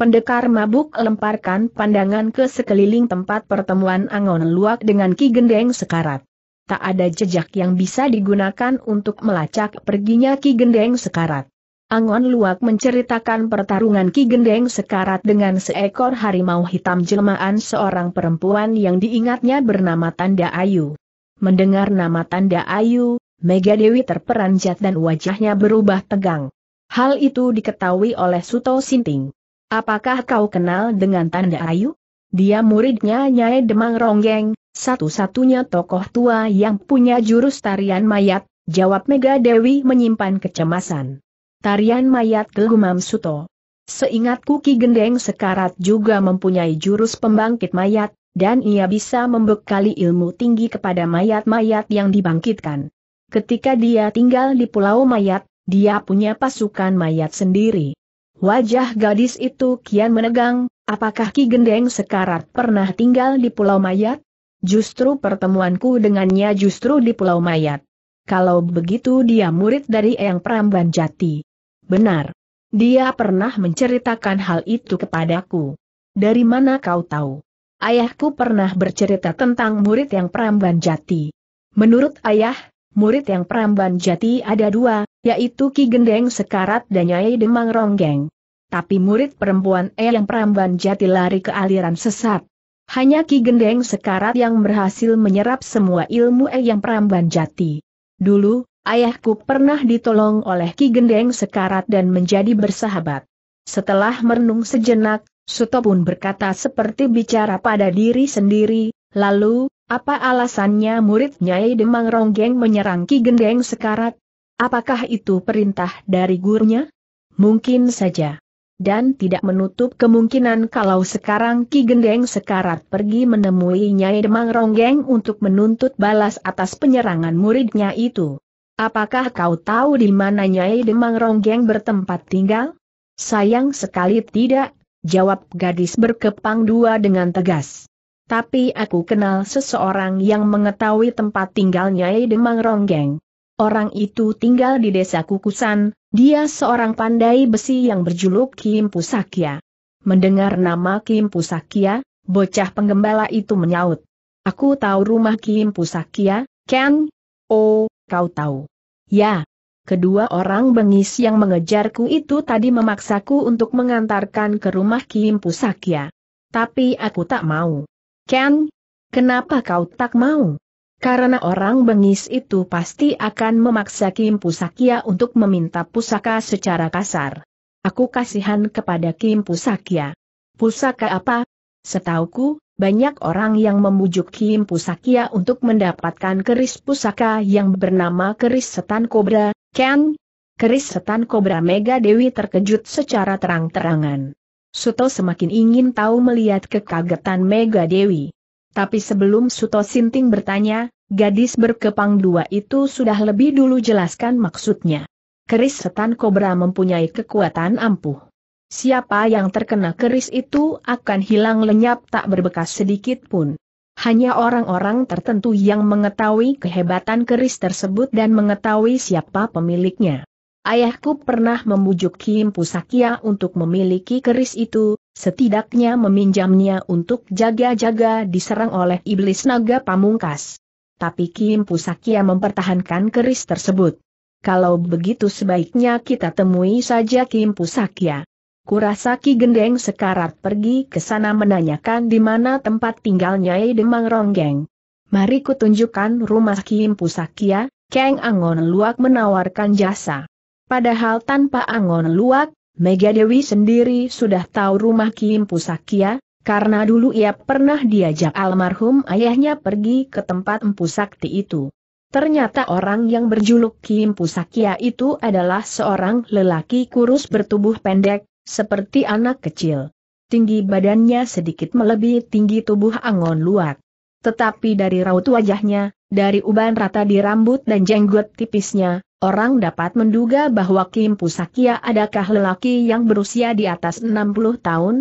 Pendekar mabuk lemparkan pandangan ke sekeliling tempat pertemuan Angon Luak dengan Ki Gendeng Sekarat tak ada jejak yang bisa digunakan untuk melacak perginya Ki Gendeng Sekarat. Angon Luak menceritakan pertarungan Ki Gendeng Sekarat dengan seekor harimau hitam jelmaan seorang perempuan yang diingatnya bernama Tanda Ayu. Mendengar nama Tanda Ayu, Mega Dewi terperanjat dan wajahnya berubah tegang. Hal itu diketahui oleh Suto Sinting. Apakah kau kenal dengan Tanda Ayu? Dia muridnya Nyai Demang Ronggeng, satu-satunya tokoh tua yang punya jurus tarian mayat, jawab Mega Dewi menyimpan kecemasan. Tarian mayat gelumam Suto. Seingat Kuki Gendeng Sekarat juga mempunyai jurus pembangkit mayat, dan ia bisa membekali ilmu tinggi kepada mayat-mayat yang dibangkitkan. Ketika dia tinggal di Pulau Mayat, dia punya pasukan mayat sendiri. Wajah gadis itu kian menegang, Apakah Ki Gendeng Sekarat pernah tinggal di Pulau Mayat? Justru pertemuanku dengannya justru di Pulau Mayat. Kalau begitu dia murid dari Eyang Pramban Jati. Benar. Dia pernah menceritakan hal itu kepadaku. Dari mana kau tahu? Ayahku pernah bercerita tentang murid yang Pramban Jati. Menurut ayah, murid yang Pramban Jati ada dua, yaitu Ki Gendeng Sekarat dan Nyai Demang Ronggeng tapi murid perempuan Eyang Pramban Jati lari ke aliran sesat. Hanya Ki Gendeng sekarat yang berhasil menyerap semua ilmu Eyang Pramban Jati. Dulu, ayahku pernah ditolong oleh Ki Gendeng sekarat dan menjadi bersahabat. Setelah merenung sejenak, Suto pun berkata seperti bicara pada diri sendiri, lalu, apa alasannya murid Nyai Demang Ronggeng menyerang Ki Gendeng sekarat? Apakah itu perintah dari gurunya? Mungkin saja dan tidak menutup kemungkinan kalau sekarang Ki Gendeng Sekarat pergi menemui Nyai Demang Ronggeng untuk menuntut balas atas penyerangan muridnya itu. Apakah kau tahu di mana Nyai Demang Ronggeng bertempat tinggal? Sayang sekali tidak, jawab gadis berkepang dua dengan tegas. Tapi aku kenal seseorang yang mengetahui tempat tinggal Nyai Demang Ronggeng. Orang itu tinggal di desa Kukusan, dia seorang pandai besi yang berjuluk Kim Pusakya. Mendengar nama Kim Pusakya, bocah penggembala itu menyaut. Aku tahu rumah Kim Pusakya, Ken? Oh, kau tahu. Ya. Kedua orang bengis yang mengejarku itu tadi memaksaku untuk mengantarkan ke rumah Kim Pusakya. Tapi aku tak mau. Ken? Kenapa kau tak mau? Karena orang bengis itu pasti akan memaksa Kim Pusakia untuk meminta pusaka secara kasar. Aku kasihan kepada Kim Pusakia. Pusaka apa? Setauku, banyak orang yang memujuk Kim Pusakia untuk mendapatkan keris pusaka yang bernama keris setan kobra, Ken. Keris setan kobra Mega Dewi terkejut secara terang-terangan. Suto semakin ingin tahu melihat kekagetan Mega Dewi. Tapi sebelum Suto Sinting bertanya, gadis berkepang dua itu sudah lebih dulu jelaskan maksudnya. Keris setan kobra mempunyai kekuatan ampuh. Siapa yang terkena keris itu akan hilang lenyap tak berbekas sedikit pun. Hanya orang-orang tertentu yang mengetahui kehebatan keris tersebut dan mengetahui siapa pemiliknya. Ayahku pernah membujuk Kim Pusakia untuk memiliki keris itu, setidaknya meminjamnya untuk jaga-jaga diserang oleh iblis naga pamungkas. Tapi Kim Pusakia mempertahankan keris tersebut. Kalau begitu sebaiknya kita temui saja Kim Pusakia. Kurasaki Gendeng sekarat pergi ke sana menanyakan di mana tempat tinggalnya Nyai Demang Ronggeng. Mari kutunjukkan rumah Kim Pusakia, Keng Angon Luak menawarkan jasa. Padahal tanpa angon luak, Mega Dewi sendiri sudah tahu rumah Kim Pusakia, karena dulu ia pernah diajak almarhum ayahnya pergi ke tempat Empu Sakti itu. Ternyata orang yang berjuluk Kim Pusakia itu adalah seorang lelaki kurus bertubuh pendek, seperti anak kecil. Tinggi badannya sedikit melebihi tinggi tubuh Angon Luak. Tetapi dari raut wajahnya, dari uban rata di rambut dan jenggot tipisnya, orang dapat menduga bahwa Kim Pusakia adakah lelaki yang berusia di atas 60 tahun?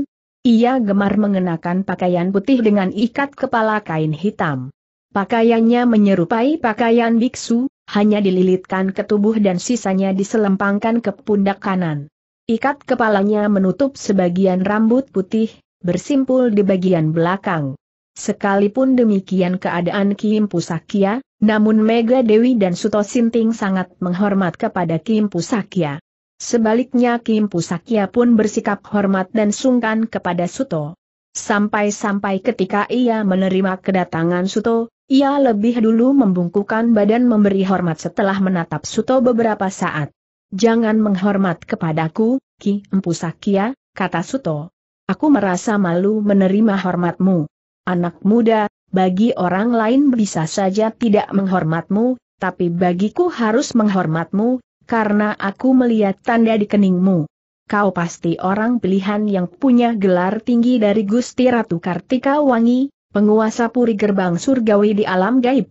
Ia gemar mengenakan pakaian putih dengan ikat kepala kain hitam. Pakaiannya menyerupai pakaian biksu, hanya dililitkan ke tubuh dan sisanya diselempangkan ke pundak kanan. Ikat kepalanya menutup sebagian rambut putih, bersimpul di bagian belakang. Sekalipun demikian keadaan Kim Pusakya, namun Mega Dewi dan Suto Sinting sangat menghormat kepada Kim Pusakya. Sebaliknya Kim Pusakya pun bersikap hormat dan sungkan kepada Suto. Sampai-sampai ketika ia menerima kedatangan Suto, ia lebih dulu membungkukan badan memberi hormat setelah menatap Suto beberapa saat. Jangan menghormat kepadaku, Ki Empusakia, kata Suto. Aku merasa malu menerima hormatmu anak muda, bagi orang lain bisa saja tidak menghormatmu, tapi bagiku harus menghormatmu, karena aku melihat tanda di keningmu. Kau pasti orang pilihan yang punya gelar tinggi dari Gusti Ratu Kartika Wangi, penguasa puri gerbang surgawi di alam gaib.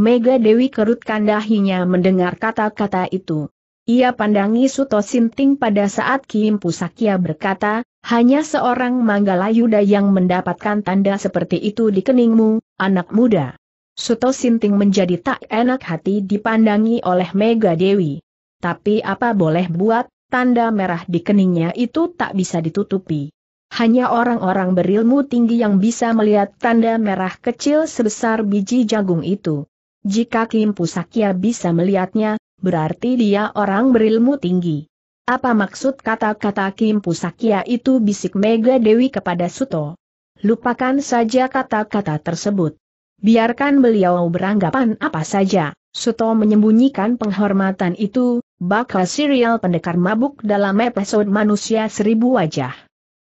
Mega Dewi kerutkan dahinya mendengar kata-kata itu. Ia pandangi Suto Sinting pada saat Kim Pusakya berkata, hanya seorang Yuda yang mendapatkan tanda seperti itu di keningmu, anak muda. Suto Sinting menjadi tak enak hati dipandangi oleh Mega Dewi. Tapi apa boleh buat, tanda merah di keningnya itu tak bisa ditutupi. Hanya orang-orang berilmu tinggi yang bisa melihat tanda merah kecil sebesar biji jagung itu. Jika Kim Pusakya bisa melihatnya, berarti dia orang berilmu tinggi. Apa maksud kata-kata Kim Pusakya itu bisik Mega Dewi kepada Suto? Lupakan saja kata-kata tersebut. Biarkan beliau beranggapan apa saja. Suto menyembunyikan penghormatan itu, bakal serial pendekar mabuk dalam episode manusia seribu wajah.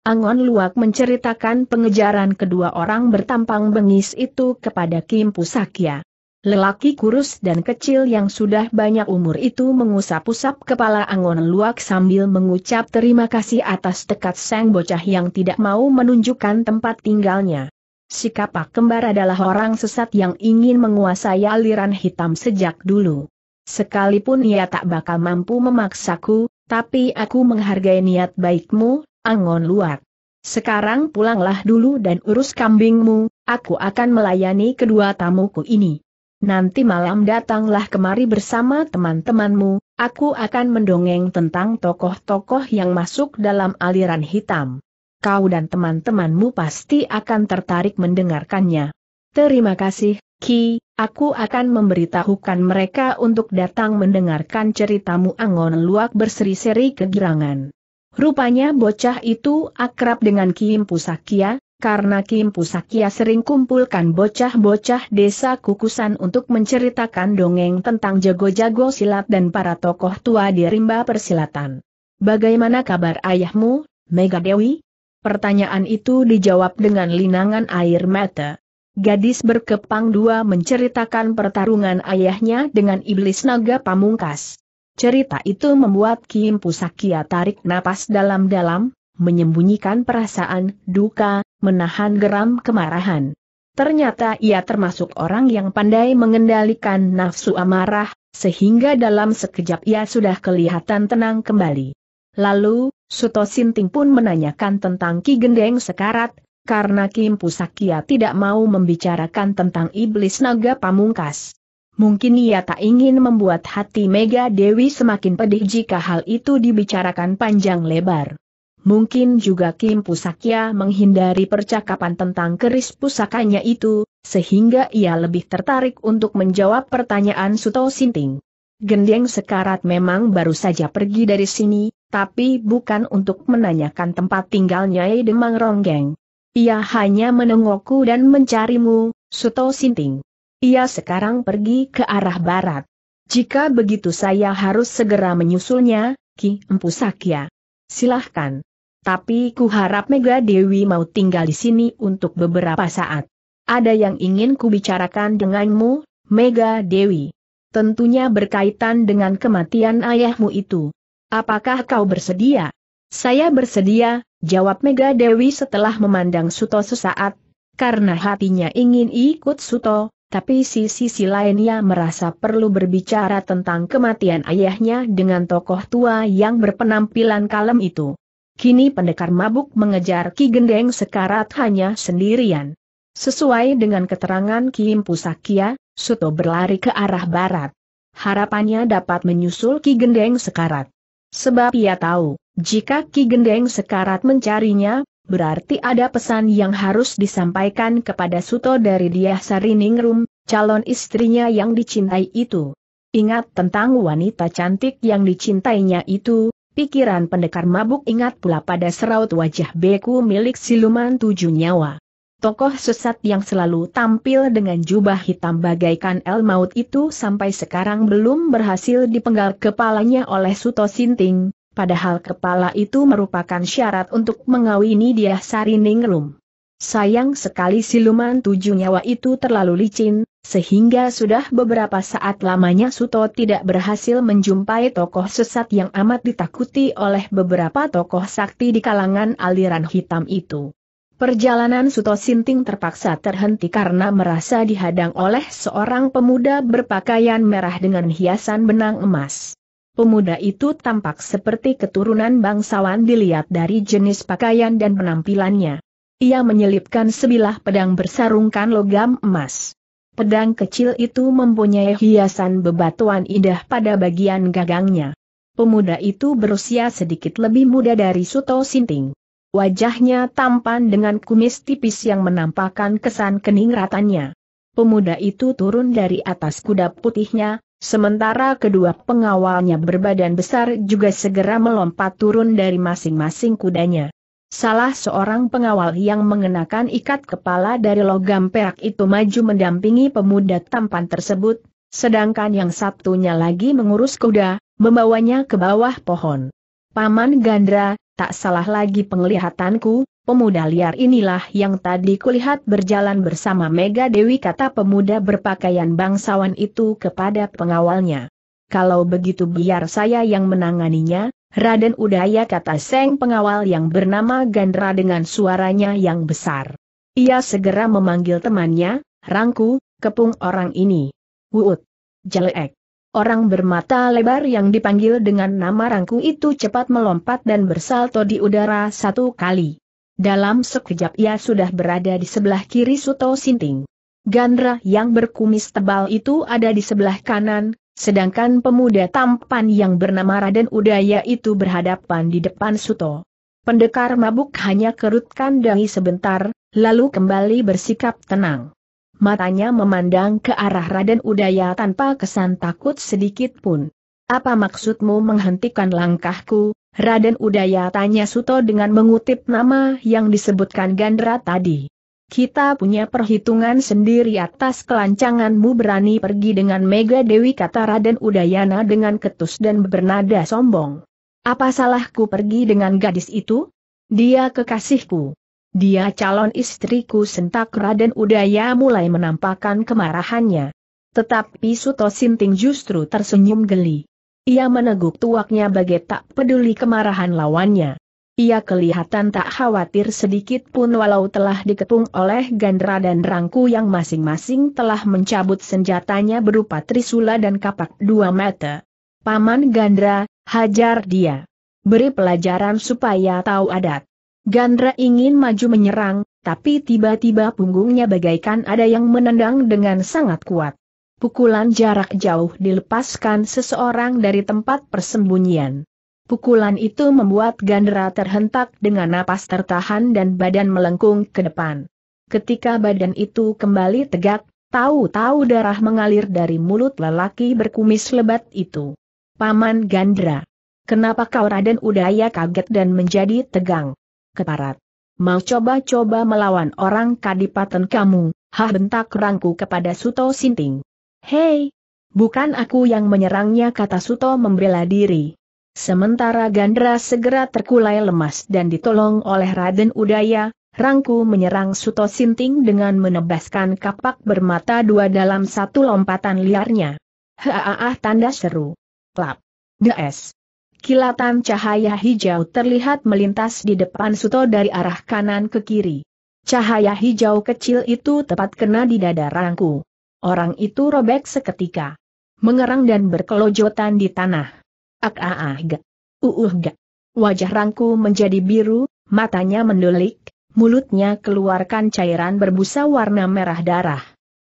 Angon Luak menceritakan pengejaran kedua orang bertampang bengis itu kepada Kim Pusakya. Lelaki kurus dan kecil yang sudah banyak umur itu mengusap-usap kepala Angon Luak sambil mengucap terima kasih atas tekad sang bocah yang tidak mau menunjukkan tempat tinggalnya. Si kapak kembar adalah orang sesat yang ingin menguasai aliran hitam sejak dulu. Sekalipun ia tak bakal mampu memaksaku, tapi aku menghargai niat baikmu, Angon Luak. Sekarang pulanglah dulu dan urus kambingmu, aku akan melayani kedua tamuku ini. Nanti malam datanglah kemari bersama teman-temanmu, aku akan mendongeng tentang tokoh-tokoh yang masuk dalam aliran hitam. Kau dan teman-temanmu pasti akan tertarik mendengarkannya. Terima kasih, Ki, aku akan memberitahukan mereka untuk datang mendengarkan ceritamu Angon Luak berseri-seri kegirangan. Rupanya bocah itu akrab dengan Kim Pusakia, karena Kim Pusakia sering kumpulkan bocah-bocah desa kukusan untuk menceritakan dongeng tentang jago-jago silat dan para tokoh tua di rimba persilatan. Bagaimana kabar ayahmu, Mega Dewi? Pertanyaan itu dijawab dengan linangan air mata. Gadis berkepang dua menceritakan pertarungan ayahnya dengan iblis naga pamungkas. Cerita itu membuat Kim Pusakia tarik napas dalam-dalam, menyembunyikan perasaan duka, menahan geram kemarahan. Ternyata ia termasuk orang yang pandai mengendalikan nafsu amarah, sehingga dalam sekejap ia sudah kelihatan tenang kembali. Lalu, Suto Sinting pun menanyakan tentang Ki Gendeng Sekarat, karena Kim Pusakia tidak mau membicarakan tentang iblis naga pamungkas. Mungkin ia tak ingin membuat hati Mega Dewi semakin pedih jika hal itu dibicarakan panjang lebar. Mungkin juga Kim Pusakya menghindari percakapan tentang keris pusakanya itu, sehingga ia lebih tertarik untuk menjawab pertanyaan Suto Sinting. Gendeng Sekarat memang baru saja pergi dari sini, tapi bukan untuk menanyakan tempat tinggalnya Nyai Demang Ronggeng. Ia hanya menengokku dan mencarimu, Suto Sinting. Ia sekarang pergi ke arah barat. Jika begitu saya harus segera menyusulnya, Ki Empu Silahkan. Tapi ku harap Mega Dewi mau tinggal di sini untuk beberapa saat. Ada yang ingin ku bicarakan denganmu, Mega Dewi. Tentunya berkaitan dengan kematian ayahmu itu. Apakah kau bersedia? Saya bersedia, jawab Mega Dewi setelah memandang Suto sesaat, karena hatinya ingin ikut Suto, tapi sisi-sisi lainnya merasa perlu berbicara tentang kematian ayahnya dengan tokoh tua yang berpenampilan kalem itu. Kini pendekar mabuk mengejar Ki Gendeng sekarat hanya sendirian. Sesuai dengan keterangan Kim Pusakia, Suto berlari ke arah barat. Harapannya dapat menyusul Ki Gendeng sekarat. Sebab ia tahu, jika Ki Gendeng sekarat mencarinya, berarti ada pesan yang harus disampaikan kepada Suto dari dia Sariningrum, calon istrinya yang dicintai itu. Ingat tentang wanita cantik yang dicintainya itu, Pikiran pendekar mabuk ingat pula pada seraut wajah beku milik siluman tujuh nyawa. Tokoh sesat yang selalu tampil dengan jubah hitam bagaikan el maut itu sampai sekarang belum berhasil dipenggal kepalanya oleh Suto Sinting, padahal kepala itu merupakan syarat untuk mengawini dia Sari Ningrum. Sayang sekali siluman tujuh nyawa itu terlalu licin, sehingga sudah beberapa saat lamanya Suto tidak berhasil menjumpai tokoh sesat yang amat ditakuti oleh beberapa tokoh sakti di kalangan aliran hitam itu. Perjalanan Suto Sinting terpaksa terhenti karena merasa dihadang oleh seorang pemuda berpakaian merah dengan hiasan benang emas. Pemuda itu tampak seperti keturunan bangsawan dilihat dari jenis pakaian dan penampilannya. Ia menyelipkan sebilah pedang bersarungkan logam emas. Pedang kecil itu mempunyai hiasan bebatuan indah pada bagian gagangnya. Pemuda itu berusia sedikit lebih muda dari Suto Sinting. Wajahnya tampan dengan kumis tipis yang menampakkan kesan keningratannya. Pemuda itu turun dari atas kuda putihnya, sementara kedua pengawalnya berbadan besar juga segera melompat turun dari masing-masing kudanya. Salah seorang pengawal yang mengenakan ikat kepala dari logam perak itu maju mendampingi pemuda tampan tersebut, sedangkan yang satunya lagi mengurus kuda, membawanya ke bawah pohon. Paman Gandra, tak salah lagi penglihatanku, pemuda liar inilah yang tadi kulihat berjalan bersama Mega Dewi kata pemuda berpakaian bangsawan itu kepada pengawalnya. Kalau begitu biar saya yang menanganinya, Raden Udaya kata Seng pengawal yang bernama Gandra dengan suaranya yang besar. Ia segera memanggil temannya, Rangku, kepung orang ini. Wuut. Jelek. Orang bermata lebar yang dipanggil dengan nama Rangku itu cepat melompat dan bersalto di udara satu kali. Dalam sekejap ia sudah berada di sebelah kiri Suto Sinting. Gandra yang berkumis tebal itu ada di sebelah kanan, Sedangkan pemuda tampan yang bernama Raden Udaya itu berhadapan di depan Suto. Pendekar mabuk hanya kerutkan dahi sebentar, lalu kembali bersikap tenang. Matanya memandang ke arah Raden Udaya tanpa kesan takut sedikit pun. Apa maksudmu menghentikan langkahku, Raden Udaya tanya Suto dengan mengutip nama yang disebutkan Gandra tadi. Kita punya perhitungan sendiri atas kelancanganmu berani pergi dengan Mega Dewi kata Raden Udayana dengan ketus dan bernada sombong. Apa salahku pergi dengan gadis itu? Dia kekasihku. Dia calon istriku sentak Raden Udaya mulai menampakkan kemarahannya. Tetapi Suto Sinting justru tersenyum geli. Ia meneguk tuaknya bagai tak peduli kemarahan lawannya. Ia kelihatan tak khawatir sedikit pun walau telah dikepung oleh Gandra dan Rangku yang masing-masing telah mencabut senjatanya berupa trisula dan kapak dua meter. Paman Gandra, hajar dia. Beri pelajaran supaya tahu adat. Gandra ingin maju menyerang, tapi tiba-tiba punggungnya bagaikan ada yang menendang dengan sangat kuat. Pukulan jarak jauh dilepaskan seseorang dari tempat persembunyian. Pukulan itu membuat Gandra terhentak dengan napas tertahan dan badan melengkung ke depan. Ketika badan itu kembali tegak, tahu-tahu darah mengalir dari mulut lelaki berkumis lebat itu. Paman Gandra. Kenapa kau Raden Udaya kaget dan menjadi tegang? Keparat. Mau coba-coba melawan orang kadipaten kamu, hah bentak rangku kepada Suto Sinting. Hei! Bukan aku yang menyerangnya kata Suto membela diri Sementara Gandra segera terkulai lemas dan ditolong oleh Raden Udaya, Rangku menyerang Suto Sinting dengan menebaskan kapak bermata dua dalam satu lompatan liarnya. Haaah tanda seru. Klap. Des. Kilatan cahaya hijau terlihat melintas di depan Suto dari arah kanan ke kiri. Cahaya hijau kecil itu tepat kena di dada Rangku. Orang itu robek seketika. Mengerang dan berkelojotan di tanah. Ak ah, ah ga. Uh, uh ga. Wajah Rangku menjadi biru, matanya mendelik, mulutnya keluarkan cairan berbusa warna merah darah.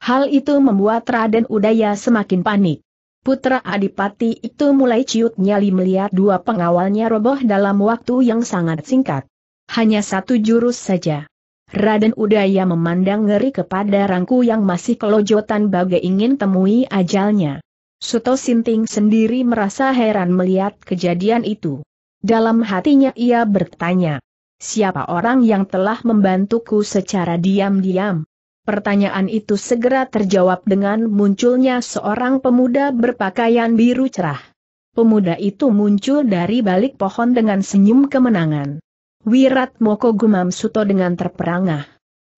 Hal itu membuat Raden Udaya semakin panik. Putra Adipati itu mulai ciut nyali melihat dua pengawalnya roboh dalam waktu yang sangat singkat. Hanya satu jurus saja. Raden Udaya memandang ngeri kepada Rangku yang masih kelojotan bagai ingin temui ajalnya. Suto Sinting sendiri merasa heran melihat kejadian itu. Dalam hatinya ia bertanya, siapa orang yang telah membantuku secara diam-diam? Pertanyaan itu segera terjawab dengan munculnya seorang pemuda berpakaian biru cerah. Pemuda itu muncul dari balik pohon dengan senyum kemenangan. Wirat Moko gumam Suto dengan terperangah.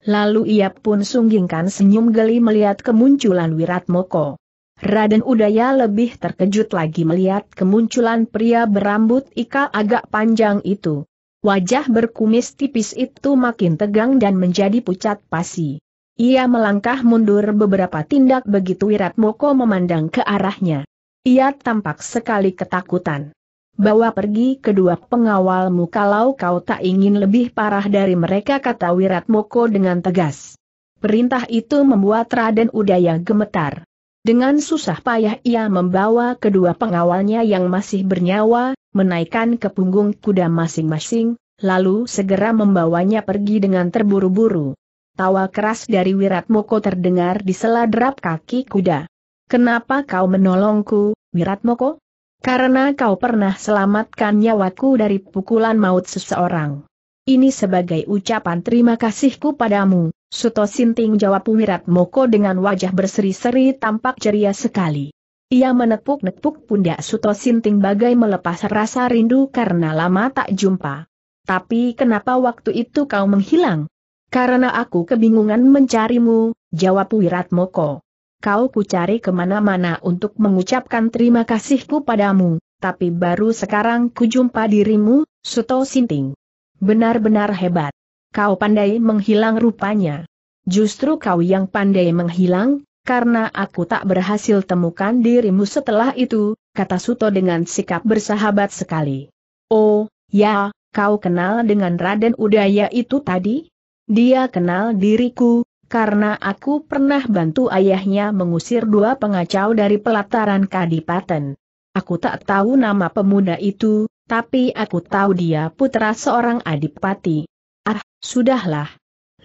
Lalu ia pun sunggingkan senyum geli melihat kemunculan Wirat Moko. Raden Udaya lebih terkejut lagi melihat kemunculan pria berambut ika agak panjang itu. Wajah berkumis tipis itu makin tegang dan menjadi pucat pasi. Ia melangkah mundur beberapa tindak begitu Wirat Moko memandang ke arahnya. Ia tampak sekali ketakutan. Bawa pergi kedua pengawalmu kalau kau tak ingin lebih parah dari mereka kata Wirat Moko dengan tegas. Perintah itu membuat Raden Udaya gemetar. Dengan susah payah ia membawa kedua pengawalnya yang masih bernyawa, menaikkan ke punggung kuda masing-masing, lalu segera membawanya pergi dengan terburu-buru. Tawa keras dari Wiratmoko terdengar di sela derap kaki kuda. Kenapa kau menolongku, Wiratmoko? Karena kau pernah selamatkan nyawaku dari pukulan maut seseorang. Ini sebagai ucapan terima kasihku padamu, Suto Sinting jawab Wirat Moko dengan wajah berseri-seri tampak ceria sekali. Ia menepuk-nepuk pundak Suto Sinting bagai melepas rasa rindu karena lama tak jumpa. Tapi kenapa waktu itu kau menghilang? Karena aku kebingungan mencarimu, jawab Wirat Moko. Kau ku cari kemana-mana untuk mengucapkan terima kasihku padamu, tapi baru sekarang ku jumpa dirimu, Suto Sinting. Benar-benar hebat. Kau pandai menghilang rupanya. Justru kau yang pandai menghilang, karena aku tak berhasil temukan dirimu setelah itu, kata Suto dengan sikap bersahabat sekali. Oh, ya, kau kenal dengan Raden Udaya itu tadi? Dia kenal diriku, karena aku pernah bantu ayahnya mengusir dua pengacau dari pelataran Kadipaten. Aku tak tahu nama pemuda itu, tapi aku tahu dia putra seorang adipati. Ah, sudahlah.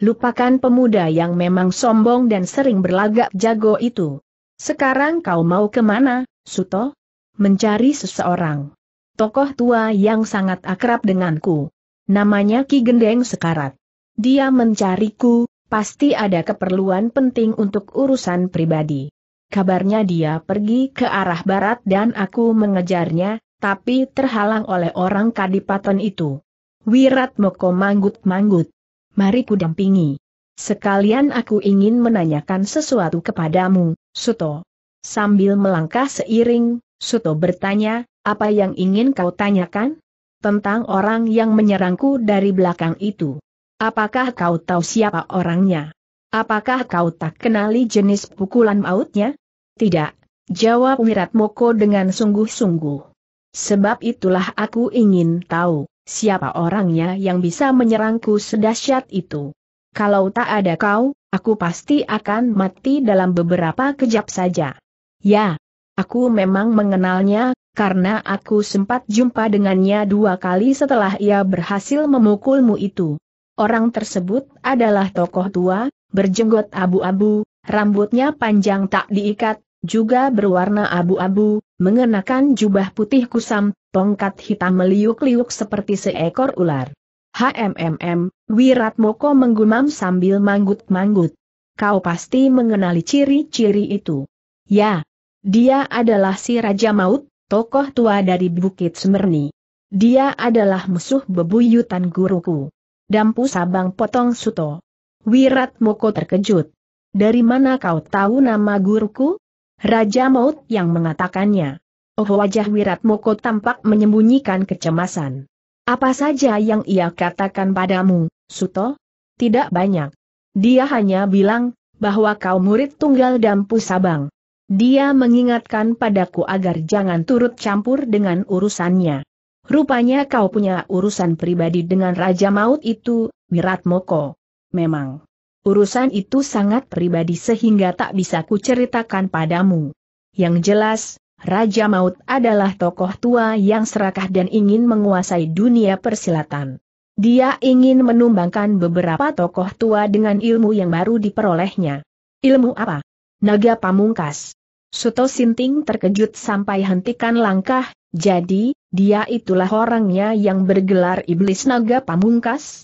Lupakan pemuda yang memang sombong dan sering berlagak jago itu. Sekarang kau mau kemana, Suto? Mencari seseorang. Tokoh tua yang sangat akrab denganku. Namanya Ki Gendeng Sekarat. Dia mencariku, pasti ada keperluan penting untuk urusan pribadi. Kabarnya dia pergi ke arah barat dan aku mengejarnya, tapi terhalang oleh orang kadipaten itu. Wirat Moko manggut-manggut. Mari ku dampingi. Sekalian aku ingin menanyakan sesuatu kepadamu, Suto. Sambil melangkah seiring, Suto bertanya, apa yang ingin kau tanyakan? Tentang orang yang menyerangku dari belakang itu. Apakah kau tahu siapa orangnya? Apakah kau tak kenali jenis pukulan mautnya? Tidak, jawab Wirat Moko dengan sungguh-sungguh. Sebab itulah aku ingin tahu, siapa orangnya yang bisa menyerangku sedahsyat itu. Kalau tak ada kau, aku pasti akan mati dalam beberapa kejap saja. Ya, aku memang mengenalnya, karena aku sempat jumpa dengannya dua kali setelah ia berhasil memukulmu itu. Orang tersebut adalah tokoh tua, berjenggot abu-abu, rambutnya panjang tak diikat, juga berwarna abu-abu, mengenakan jubah putih kusam, tongkat hitam meliuk-liuk seperti seekor ular. HMMM, Wiratmoko menggumam sambil manggut-manggut. Kau pasti mengenali ciri-ciri itu. Ya, dia adalah si Raja Maut, tokoh tua dari Bukit Semerni. Dia adalah musuh bebuyutan guruku. Dampu Sabang Potong Suto. Wiratmoko terkejut. Dari mana kau tahu nama guruku? Raja Maut yang mengatakannya. Oh wajah Wirat Moko tampak menyembunyikan kecemasan. Apa saja yang ia katakan padamu, Suto? Tidak banyak. Dia hanya bilang, bahwa kau murid tunggal Dampu Sabang. Dia mengingatkan padaku agar jangan turut campur dengan urusannya. Rupanya kau punya urusan pribadi dengan Raja Maut itu, Wirat Moko. Memang. Urusan itu sangat pribadi sehingga tak bisa kuceritakan padamu. Yang jelas, Raja Maut adalah tokoh tua yang serakah dan ingin menguasai dunia persilatan. Dia ingin menumbangkan beberapa tokoh tua dengan ilmu yang baru diperolehnya. Ilmu apa? Naga pamungkas. Suto Sinting terkejut sampai hentikan langkah, jadi, dia itulah orangnya yang bergelar iblis naga pamungkas?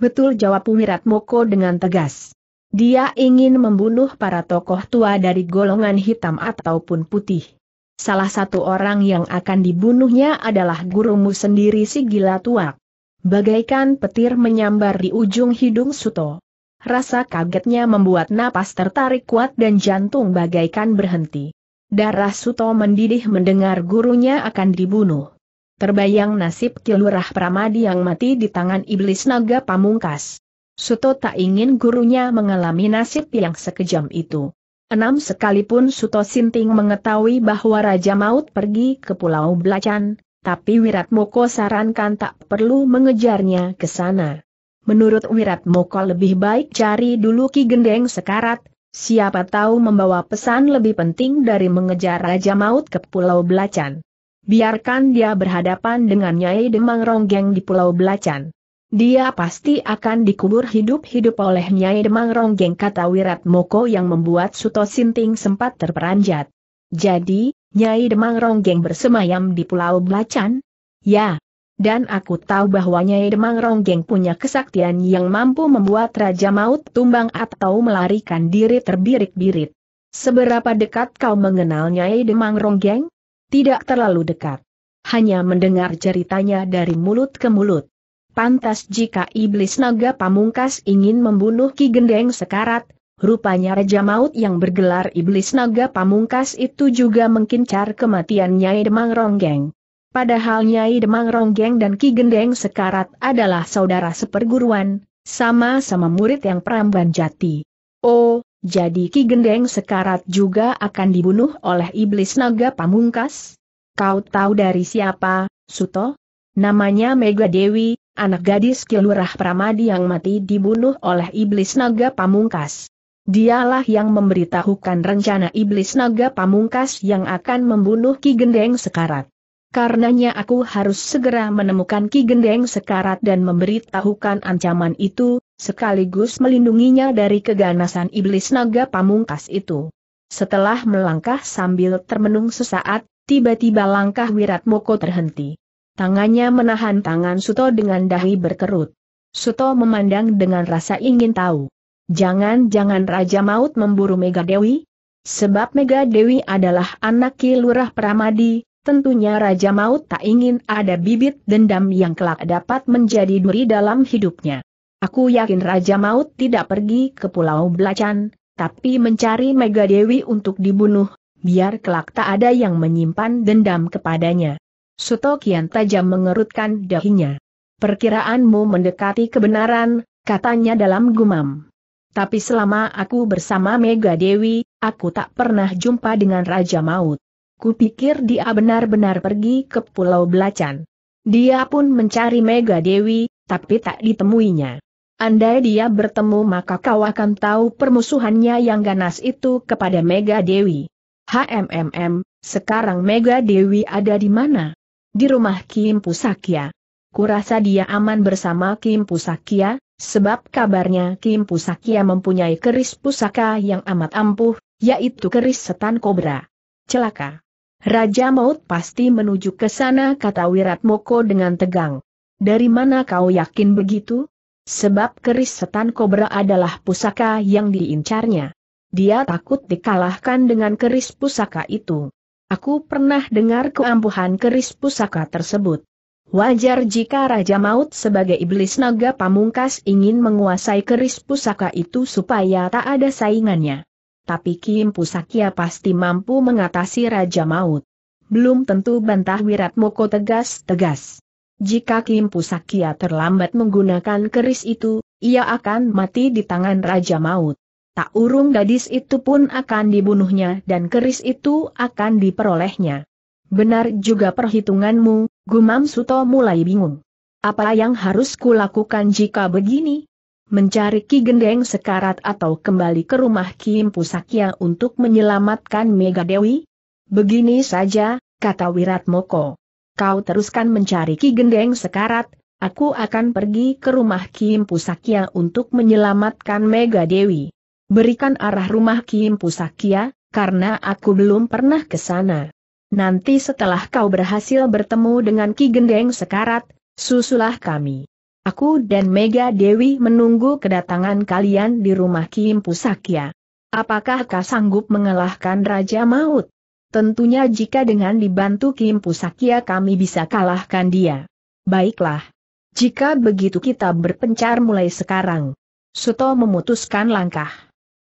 Betul jawab Wirat Moko dengan tegas. Dia ingin membunuh para tokoh tua dari golongan hitam ataupun putih. Salah satu orang yang akan dibunuhnya adalah gurumu sendiri si gila tua. Bagaikan petir menyambar di ujung hidung Suto. Rasa kagetnya membuat napas tertarik kuat dan jantung bagaikan berhenti. Darah Suto mendidih mendengar gurunya akan dibunuh. Terbayang nasib Kilurah Pramadi yang mati di tangan iblis naga pamungkas. Suto tak ingin gurunya mengalami nasib yang sekejam itu. Enam sekalipun Suto Sinting mengetahui bahwa Raja Maut pergi ke Pulau Belacan, tapi Wiratmoko sarankan tak perlu mengejarnya ke sana. Menurut Wiratmoko lebih baik cari dulu Ki Gendeng Sekarat, siapa tahu membawa pesan lebih penting dari mengejar Raja Maut ke Pulau Belacan. Biarkan dia berhadapan dengan Nyai Demang Ronggeng di Pulau Belacan. Dia pasti akan dikubur hidup-hidup oleh Nyai Demang Ronggeng kata Wirat Moko yang membuat Suto Sinting sempat terperanjat. Jadi, Nyai Demang Ronggeng bersemayam di Pulau Belacan? Ya. Dan aku tahu bahwa Nyai Demang Ronggeng punya kesaktian yang mampu membuat Raja Maut tumbang atau melarikan diri terbirik-birit. Seberapa dekat kau mengenal Nyai Demang Ronggeng? tidak terlalu dekat. Hanya mendengar ceritanya dari mulut ke mulut. Pantas jika iblis naga pamungkas ingin membunuh Ki Gendeng sekarat, rupanya Raja Maut yang bergelar iblis naga pamungkas itu juga mengkincar kematian Nyai Demang Ronggeng. Padahal Nyai Demang Ronggeng dan Ki Gendeng sekarat adalah saudara seperguruan, sama-sama murid yang Pramban Jati. Oh, jadi Ki Gendeng sekarat juga akan dibunuh oleh iblis naga pamungkas? Kau tahu dari siapa, Suto? Namanya Mega Dewi, anak gadis Kilurah Pramadi yang mati dibunuh oleh iblis naga pamungkas. Dialah yang memberitahukan rencana iblis naga pamungkas yang akan membunuh Ki Gendeng sekarat. Karenanya aku harus segera menemukan Ki Gendeng sekarat dan memberitahukan ancaman itu, sekaligus melindunginya dari keganasan iblis naga pamungkas itu. Setelah melangkah sambil termenung sesaat, tiba-tiba langkah Wirat Moko terhenti. Tangannya menahan tangan Suto dengan dahi berkerut. Suto memandang dengan rasa ingin tahu. Jangan-jangan Raja Maut memburu Mega Dewi? Sebab Mega Dewi adalah anak Ki Lurah Pramadi, Tentunya Raja Maut tak ingin ada bibit dendam yang kelak dapat menjadi duri dalam hidupnya. Aku yakin Raja Maut tidak pergi ke Pulau Belacan, tapi mencari Mega Dewi untuk dibunuh, biar kelak tak ada yang menyimpan dendam kepadanya. Suto kian tajam mengerutkan dahinya. Perkiraanmu mendekati kebenaran, katanya dalam gumam. Tapi selama aku bersama Mega Dewi, aku tak pernah jumpa dengan Raja Maut. Kupikir dia benar-benar pergi ke Pulau Belacan. Dia pun mencari Mega Dewi, tapi tak ditemuinya. Andai dia bertemu maka kau akan tahu permusuhannya yang ganas itu kepada Mega Dewi. HMMM, sekarang Mega Dewi ada di mana? Di rumah Kim Pusakya. Kurasa dia aman bersama Kim Pusakya, sebab kabarnya Kim Pusakya mempunyai keris pusaka yang amat ampuh, yaitu keris setan kobra. Celaka. Raja Maut pasti menuju ke sana kata Wiratmoko dengan tegang. Dari mana kau yakin begitu? Sebab keris setan kobra adalah pusaka yang diincarnya. Dia takut dikalahkan dengan keris pusaka itu. Aku pernah dengar keampuhan keris pusaka tersebut. Wajar jika Raja Maut sebagai iblis naga pamungkas ingin menguasai keris pusaka itu supaya tak ada saingannya tapi Kim Pusakia pasti mampu mengatasi Raja Maut. Belum tentu bantah Wiratmoko tegas-tegas. Jika Kim Pusakia terlambat menggunakan keris itu, ia akan mati di tangan Raja Maut. Tak urung gadis itu pun akan dibunuhnya dan keris itu akan diperolehnya. Benar juga perhitunganmu, Gumam Suto mulai bingung. Apa yang harus kulakukan jika begini? mencari Ki Gendeng Sekarat atau kembali ke rumah Kim Pusakya untuk menyelamatkan Mega Dewi? Begini saja, kata Wiratmoko. Kau teruskan mencari Ki Gendeng Sekarat, aku akan pergi ke rumah Kim Pusakya untuk menyelamatkan Mega Dewi. Berikan arah rumah Kim Pusakya, karena aku belum pernah ke sana. Nanti setelah kau berhasil bertemu dengan Ki Gendeng Sekarat, susulah kami. Aku dan Mega Dewi menunggu kedatangan kalian di rumah Kim Pusakya. Apakah kau sanggup mengalahkan Raja Maut? Tentunya jika dengan dibantu Kim Pusakya kami bisa kalahkan dia. Baiklah. Jika begitu kita berpencar mulai sekarang. Suto memutuskan langkah.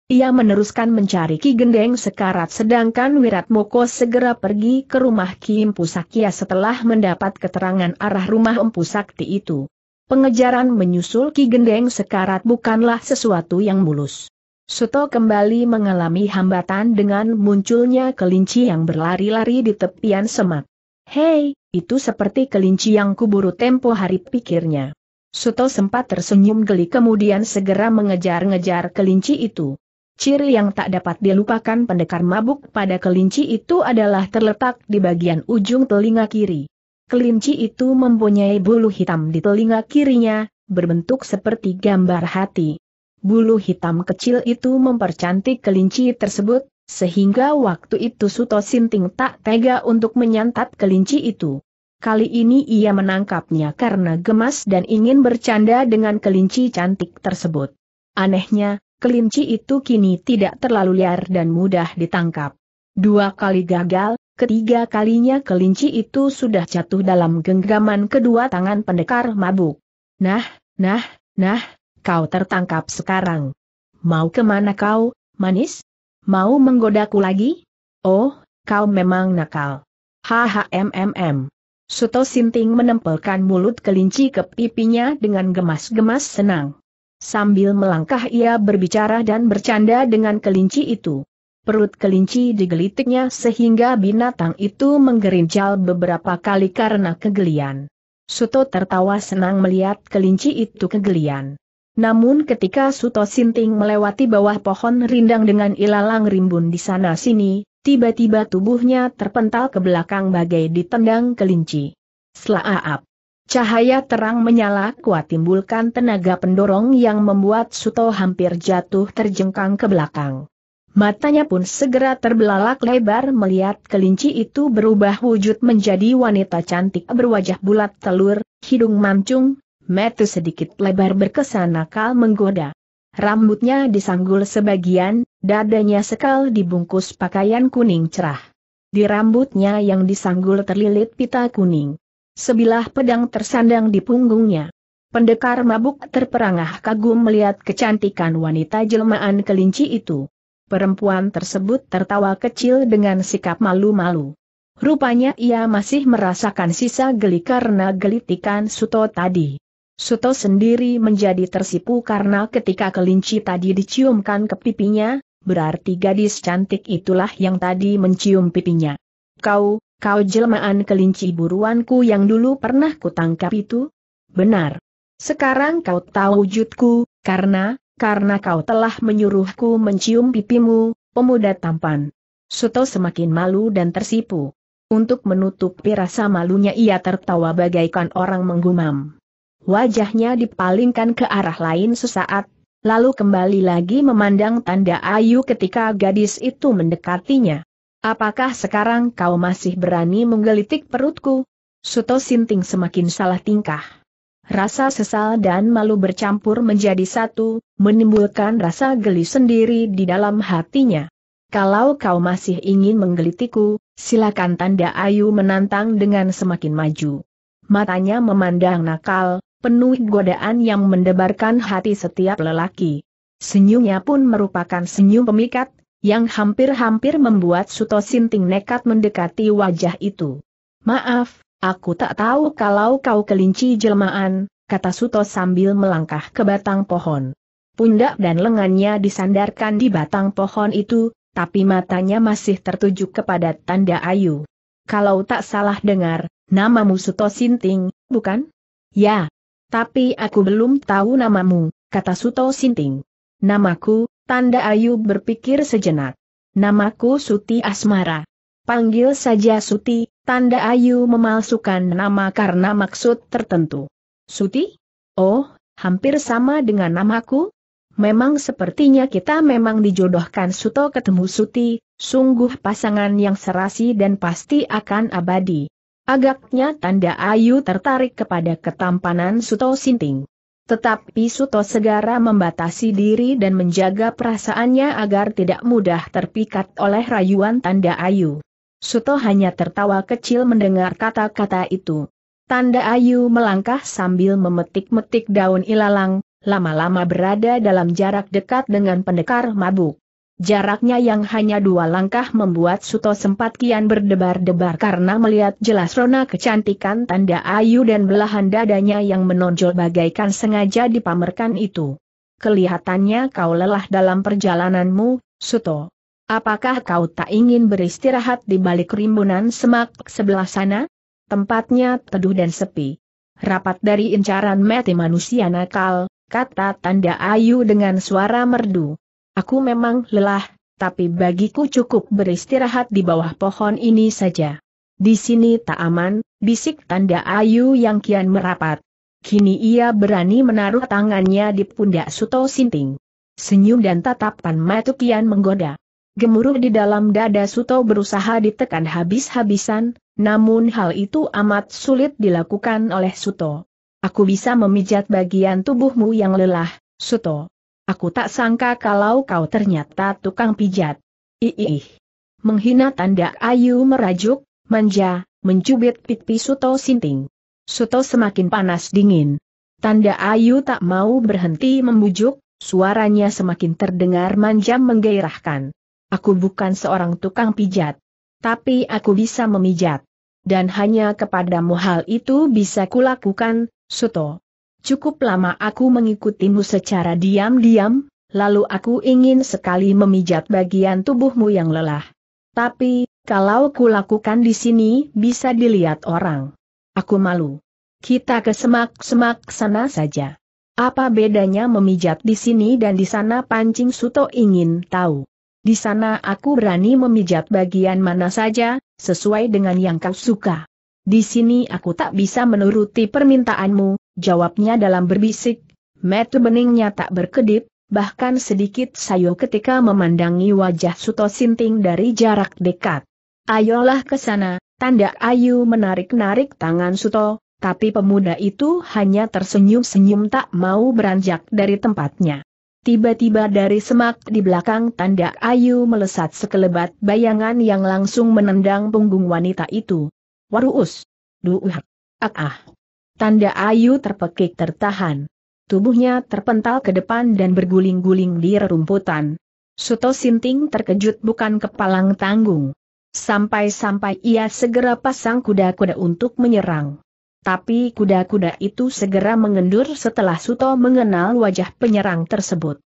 Ia meneruskan mencari Ki Gendeng sekarat sedangkan Wirat Moko segera pergi ke rumah Kim Pusakya setelah mendapat keterangan arah rumah Empu Sakti itu. Pengejaran menyusul Ki Gendeng sekarat bukanlah sesuatu yang mulus. Suto kembali mengalami hambatan dengan munculnya kelinci yang berlari-lari di tepian semak. Hei, itu seperti kelinci yang kuburu tempo hari pikirnya. Suto sempat tersenyum geli kemudian segera mengejar-ngejar kelinci itu. Ciri yang tak dapat dilupakan pendekar mabuk pada kelinci itu adalah terletak di bagian ujung telinga kiri kelinci itu mempunyai bulu hitam di telinga kirinya, berbentuk seperti gambar hati. Bulu hitam kecil itu mempercantik kelinci tersebut, sehingga waktu itu Suto Sinting tak tega untuk menyantap kelinci itu. Kali ini ia menangkapnya karena gemas dan ingin bercanda dengan kelinci cantik tersebut. Anehnya, kelinci itu kini tidak terlalu liar dan mudah ditangkap. Dua kali gagal, Ketiga kalinya kelinci itu sudah jatuh dalam genggaman kedua tangan pendekar mabuk. Nah, nah, nah, kau tertangkap sekarang. Mau kemana kau, manis? Mau menggodaku lagi? Oh, kau memang nakal. mmm. Suto Sinting menempelkan mulut kelinci ke pipinya dengan gemas-gemas senang. Sambil melangkah ia berbicara dan bercanda dengan kelinci itu perut kelinci digelitiknya sehingga binatang itu menggerincal beberapa kali karena kegelian. Suto tertawa senang melihat kelinci itu kegelian. Namun ketika Suto Sinting melewati bawah pohon rindang dengan ilalang rimbun di sana-sini, tiba-tiba tubuhnya terpental ke belakang bagai ditendang kelinci. Selaap. Cahaya terang menyala kuat timbulkan tenaga pendorong yang membuat Suto hampir jatuh terjengkang ke belakang. Matanya pun segera terbelalak lebar melihat kelinci itu berubah wujud menjadi wanita cantik berwajah bulat telur, hidung mancung, mata sedikit lebar berkesan nakal menggoda. Rambutnya disanggul sebagian, dadanya sekal dibungkus pakaian kuning cerah. Di rambutnya yang disanggul terlilit pita kuning. Sebilah pedang tersandang di punggungnya. Pendekar mabuk terperangah kagum melihat kecantikan wanita jelmaan kelinci itu. Perempuan tersebut tertawa kecil dengan sikap malu-malu. Rupanya ia masih merasakan sisa geli karena gelitikan Suto tadi. Suto sendiri menjadi tersipu karena ketika kelinci tadi diciumkan ke pipinya, berarti gadis cantik itulah yang tadi mencium pipinya. Kau, kau jelmaan kelinci buruanku yang dulu pernah kutangkap itu? Benar. Sekarang kau tahu wujudku, karena, karena kau telah menyuruhku mencium pipimu, pemuda tampan. Suto semakin malu dan tersipu. Untuk menutup rasa malunya ia tertawa bagaikan orang menggumam. Wajahnya dipalingkan ke arah lain sesaat, lalu kembali lagi memandang tanda ayu ketika gadis itu mendekatinya. Apakah sekarang kau masih berani menggelitik perutku? Suto Sinting semakin salah tingkah. Rasa sesal dan malu bercampur menjadi satu, menimbulkan rasa geli sendiri di dalam hatinya. Kalau kau masih ingin menggelitiku, silakan tanda Ayu menantang dengan semakin maju. Matanya memandang nakal, penuh godaan yang mendebarkan hati setiap lelaki. Senyumnya pun merupakan senyum pemikat, yang hampir-hampir membuat Suto Sinting nekat mendekati wajah itu. Maaf, Aku tak tahu kalau kau kelinci jelmaan, kata Suto sambil melangkah ke batang pohon. Pundak dan lengannya disandarkan di batang pohon itu, tapi matanya masih tertuju kepada tanda ayu. Kalau tak salah dengar, namamu Suto Sinting, bukan? Ya. Tapi aku belum tahu namamu, kata Suto Sinting. Namaku, tanda ayu berpikir sejenak. Namaku Suti Asmara. Panggil saja Suti, tanda Ayu memalsukan nama karena maksud tertentu. Suti? Oh, hampir sama dengan namaku? Memang sepertinya kita memang dijodohkan Suto ketemu Suti, sungguh pasangan yang serasi dan pasti akan abadi. Agaknya tanda Ayu tertarik kepada ketampanan Suto Sinting. Tetapi Suto segera membatasi diri dan menjaga perasaannya agar tidak mudah terpikat oleh rayuan tanda Ayu. Suto hanya tertawa kecil mendengar kata-kata itu. Tanda Ayu melangkah sambil memetik-metik daun ilalang, lama-lama berada dalam jarak dekat dengan pendekar mabuk. Jaraknya yang hanya dua langkah membuat Suto sempat kian berdebar-debar karena melihat jelas rona kecantikan tanda Ayu dan belahan dadanya yang menonjol bagaikan sengaja dipamerkan itu. Kelihatannya kau lelah dalam perjalananmu, Suto. Apakah kau tak ingin beristirahat di balik rimbunan semak sebelah sana? Tempatnya teduh dan sepi. Rapat dari incaran mati manusia nakal, kata tanda ayu dengan suara merdu. Aku memang lelah, tapi bagiku cukup beristirahat di bawah pohon ini saja. Di sini tak aman, bisik tanda ayu yang kian merapat. Kini ia berani menaruh tangannya di pundak Suto Sinting. Senyum dan tatapan mata kian menggoda. Gemuruh di dalam dada Suto berusaha ditekan habis-habisan, namun hal itu amat sulit dilakukan oleh Suto. Aku bisa memijat bagian tubuhmu yang lelah, Suto. Aku tak sangka kalau kau ternyata tukang pijat. Iih. Menghina tanda ayu merajuk, manja, mencubit pipi Suto Sinting. Suto semakin panas dingin. Tanda ayu tak mau berhenti membujuk, suaranya semakin terdengar manja menggairahkan. Aku bukan seorang tukang pijat. Tapi aku bisa memijat. Dan hanya kepadamu hal itu bisa kulakukan, Suto. Cukup lama aku mengikutimu secara diam-diam, lalu aku ingin sekali memijat bagian tubuhmu yang lelah. Tapi, kalau kulakukan di sini bisa dilihat orang. Aku malu. Kita ke semak-semak sana saja. Apa bedanya memijat di sini dan di sana pancing Suto ingin tahu. Di sana aku berani memijat bagian mana saja, sesuai dengan yang kau suka. Di sini aku tak bisa menuruti permintaanmu, jawabnya dalam berbisik. Metu beningnya tak berkedip, bahkan sedikit sayu ketika memandangi wajah Suto Sinting dari jarak dekat. Ayolah ke sana, tanda Ayu menarik-narik tangan Suto, tapi pemuda itu hanya tersenyum-senyum tak mau beranjak dari tempatnya. Tiba-tiba dari semak di belakang tanda ayu melesat sekelebat bayangan yang langsung menendang punggung wanita itu. Waruus. Duh. Uh, ak ah. Tanda ayu terpekik tertahan. Tubuhnya terpental ke depan dan berguling-guling di rerumputan. Suto Sinting terkejut bukan kepalang tanggung. Sampai-sampai ia segera pasang kuda-kuda untuk menyerang. Tapi kuda-kuda itu segera mengendur setelah Suto mengenal wajah penyerang tersebut.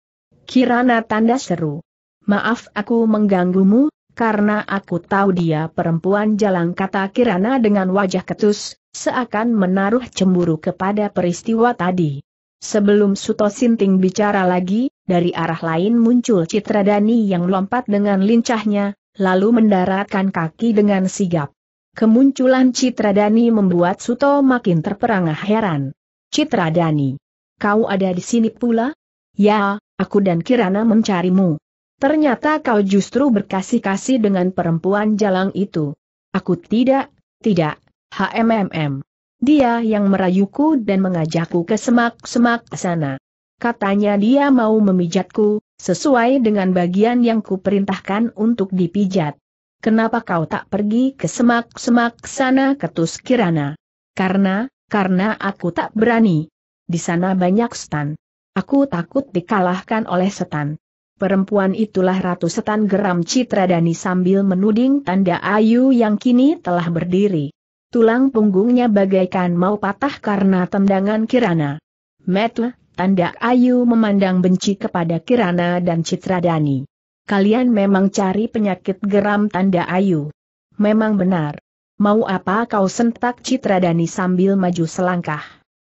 Kirana tanda seru. Maaf aku mengganggumu, karena aku tahu dia perempuan jalang kata Kirana dengan wajah ketus, seakan menaruh cemburu kepada peristiwa tadi. Sebelum Suto Sinting bicara lagi, dari arah lain muncul Citradani yang lompat dengan lincahnya, lalu mendaratkan kaki dengan sigap. Kemunculan Citra Dani membuat Suto makin terperangah heran. Citra Dani, kau ada di sini pula? Ya, aku dan Kirana mencarimu. Ternyata kau justru berkasih-kasih dengan perempuan jalang itu. Aku tidak, tidak, HMMM. Dia yang merayuku dan mengajakku ke semak-semak sana. Katanya dia mau memijatku, sesuai dengan bagian yang kuperintahkan untuk dipijat. Kenapa kau tak pergi ke semak-semak sana ketus kirana? Karena, karena aku tak berani. Di sana banyak setan. Aku takut dikalahkan oleh setan. Perempuan itulah Ratu Setan geram Citradani sambil menuding tanda ayu yang kini telah berdiri. Tulang punggungnya bagaikan mau patah karena tendangan Kirana. Metle, tanda ayu memandang benci kepada Kirana dan Citradani kalian memang cari penyakit geram tanda ayu. Memang benar. Mau apa kau sentak Citra Dani sambil maju selangkah.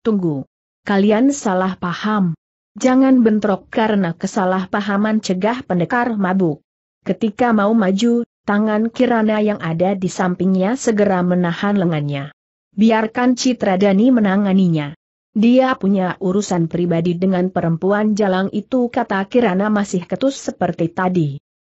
Tunggu. Kalian salah paham. Jangan bentrok karena kesalahpahaman cegah pendekar mabuk. Ketika mau maju, tangan Kirana yang ada di sampingnya segera menahan lengannya. Biarkan Citra Dani menanganinya. Dia punya urusan pribadi dengan perempuan jalang itu kata Kirana masih ketus seperti tadi.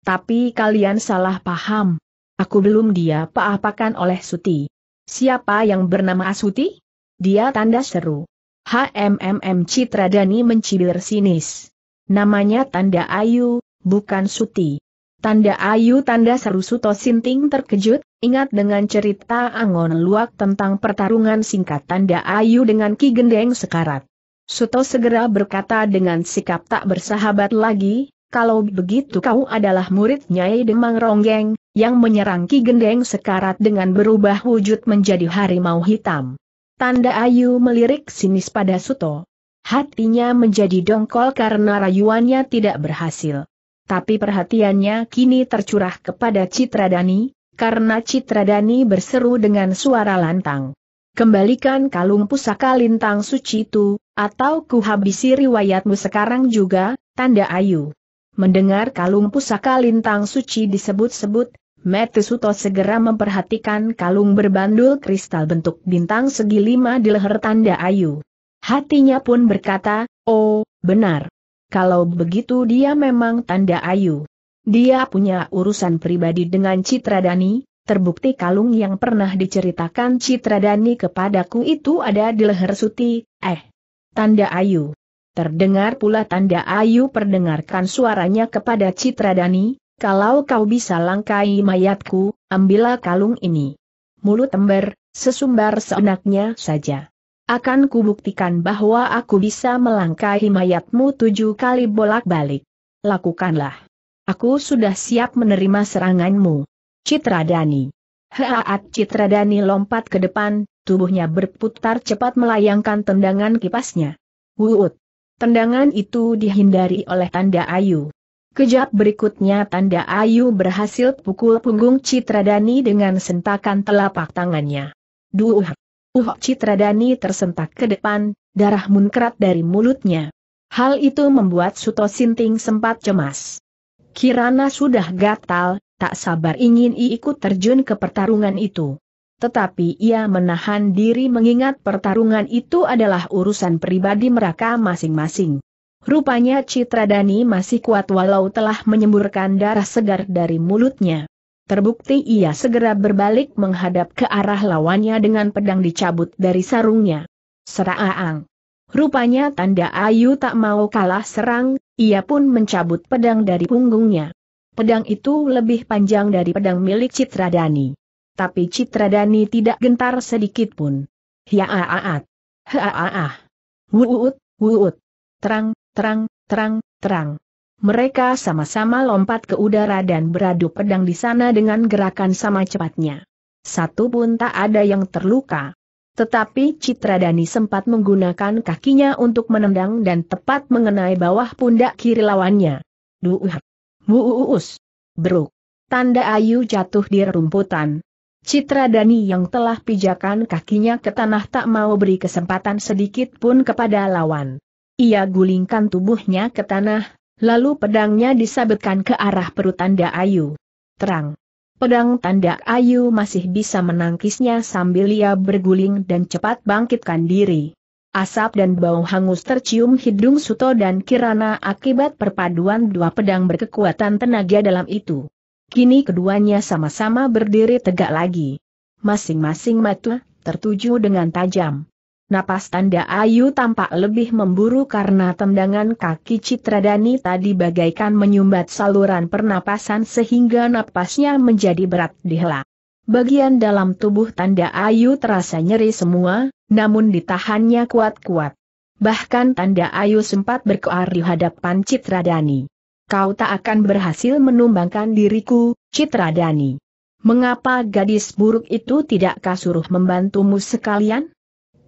Tapi kalian salah paham. Aku belum dia apa-apakan oleh Suti. Siapa yang bernama Suti? Dia tanda seru. HMMM Citradani mencibir sinis. Namanya tanda ayu, bukan Suti. Tanda ayu tanda seru Suto Sinting terkejut, ingat dengan cerita Angon Luak tentang pertarungan singkat tanda ayu dengan Ki Gendeng Sekarat. Suto segera berkata dengan sikap tak bersahabat lagi, kalau begitu kau adalah murid Nyai Demang Ronggeng, yang menyerang Ki Gendeng Sekarat dengan berubah wujud menjadi harimau hitam. Tanda ayu melirik sinis pada Suto. Hatinya menjadi dongkol karena rayuannya tidak berhasil tapi perhatiannya kini tercurah kepada Citradani, karena Citradani berseru dengan suara lantang. Kembalikan kalung pusaka lintang suci itu, atau kuhabisi riwayatmu sekarang juga, tanda ayu. Mendengar kalung pusaka lintang suci disebut-sebut, Metesuto segera memperhatikan kalung berbandul kristal bentuk bintang segi lima di leher tanda ayu. Hatinya pun berkata, oh, benar kalau begitu dia memang tanda ayu. Dia punya urusan pribadi dengan Citradani. terbukti kalung yang pernah diceritakan Citradani kepadaku itu ada di leher Suti, eh. Tanda ayu. Terdengar pula tanda ayu perdengarkan suaranya kepada Citradani. kalau kau bisa langkai mayatku, ambillah kalung ini. Mulut ember, sesumbar seenaknya saja. Akan kubuktikan bahwa aku bisa melangkahi mayatmu tujuh kali bolak-balik. Lakukanlah. Aku sudah siap menerima seranganmu. Citradani. Haat Citradani lompat ke depan, tubuhnya berputar cepat melayangkan tendangan kipasnya. Wuut. Tendangan itu dihindari oleh tanda ayu. Kejap berikutnya Tanda Ayu berhasil pukul punggung Citradani dengan sentakan telapak tangannya. Duh! Uh Citradani tersentak ke depan, darah munkrat dari mulutnya. Hal itu membuat Suto Sinting sempat cemas. Kirana sudah gatal, tak sabar ingin ikut terjun ke pertarungan itu. Tetapi ia menahan diri mengingat pertarungan itu adalah urusan pribadi mereka masing-masing. Rupanya Citradani masih kuat walau telah menyemburkan darah segar dari mulutnya. Terbukti ia segera berbalik menghadap ke arah lawannya dengan pedang dicabut dari sarungnya. Seraang. Rupanya tanda Ayu tak mau kalah serang, ia pun mencabut pedang dari punggungnya. Pedang itu lebih panjang dari pedang milik Citradani. Tapi Citradani tidak gentar sedikit pun. Hiaaat. Haaaah. Wuut, wuut. Terang, terang, terang, terang. Mereka sama-sama lompat ke udara dan beradu pedang di sana dengan gerakan sama cepatnya. Satu pun tak ada yang terluka. Tetapi Citra Dani sempat menggunakan kakinya untuk menendang dan tepat mengenai bawah pundak kiri lawannya. Duh, buus, beruk. Tanda Ayu jatuh di rumputan. Dani yang telah pijakan kakinya ke tanah tak mau beri kesempatan sedikit pun kepada lawan. Ia gulingkan tubuhnya ke tanah, Lalu pedangnya disabetkan ke arah perut Tanda Ayu. Terang. Pedang Tanda Ayu masih bisa menangkisnya sambil ia berguling dan cepat bangkitkan diri. Asap dan bau hangus tercium hidung Suto dan Kirana akibat perpaduan dua pedang berkekuatan tenaga dalam itu. Kini keduanya sama-sama berdiri tegak lagi. Masing-masing mata tertuju dengan tajam. Napas tanda Ayu tampak lebih memburu karena tendangan kaki Citradani tadi bagaikan menyumbat saluran pernapasan sehingga napasnya menjadi berat dihela. Bagian dalam tubuh tanda Ayu terasa nyeri semua, namun ditahannya kuat-kuat. Bahkan tanda Ayu sempat berkoar di hadapan Citradani. Kau tak akan berhasil menumbangkan diriku, Citradani. Mengapa gadis buruk itu tidak kasuruh membantumu sekalian?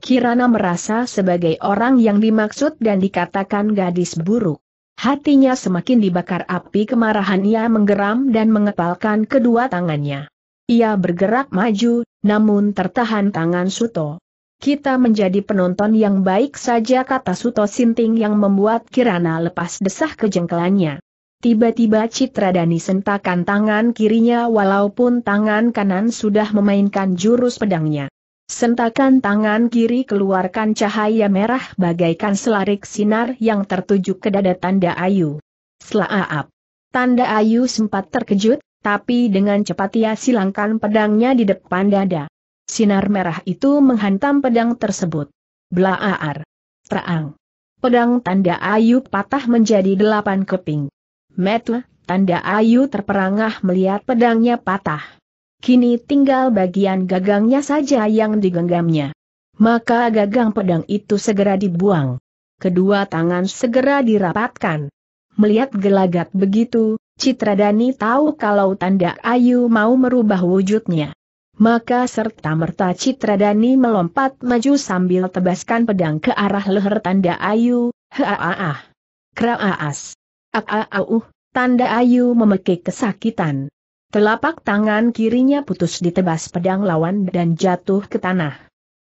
Kirana merasa sebagai orang yang dimaksud dan dikatakan gadis buruk. Hatinya semakin dibakar api kemarahan ia menggeram dan mengepalkan kedua tangannya. Ia bergerak maju, namun tertahan tangan Suto. Kita menjadi penonton yang baik saja kata Suto Sinting yang membuat Kirana lepas desah kejengkelannya. Tiba-tiba Citra Dani sentakan tangan kirinya walaupun tangan kanan sudah memainkan jurus pedangnya. Sentakan tangan kiri keluarkan cahaya merah bagaikan selarik sinar yang tertuju ke dada Tanda Ayu. Selaap. Tanda Ayu sempat terkejut, tapi dengan cepat ia silangkan pedangnya di depan dada. Sinar merah itu menghantam pedang tersebut. Blaar. Terang. Pedang Tanda Ayu patah menjadi delapan keping. Metle, Tanda Ayu terperangah melihat pedangnya patah kini tinggal bagian gagangnya saja yang digenggamnya. Maka gagang pedang itu segera dibuang. Kedua tangan segera dirapatkan. Melihat gelagat begitu, Citradani tahu kalau tanda Ayu mau merubah wujudnya. Maka serta-merta Citradani melompat maju sambil tebaskan pedang ke arah leher tanda Ayu, haaah. Kraaas. Aaauh, tanda Ayu memekik kesakitan. Telapak tangan kirinya putus ditebas pedang lawan dan jatuh ke tanah.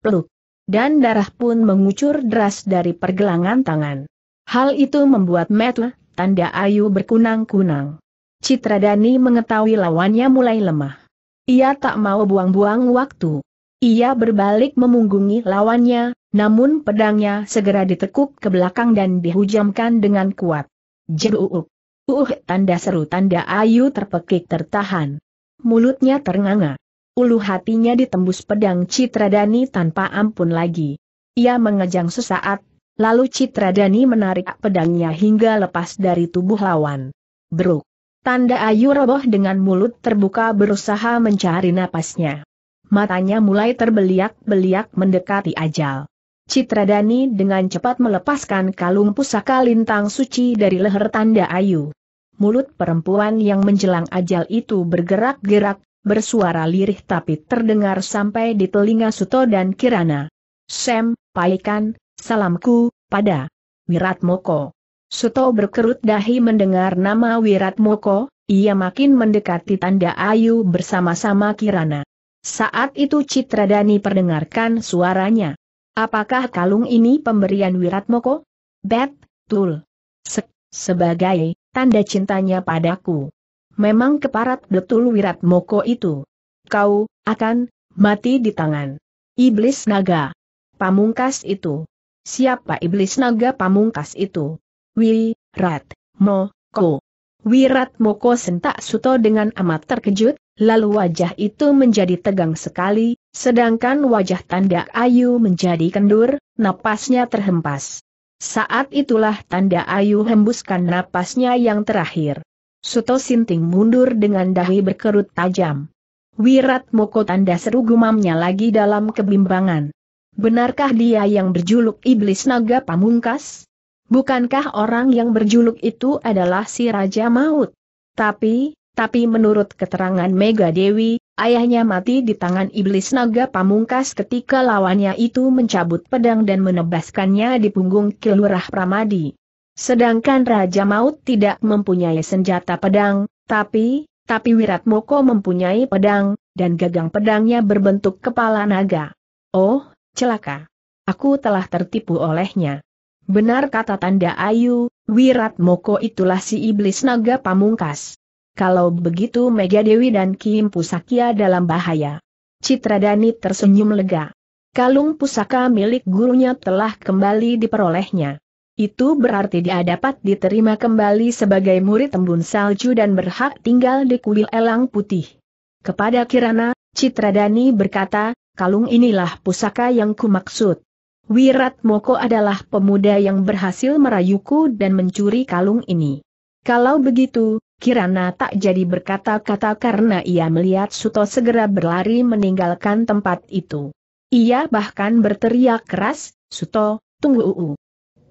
Peluk. Dan darah pun mengucur deras dari pergelangan tangan. Hal itu membuat Metle, tanda ayu berkunang-kunang. Citradani mengetahui lawannya mulai lemah. Ia tak mau buang-buang waktu. Ia berbalik memunggungi lawannya, namun pedangnya segera ditekuk ke belakang dan dihujamkan dengan kuat. Jeruuk. Uh, tanda seru tanda Ayu terpekik tertahan. Mulutnya ternganga. Ulu hatinya ditembus pedang Citradani tanpa ampun lagi. Ia mengejang sesaat, lalu Citradani menarik pedangnya hingga lepas dari tubuh lawan. Bruk. Tanda Ayu roboh dengan mulut terbuka berusaha mencari napasnya. Matanya mulai terbeliak-beliak mendekati ajal. Citradani dengan cepat melepaskan kalung pusaka lintang suci dari leher Tanda Ayu mulut perempuan yang menjelang ajal itu bergerak-gerak, bersuara lirih tapi terdengar sampai di telinga Suto dan Kirana. Sem, paikan, salamku, pada Wirat Moko. Suto berkerut dahi mendengar nama Wirat Moko, ia makin mendekati tanda ayu bersama-sama Kirana. Saat itu Citradani perdengarkan suaranya. Apakah kalung ini pemberian Wirat Moko? Bet, tul. Se sebagai tanda cintanya padaku. Memang keparat betul Wirat Moko itu. Kau, akan, mati di tangan. Iblis naga. Pamungkas itu. Siapa iblis naga pamungkas itu? Wirat, Moko. Wirat Moko sentak Suto dengan amat terkejut, lalu wajah itu menjadi tegang sekali, sedangkan wajah Tanda Ayu menjadi kendur, napasnya terhempas. Saat itulah tanda Ayu hembuskan napasnya yang terakhir. Suto Sinting mundur dengan dahi berkerut tajam. Wirat Moko tanda seru gumamnya lagi dalam kebimbangan. Benarkah dia yang berjuluk Iblis Naga Pamungkas? Bukankah orang yang berjuluk itu adalah si Raja Maut? Tapi, tapi menurut keterangan Mega Dewi, Ayahnya mati di tangan iblis naga pamungkas ketika lawannya itu mencabut pedang dan menebaskannya di punggung Kilurah Pramadi. Sedangkan Raja Maut tidak mempunyai senjata pedang, tapi, tapi Wirat mempunyai pedang, dan gagang pedangnya berbentuk kepala naga. Oh, celaka. Aku telah tertipu olehnya. Benar kata tanda Ayu, Wiratmoko itulah si iblis naga pamungkas. Kalau begitu Mega Dewi dan Kim Pusakia dalam bahaya. Citradani tersenyum lega. Kalung pusaka milik gurunya telah kembali diperolehnya. Itu berarti dia dapat diterima kembali sebagai murid tembun salju dan berhak tinggal di kuil elang putih. Kepada Kirana, Citradani berkata, kalung inilah pusaka yang kumaksud. Wirat Moko adalah pemuda yang berhasil merayuku dan mencuri kalung ini. Kalau begitu, Kirana tak jadi berkata-kata karena ia melihat Suto segera berlari meninggalkan tempat itu. Ia bahkan berteriak keras, Suto, tunggu uu.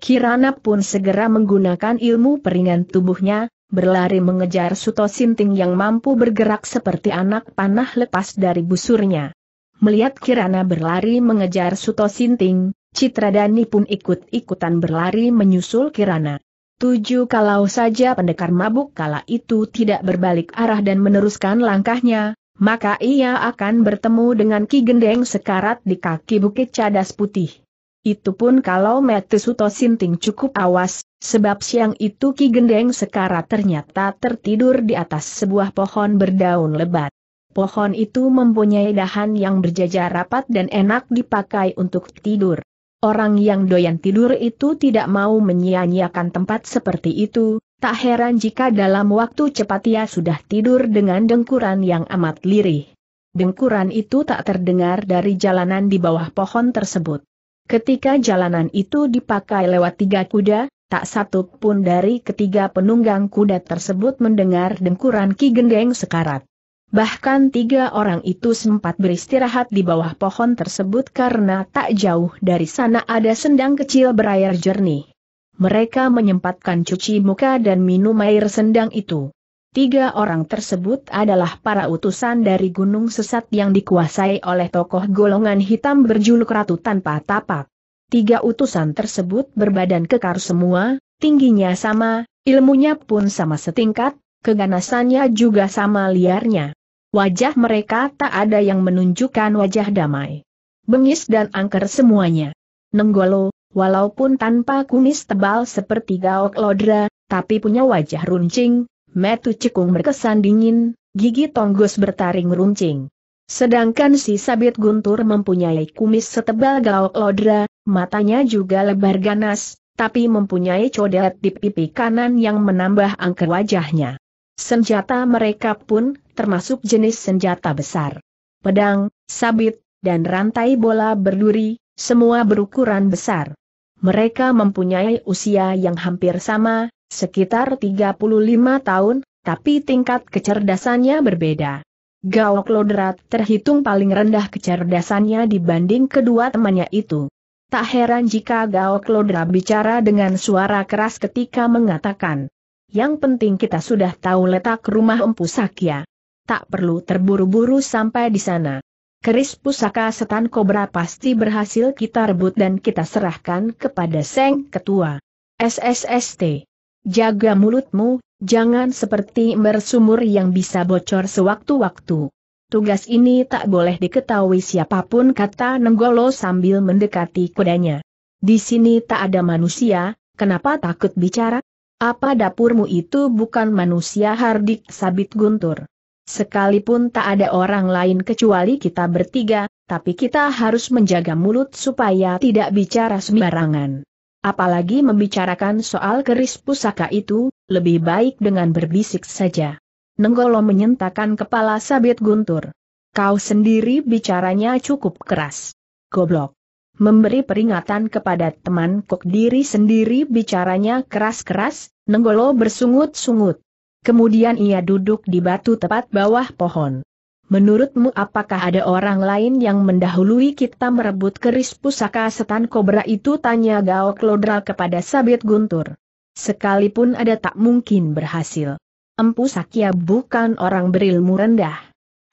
Kirana pun segera menggunakan ilmu peringan tubuhnya, berlari mengejar Suto Sinting yang mampu bergerak seperti anak panah lepas dari busurnya. Melihat Kirana berlari mengejar Suto Sinting, Citradani pun ikut-ikutan berlari menyusul Kirana. Tujuh kalau saja pendekar mabuk kala itu tidak berbalik arah dan meneruskan langkahnya, maka ia akan bertemu dengan Ki Gendeng sekarat di kaki bukit cadas putih. Itu pun kalau Suto Sinting cukup awas, sebab siang itu Ki Gendeng sekarat ternyata tertidur di atas sebuah pohon berdaun lebat. Pohon itu mempunyai dahan yang berjajar rapat dan enak dipakai untuk tidur. Orang yang doyan tidur itu tidak mau menyia-nyiakan tempat seperti itu, tak heran jika dalam waktu cepat ia sudah tidur dengan dengkuran yang amat lirih. Dengkuran itu tak terdengar dari jalanan di bawah pohon tersebut. Ketika jalanan itu dipakai lewat tiga kuda, tak satu pun dari ketiga penunggang kuda tersebut mendengar dengkuran Ki Gendeng sekarat. Bahkan tiga orang itu sempat beristirahat di bawah pohon tersebut karena tak jauh dari sana ada sendang kecil berair jernih. Mereka menyempatkan cuci muka dan minum air sendang itu. Tiga orang tersebut adalah para utusan dari gunung sesat yang dikuasai oleh tokoh golongan hitam berjuluk Ratu Tanpa Tapak. Tiga utusan tersebut berbadan kekar semua, tingginya sama, ilmunya pun sama setingkat, keganasannya juga sama liarnya. Wajah mereka tak ada yang menunjukkan wajah damai. Bengis dan angker semuanya. Nenggolo, walaupun tanpa kumis tebal seperti gaok lodra, tapi punya wajah runcing, metu cekung berkesan dingin, gigi tonggos bertaring runcing. Sedangkan si Sabit Guntur mempunyai kumis setebal gaok lodra, matanya juga lebar ganas, tapi mempunyai codet di pipi kanan yang menambah angker wajahnya. Senjata mereka pun, termasuk jenis senjata besar. Pedang, sabit, dan rantai bola berduri, semua berukuran besar. Mereka mempunyai usia yang hampir sama, sekitar 35 tahun, tapi tingkat kecerdasannya berbeda. Gao Klodrat terhitung paling rendah kecerdasannya dibanding kedua temannya itu. Tak heran jika Gao Klodrat bicara dengan suara keras ketika mengatakan, yang penting kita sudah tahu letak rumah Empu Sakya. Tak perlu terburu-buru sampai di sana. Keris pusaka setan kobra pasti berhasil kita rebut dan kita serahkan kepada Seng Ketua. SSST. Jaga mulutmu, jangan seperti bersumur yang bisa bocor sewaktu-waktu. Tugas ini tak boleh diketahui siapapun kata Nenggolo sambil mendekati kudanya. Di sini tak ada manusia, kenapa takut bicara? Apa dapurmu itu bukan manusia hardik sabit guntur? Sekalipun tak ada orang lain kecuali kita bertiga, tapi kita harus menjaga mulut supaya tidak bicara sembarangan. Apalagi membicarakan soal keris pusaka itu, lebih baik dengan berbisik saja. Nenggolo menyentakkan kepala sabit guntur. Kau sendiri bicaranya cukup keras. Goblok memberi peringatan kepada teman kok diri sendiri bicaranya keras-keras, Nenggolo bersungut-sungut. Kemudian ia duduk di batu tepat bawah pohon. Menurutmu apakah ada orang lain yang mendahului kita merebut keris pusaka setan kobra itu tanya Gao Klodra kepada Sabit Guntur. Sekalipun ada tak mungkin berhasil. Empu Sakya bukan orang berilmu rendah.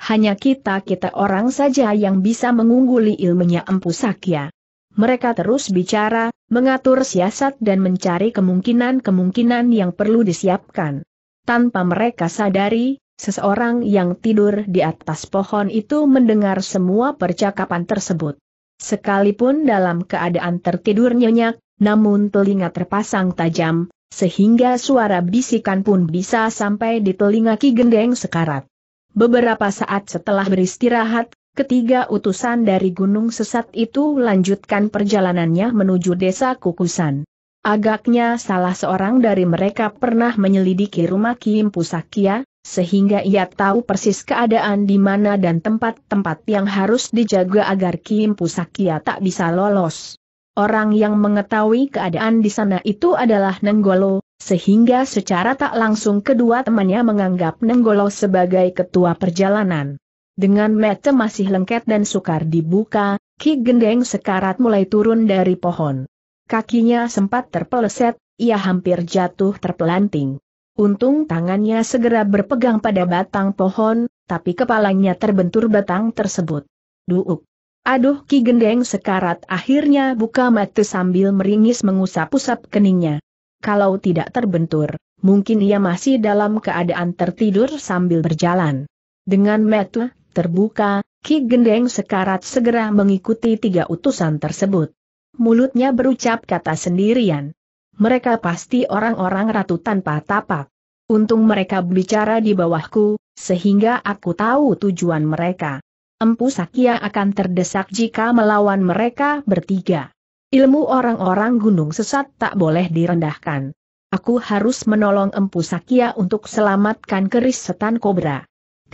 Hanya kita-kita orang saja yang bisa mengungguli ilmunya Empu Sakya. Mereka terus bicara, mengatur siasat dan mencari kemungkinan-kemungkinan yang perlu disiapkan. Tanpa mereka sadari, seseorang yang tidur di atas pohon itu mendengar semua percakapan tersebut. Sekalipun dalam keadaan tertidur nyenyak, namun telinga terpasang tajam, sehingga suara bisikan pun bisa sampai di telinga Ki Gendeng sekarat. Beberapa saat setelah beristirahat, Ketiga utusan dari gunung sesat itu lanjutkan perjalanannya menuju desa Kukusan. Agaknya salah seorang dari mereka pernah menyelidiki rumah Kim Pusakia, sehingga ia tahu persis keadaan di mana dan tempat-tempat yang harus dijaga agar Kim Pusakia tak bisa lolos. Orang yang mengetahui keadaan di sana itu adalah Nenggolo, sehingga secara tak langsung kedua temannya menganggap Nenggolo sebagai ketua perjalanan. Dengan mata masih lengket dan sukar dibuka, Ki Gendeng sekarat mulai turun dari pohon. Kakinya sempat terpeleset, ia hampir jatuh terpelanting. Untung tangannya segera berpegang pada batang pohon, tapi kepalanya terbentur batang tersebut. Duuk. Aduh Ki Gendeng sekarat akhirnya buka mata sambil meringis mengusap-usap keningnya. Kalau tidak terbentur, mungkin ia masih dalam keadaan tertidur sambil berjalan. Dengan mata terbuka, Ki Gendeng Sekarat segera mengikuti tiga utusan tersebut. Mulutnya berucap kata sendirian. Mereka pasti orang-orang ratu tanpa tapak. Untung mereka bicara di bawahku, sehingga aku tahu tujuan mereka. Empu Sakya akan terdesak jika melawan mereka bertiga. Ilmu orang-orang gunung sesat tak boleh direndahkan. Aku harus menolong Empu Sakya untuk selamatkan keris setan kobra.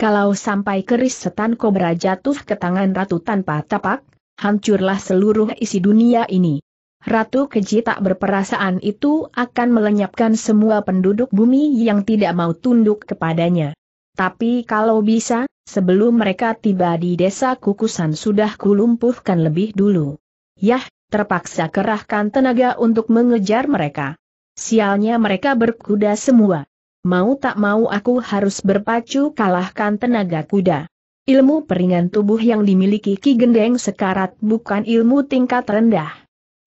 Kalau sampai keris setan kobra jatuh ke tangan ratu tanpa tapak, hancurlah seluruh isi dunia ini. Ratu keji tak berperasaan itu akan melenyapkan semua penduduk bumi yang tidak mau tunduk kepadanya. Tapi kalau bisa, sebelum mereka tiba di desa kukusan sudah kulumpuhkan lebih dulu. Yah, terpaksa kerahkan tenaga untuk mengejar mereka. Sialnya mereka berkuda semua mau tak mau aku harus berpacu kalahkan tenaga kuda. Ilmu peringan tubuh yang dimiliki Ki Gendeng sekarat bukan ilmu tingkat rendah.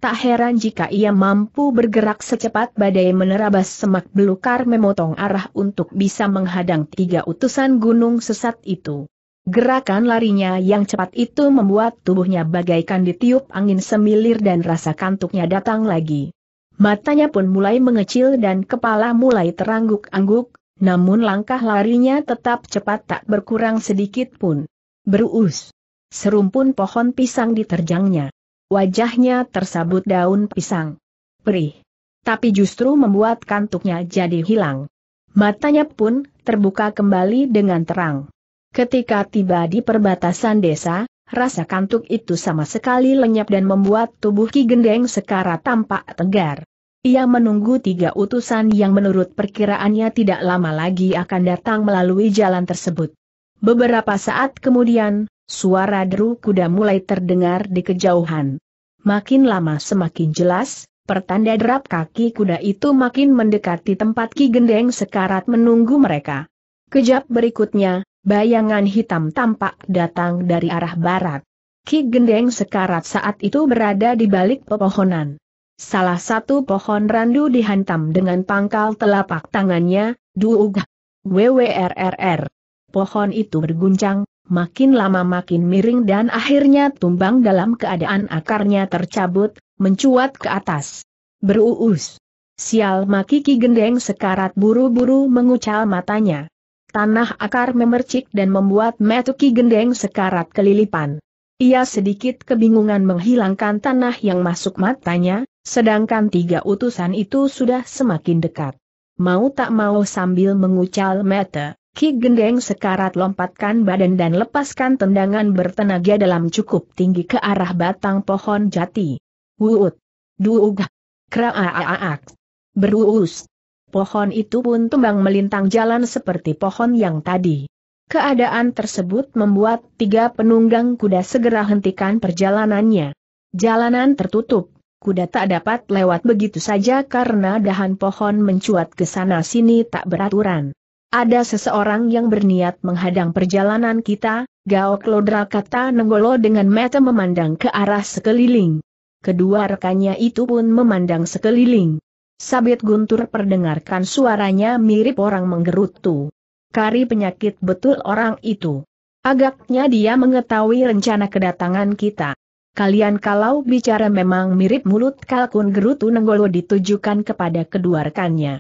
Tak heran jika ia mampu bergerak secepat badai menerabas semak belukar memotong arah untuk bisa menghadang tiga utusan gunung sesat itu. Gerakan larinya yang cepat itu membuat tubuhnya bagaikan ditiup angin semilir dan rasa kantuknya datang lagi. Matanya pun mulai mengecil dan kepala mulai terangguk-angguk, namun langkah larinya tetap cepat tak berkurang sedikit pun. Berus. Serumpun pohon pisang diterjangnya. Wajahnya tersabut daun pisang. Perih. Tapi justru membuat kantuknya jadi hilang. Matanya pun terbuka kembali dengan terang. Ketika tiba di perbatasan desa, Rasa kantuk itu sama sekali lenyap dan membuat tubuh Ki Gendeng Sekara tampak tegar. Ia menunggu tiga utusan yang menurut perkiraannya tidak lama lagi akan datang melalui jalan tersebut. Beberapa saat kemudian, suara deru kuda mulai terdengar di kejauhan. Makin lama semakin jelas, pertanda derap kaki kuda itu makin mendekati tempat Ki Gendeng Sekarat menunggu mereka. Kejap berikutnya, bayangan hitam tampak datang dari arah barat. Ki Gendeng sekarat saat itu berada di balik pepohonan. Salah satu pohon randu dihantam dengan pangkal telapak tangannya, duug. WWRRR. Pohon itu berguncang, makin lama makin miring dan akhirnya tumbang dalam keadaan akarnya tercabut, mencuat ke atas. Beruus. Sial maki Ki Gendeng sekarat buru-buru mengucal matanya tanah akar memercik dan membuat Metuki gendeng sekarat kelilipan. Ia sedikit kebingungan menghilangkan tanah yang masuk matanya, sedangkan tiga utusan itu sudah semakin dekat. Mau tak mau sambil mengucal mete, Ki Gendeng sekarat lompatkan badan dan lepaskan tendangan bertenaga dalam cukup tinggi ke arah batang pohon jati. Wuut! Duugah! Kraaak! Beruus! pohon itu pun tumbang melintang jalan seperti pohon yang tadi. Keadaan tersebut membuat tiga penunggang kuda segera hentikan perjalanannya. Jalanan tertutup, kuda tak dapat lewat begitu saja karena dahan pohon mencuat ke sana-sini tak beraturan. Ada seseorang yang berniat menghadang perjalanan kita, Gaok Lodra kata Nenggolo dengan mata memandang ke arah sekeliling. Kedua rekannya itu pun memandang sekeliling. Sabit guntur perdengarkan suaranya mirip orang menggerutu. Kari penyakit betul orang itu. Agaknya dia mengetahui rencana kedatangan kita. Kalian kalau bicara memang mirip mulut kalkun gerutu nenggolo ditujukan kepada kedua rekannya.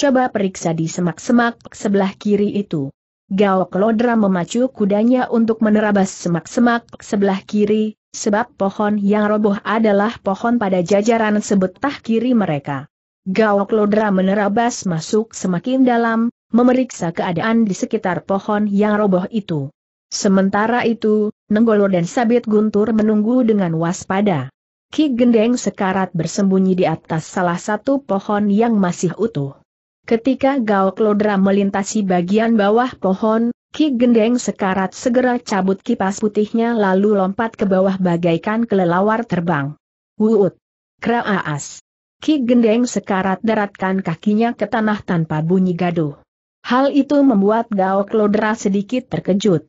Coba periksa di semak-semak sebelah kiri itu. Gawok Lodra memacu kudanya untuk menerabas semak-semak sebelah kiri, sebab pohon yang roboh adalah pohon pada jajaran sebetah kiri mereka. Gao Lodra menerabas masuk semakin dalam, memeriksa keadaan di sekitar pohon yang roboh itu. Sementara itu, Nenggolo dan Sabit Guntur menunggu dengan waspada. Ki Gendeng sekarat bersembunyi di atas salah satu pohon yang masih utuh. Ketika Gao Lodra melintasi bagian bawah pohon, Ki Gendeng sekarat segera cabut kipas putihnya lalu lompat ke bawah bagaikan kelelawar terbang. Wuut! Kraaas! Ki Gendeng sekarat daratkan kakinya ke tanah tanpa bunyi gaduh. Hal itu membuat Gao Klodra sedikit terkejut.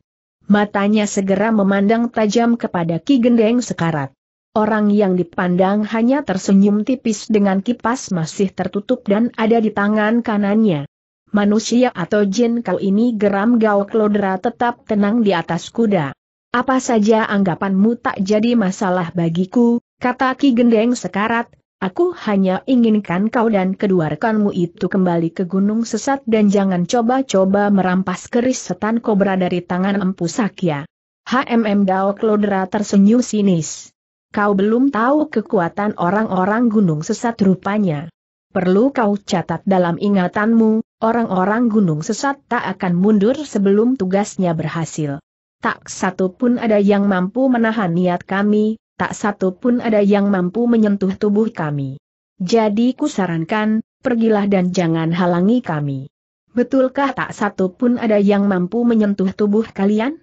Matanya segera memandang tajam kepada Ki Gendeng sekarat. Orang yang dipandang hanya tersenyum tipis dengan kipas masih tertutup dan ada di tangan kanannya. Manusia atau jin kau ini geram Gao Klodra tetap tenang di atas kuda. Apa saja anggapanmu tak jadi masalah bagiku, kata Ki Gendeng sekarat, Aku hanya inginkan kau dan kedua rekanmu itu kembali ke gunung sesat dan jangan coba-coba merampas keris setan kobra dari tangan Empu Sakya. HMM Dao Klodra tersenyum sinis. Kau belum tahu kekuatan orang-orang gunung sesat rupanya. Perlu kau catat dalam ingatanmu, orang-orang gunung sesat tak akan mundur sebelum tugasnya berhasil. Tak satu pun ada yang mampu menahan niat kami, tak satu pun ada yang mampu menyentuh tubuh kami. Jadi kusarankan, pergilah dan jangan halangi kami. Betulkah tak satu pun ada yang mampu menyentuh tubuh kalian?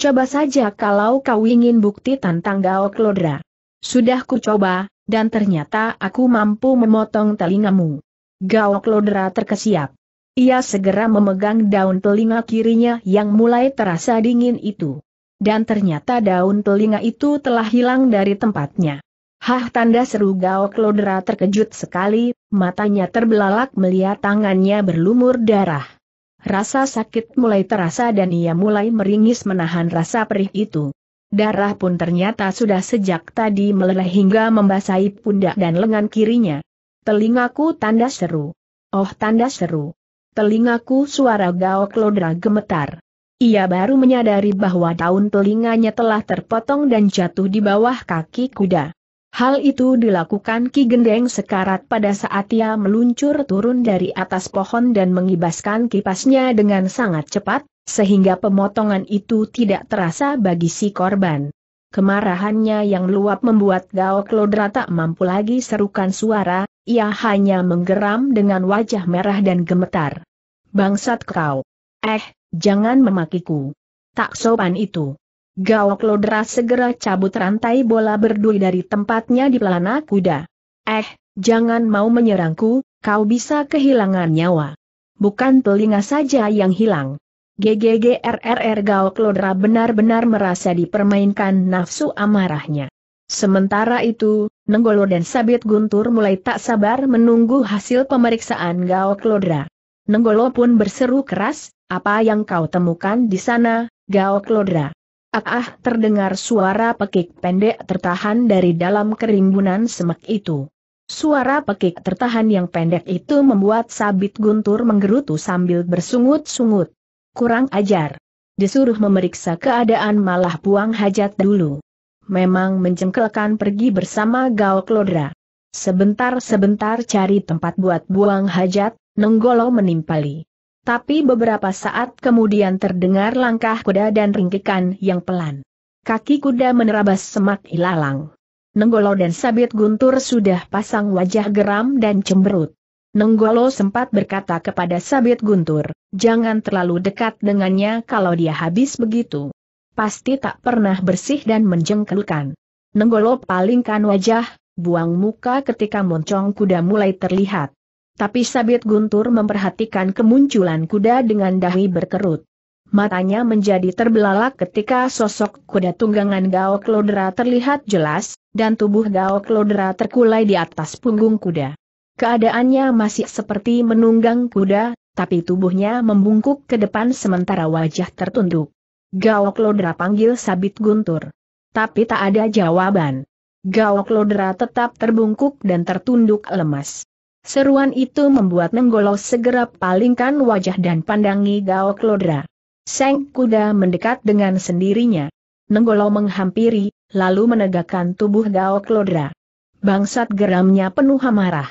Coba saja kalau kau ingin bukti tentang Gao Klodra. Sudah kucoba, dan ternyata aku mampu memotong telingamu. Gao Klodra terkesiap. Ia segera memegang daun telinga kirinya yang mulai terasa dingin itu. Dan ternyata daun telinga itu telah hilang dari tempatnya. Hah tanda seru Gao Klodra terkejut sekali, matanya terbelalak melihat tangannya berlumur darah. Rasa sakit mulai terasa dan ia mulai meringis menahan rasa perih itu. Darah pun ternyata sudah sejak tadi meleleh hingga membasahi pundak dan lengan kirinya. Telingaku tanda seru. Oh tanda seru. Telingaku suara Gao Klodra gemetar. Ia baru menyadari bahwa daun telinganya telah terpotong dan jatuh di bawah kaki kuda. Hal itu dilakukan Ki Gendeng sekarat pada saat ia meluncur turun dari atas pohon dan mengibaskan kipasnya dengan sangat cepat, sehingga pemotongan itu tidak terasa bagi si korban. Kemarahannya yang luap membuat Gao Klodra tak mampu lagi serukan suara, ia hanya menggeram dengan wajah merah dan gemetar. Bangsat kau! Eh, Jangan memakiku. Tak sopan itu. Gao Lodra segera cabut rantai bola berduri dari tempatnya di pelana kuda. Eh, jangan mau menyerangku, kau bisa kehilangan nyawa. Bukan telinga saja yang hilang. GGGRRR Gao Lodra benar-benar merasa dipermainkan nafsu amarahnya. Sementara itu, Nenggolo dan Sabit Guntur mulai tak sabar menunggu hasil pemeriksaan Gao Lodra. Nenggolo pun berseru keras, apa yang kau temukan di sana, Gao Klodra? Ah, ah terdengar suara pekik pendek tertahan dari dalam kerimbunan semak itu. Suara pekik tertahan yang pendek itu membuat sabit guntur menggerutu sambil bersungut-sungut. Kurang ajar. Disuruh memeriksa keadaan malah buang hajat dulu. Memang mencengkelkan pergi bersama Gao Klodra. Sebentar-sebentar cari tempat buat buang hajat, Nenggolo menimpali. Tapi beberapa saat kemudian terdengar langkah kuda dan ringkikan yang pelan. Kaki kuda menerabas semak ilalang. Nenggolo dan Sabit Guntur sudah pasang wajah geram dan cemberut. Nenggolo sempat berkata kepada Sabit Guntur, jangan terlalu dekat dengannya kalau dia habis begitu. Pasti tak pernah bersih dan menjengkelkan. Nenggolo palingkan wajah, buang muka ketika moncong kuda mulai terlihat. Tapi Sabit Guntur memperhatikan kemunculan kuda dengan dahi berkerut. Matanya menjadi terbelalak ketika sosok kuda tunggangan Gao Klodra terlihat jelas, dan tubuh Gao Klodra terkulai di atas punggung kuda. Keadaannya masih seperti menunggang kuda, tapi tubuhnya membungkuk ke depan sementara wajah tertunduk. Gao Klodra panggil Sabit Guntur. Tapi tak ada jawaban. Gao Klodra tetap terbungkuk dan tertunduk lemas. Seruan itu membuat Nenggolo segera palingkan wajah dan pandangi Gao Klodra. Seng kuda mendekat dengan sendirinya. Nenggolo menghampiri, lalu menegakkan tubuh Gao Klodra. Bangsat geramnya penuh amarah.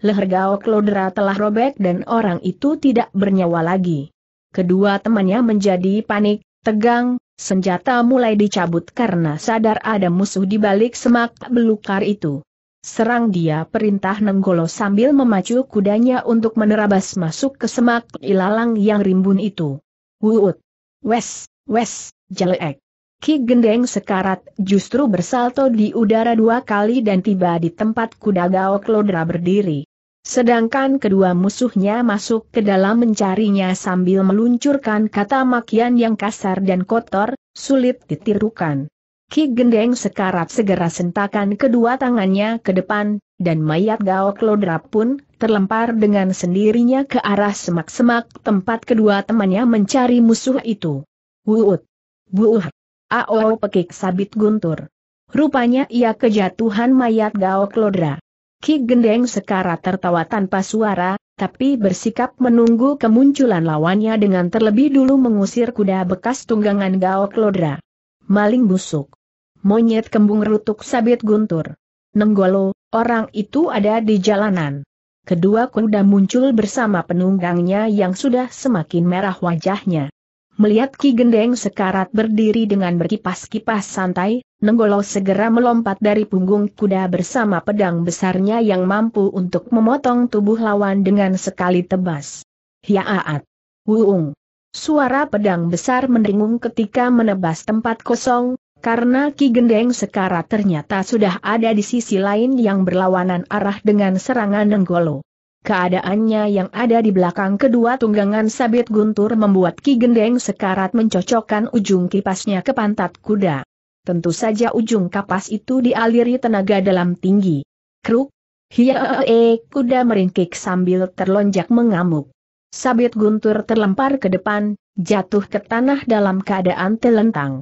Leher Gao Klodra telah robek dan orang itu tidak bernyawa lagi. Kedua temannya menjadi panik, tegang, senjata mulai dicabut karena sadar ada musuh di balik semak belukar itu. Serang dia perintah Nenggolo sambil memacu kudanya untuk menerabas masuk ke semak ilalang yang rimbun itu. Wuut! Wes, wes, jelek! Ki Gendeng sekarat justru bersalto di udara dua kali dan tiba di tempat kuda Gao Klodra berdiri. Sedangkan kedua musuhnya masuk ke dalam mencarinya sambil meluncurkan kata makian yang kasar dan kotor, sulit ditirukan. Ki Gendeng sekarat segera sentakan kedua tangannya ke depan, dan mayat Gao Lodra pun terlempar dengan sendirinya ke arah semak-semak tempat kedua temannya mencari musuh itu. Wuut! Buuh! Ao pekik sabit guntur. Rupanya ia kejatuhan mayat Gao Lodra. Ki Gendeng sekarat tertawa tanpa suara, tapi bersikap menunggu kemunculan lawannya dengan terlebih dulu mengusir kuda bekas tunggangan Gao Lodra. Maling busuk. Monyet kembung rutuk sabit guntur. Nenggolo, orang itu ada di jalanan. Kedua kuda muncul bersama penunggangnya yang sudah semakin merah wajahnya. Melihat Ki Gendeng sekarat berdiri dengan berkipas-kipas santai, Nenggolo segera melompat dari punggung kuda bersama pedang besarnya yang mampu untuk memotong tubuh lawan dengan sekali tebas. Hiaat! Wuung! Suara pedang besar mendengung ketika menebas tempat kosong, karena Ki Gendeng Sekara ternyata sudah ada di sisi lain yang berlawanan arah dengan serangan Nenggolo. Keadaannya yang ada di belakang kedua tunggangan sabit guntur membuat Ki Gendeng sekarat mencocokkan ujung kipasnya ke pantat kuda. Tentu saja ujung kapas itu dialiri tenaga dalam tinggi. Kruk, -e, kuda meringkik sambil terlonjak mengamuk. Sabit guntur terlempar ke depan, jatuh ke tanah dalam keadaan telentang.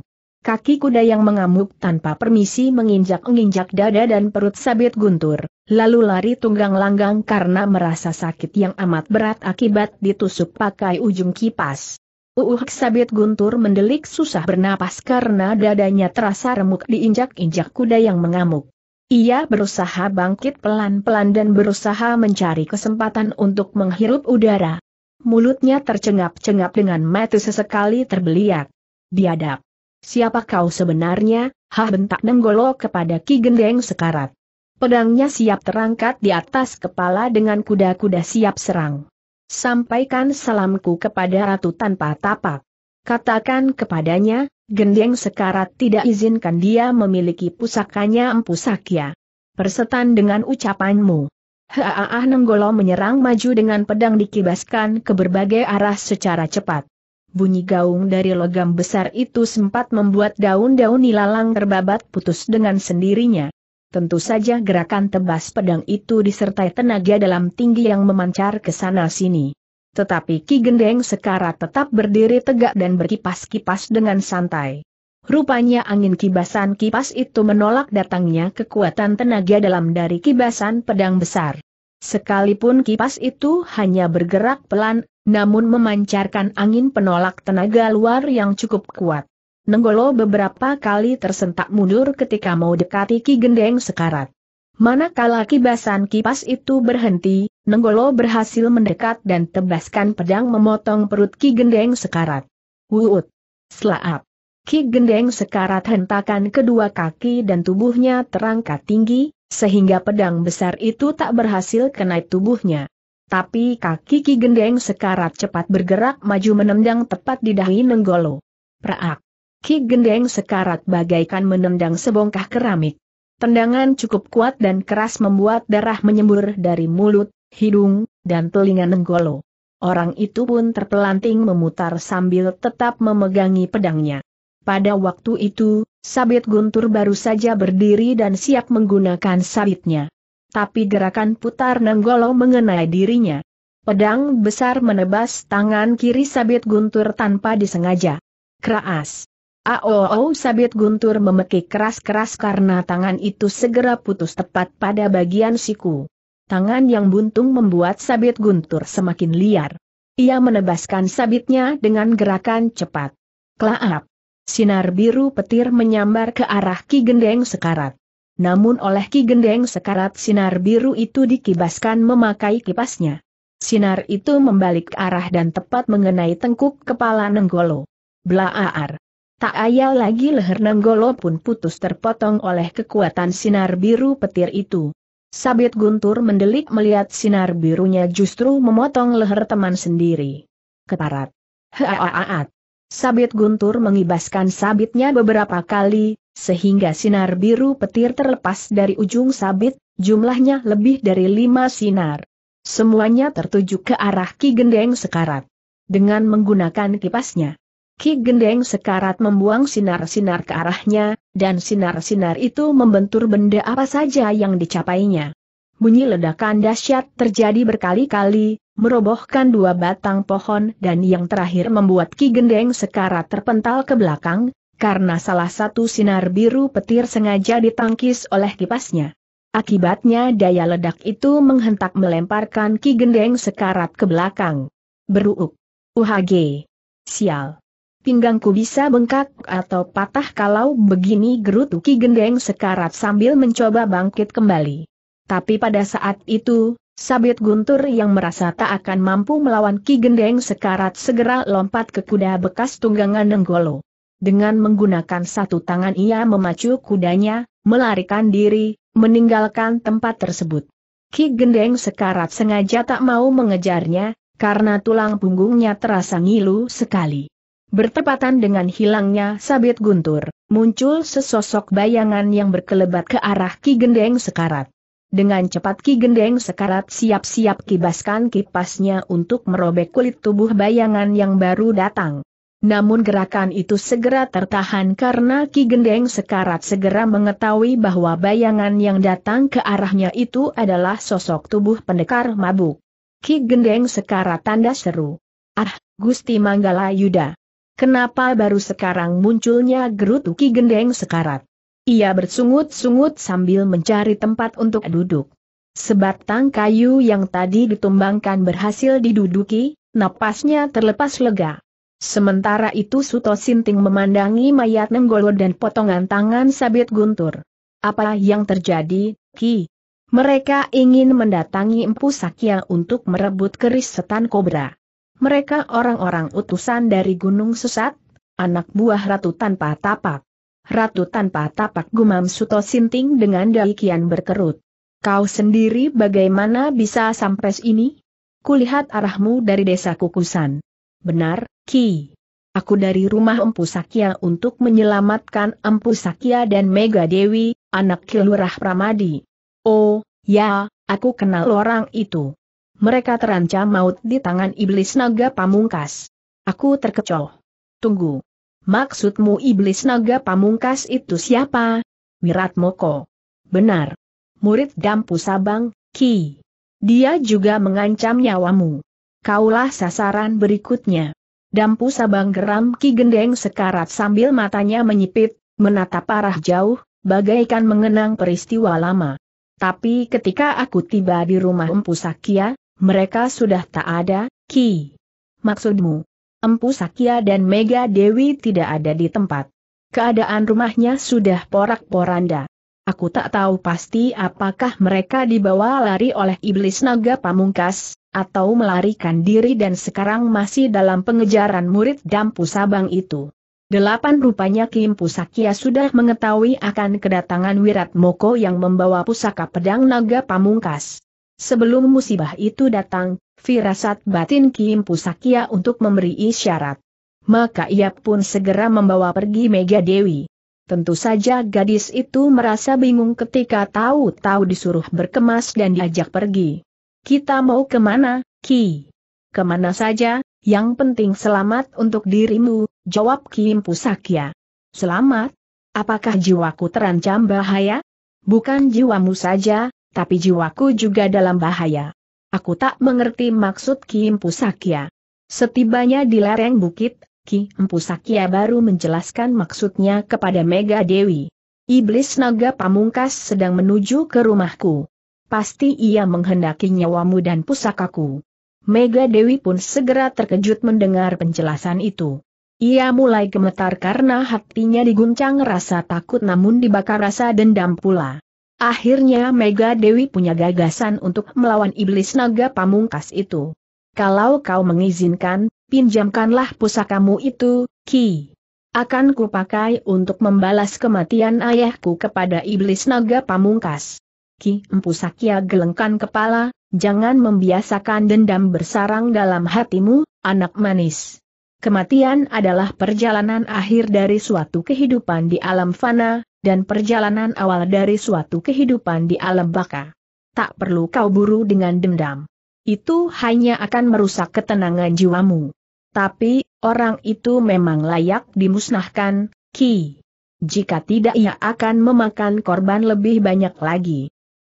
Kaki kuda yang mengamuk tanpa permisi menginjak nginjak dada dan perut sabit guntur, lalu lari tunggang langgang karena merasa sakit yang amat berat akibat ditusuk pakai ujung kipas. Uuh sabit guntur mendelik susah bernapas karena dadanya terasa remuk diinjak-injak kuda yang mengamuk. Ia berusaha bangkit pelan-pelan dan berusaha mencari kesempatan untuk menghirup udara. Mulutnya tercengap-cengap dengan mata sesekali terbeliak. Biadab. Siapa kau sebenarnya? Ha bentak Nenggolo kepada Ki Gendeng sekarat. Pedangnya siap terangkat di atas kepala dengan kuda-kuda siap serang. Sampaikan salamku kepada ratu tanpa tapak. Katakan kepadanya, Gendeng sekarat tidak izinkan dia memiliki pusakanya Empu Sakya. Persetan dengan ucapanmu. Haah Nenggolo menyerang maju dengan pedang dikibaskan ke berbagai arah secara cepat. Bunyi gaung dari logam besar itu sempat membuat daun-daun nilalang terbabat putus dengan sendirinya. Tentu saja gerakan tebas pedang itu disertai tenaga dalam tinggi yang memancar ke sana-sini. Tetapi Ki Gendeng sekarat tetap berdiri tegak dan berkipas-kipas dengan santai. Rupanya angin kibasan kipas itu menolak datangnya kekuatan tenaga dalam dari kibasan pedang besar. Sekalipun kipas itu hanya bergerak pelan, namun memancarkan angin penolak tenaga luar yang cukup kuat. Nenggolo beberapa kali tersentak mundur ketika mau dekati Ki Gendeng sekarat. Manakala kibasan kipas itu berhenti, Nenggolo berhasil mendekat dan tebaskan pedang memotong perut Ki Gendeng sekarat. Wuut! Slaap! Ki Gendeng sekarat hentakan kedua kaki dan tubuhnya terangkat tinggi, sehingga pedang besar itu tak berhasil kena tubuhnya. Tapi kaki Ki Gendeng sekarat cepat bergerak maju menendang tepat di dahi Nenggolo. Praak! Ki Gendeng sekarat bagaikan menendang sebongkah keramik. Tendangan cukup kuat dan keras membuat darah menyembur dari mulut, hidung, dan telinga Nenggolo. Orang itu pun terpelanting memutar sambil tetap memegangi pedangnya. Pada waktu itu, sabit guntur baru saja berdiri dan siap menggunakan sabitnya. Tapi gerakan putar Nenggolo mengenai dirinya. Pedang besar menebas tangan kiri sabit guntur tanpa disengaja. Keras. AOO sabit guntur memekik keras-keras karena tangan itu segera putus tepat pada bagian siku. Tangan yang buntung membuat sabit guntur semakin liar. Ia menebaskan sabitnya dengan gerakan cepat. Klaap. Sinar biru petir menyambar ke arah Ki Gendeng Sekarat. Namun oleh Ki Gendeng Sekarat sinar biru itu dikibaskan memakai kipasnya. Sinar itu membalik ke arah dan tepat mengenai tengkuk kepala Nenggolo. Blaaar. Tak ayal lagi leher Nenggolo pun putus terpotong oleh kekuatan sinar biru petir itu. Sabit Guntur mendelik melihat sinar birunya justru memotong leher teman sendiri. Keparat. Haaat. Sabit guntur mengibaskan sabitnya beberapa kali, sehingga sinar biru petir terlepas dari ujung sabit, jumlahnya lebih dari lima sinar. Semuanya tertuju ke arah Ki Gendeng Sekarat. Dengan menggunakan kipasnya, Ki Gendeng Sekarat membuang sinar-sinar ke arahnya, dan sinar-sinar itu membentur benda apa saja yang dicapainya. Bunyi ledakan dahsyat terjadi berkali-kali, merobohkan dua batang pohon dan yang terakhir membuat Ki Gendeng sekarat terpental ke belakang, karena salah satu sinar biru petir sengaja ditangkis oleh kipasnya. Akibatnya daya ledak itu menghentak melemparkan Ki Gendeng sekarat ke belakang. Beruuk. UHG. Sial. Pinggangku bisa bengkak atau patah kalau begini gerutu Ki Gendeng sekarat sambil mencoba bangkit kembali. Tapi pada saat itu, Sabit Guntur yang merasa tak akan mampu melawan Ki Gendeng sekarat segera lompat ke kuda bekas tunggangan Nenggolo. Dengan menggunakan satu tangan ia memacu kudanya, melarikan diri, meninggalkan tempat tersebut. Ki Gendeng sekarat sengaja tak mau mengejarnya, karena tulang punggungnya terasa ngilu sekali. Bertepatan dengan hilangnya sabit guntur, muncul sesosok bayangan yang berkelebat ke arah Ki Gendeng sekarat. Dengan cepat Ki Gendeng sekarat siap-siap kibaskan kipasnya untuk merobek kulit tubuh bayangan yang baru datang. Namun gerakan itu segera tertahan karena Ki Gendeng sekarat segera mengetahui bahwa bayangan yang datang ke arahnya itu adalah sosok tubuh pendekar mabuk. Ki Gendeng sekarat tanda seru. Ah, Gusti Manggala Yuda. Kenapa baru sekarang munculnya gerutu Ki Gendeng sekarat? Ia bersungut-sungut sambil mencari tempat untuk duduk. Sebatang kayu yang tadi ditumbangkan berhasil diduduki, napasnya terlepas lega. Sementara itu Suto Sinting memandangi mayat Nenggolo dan potongan tangan sabit guntur. Apa yang terjadi, Ki? Mereka ingin mendatangi Empu Sakya untuk merebut keris setan kobra. Mereka orang-orang utusan dari Gunung Sesat, anak buah ratu tanpa tapak. Ratu tanpa tapak gumam Suto Sinting dengan daikian berkerut. Kau sendiri bagaimana bisa sampai sini? Kulihat arahmu dari desa Kukusan. Benar, Ki. Aku dari rumah Empu Sakya untuk menyelamatkan Empu Sakya dan Mega Dewi, anak Kilurah Pramadi. Oh, ya, aku kenal orang itu. Mereka terancam maut di tangan iblis naga pamungkas. Aku terkecoh. Tunggu. Maksudmu iblis naga pamungkas itu siapa? Wirat Moko. Benar. Murid Dampu Sabang, Ki. Dia juga mengancam nyawamu. Kaulah sasaran berikutnya. Dampu Sabang geram Ki Gendeng sekarat sambil matanya menyipit, menatap arah jauh, bagaikan mengenang peristiwa lama. Tapi ketika aku tiba di rumah Empu Sakya, mereka sudah tak ada, Ki. Maksudmu? Empu Sakya dan Mega Dewi tidak ada di tempat. Keadaan rumahnya sudah porak-poranda. Aku tak tahu pasti apakah mereka dibawa lari oleh iblis naga pamungkas, atau melarikan diri dan sekarang masih dalam pengejaran murid dampu sabang itu. Delapan rupanya Kim Pusakya sudah mengetahui akan kedatangan Wirat Moko yang membawa pusaka pedang naga pamungkas. Sebelum musibah itu datang, firasat batin Kim Pusakia untuk memberi isyarat. Maka ia pun segera membawa pergi Mega Dewi. Tentu saja gadis itu merasa bingung ketika tahu-tahu disuruh berkemas dan diajak pergi. Kita mau kemana, Ki? Kemana saja, yang penting selamat untuk dirimu, jawab Kim Pusakia. Selamat? Apakah jiwaku terancam bahaya? Bukan jiwamu saja, tapi jiwaku juga dalam bahaya. Aku tak mengerti maksud Ki Empu Sakya. Setibanya di lereng bukit, Ki Empu Sakya baru menjelaskan maksudnya kepada Mega Dewi. Iblis naga pamungkas sedang menuju ke rumahku. Pasti ia menghendaki nyawamu dan pusakaku. Mega Dewi pun segera terkejut mendengar penjelasan itu. Ia mulai gemetar karena hatinya diguncang rasa takut namun dibakar rasa dendam pula. Akhirnya Mega Dewi punya gagasan untuk melawan iblis naga pamungkas itu. Kalau kau mengizinkan, pinjamkanlah pusakamu itu, Ki. Akan kupakai untuk membalas kematian ayahku kepada iblis naga pamungkas. Ki Empu Sakya gelengkan kepala, jangan membiasakan dendam bersarang dalam hatimu, anak manis. Kematian adalah perjalanan akhir dari suatu kehidupan di alam fana, dan perjalanan awal dari suatu kehidupan di alam baka. Tak perlu kau buru dengan dendam. Itu hanya akan merusak ketenangan jiwamu. Tapi, orang itu memang layak dimusnahkan, Ki. Jika tidak ia akan memakan korban lebih banyak lagi.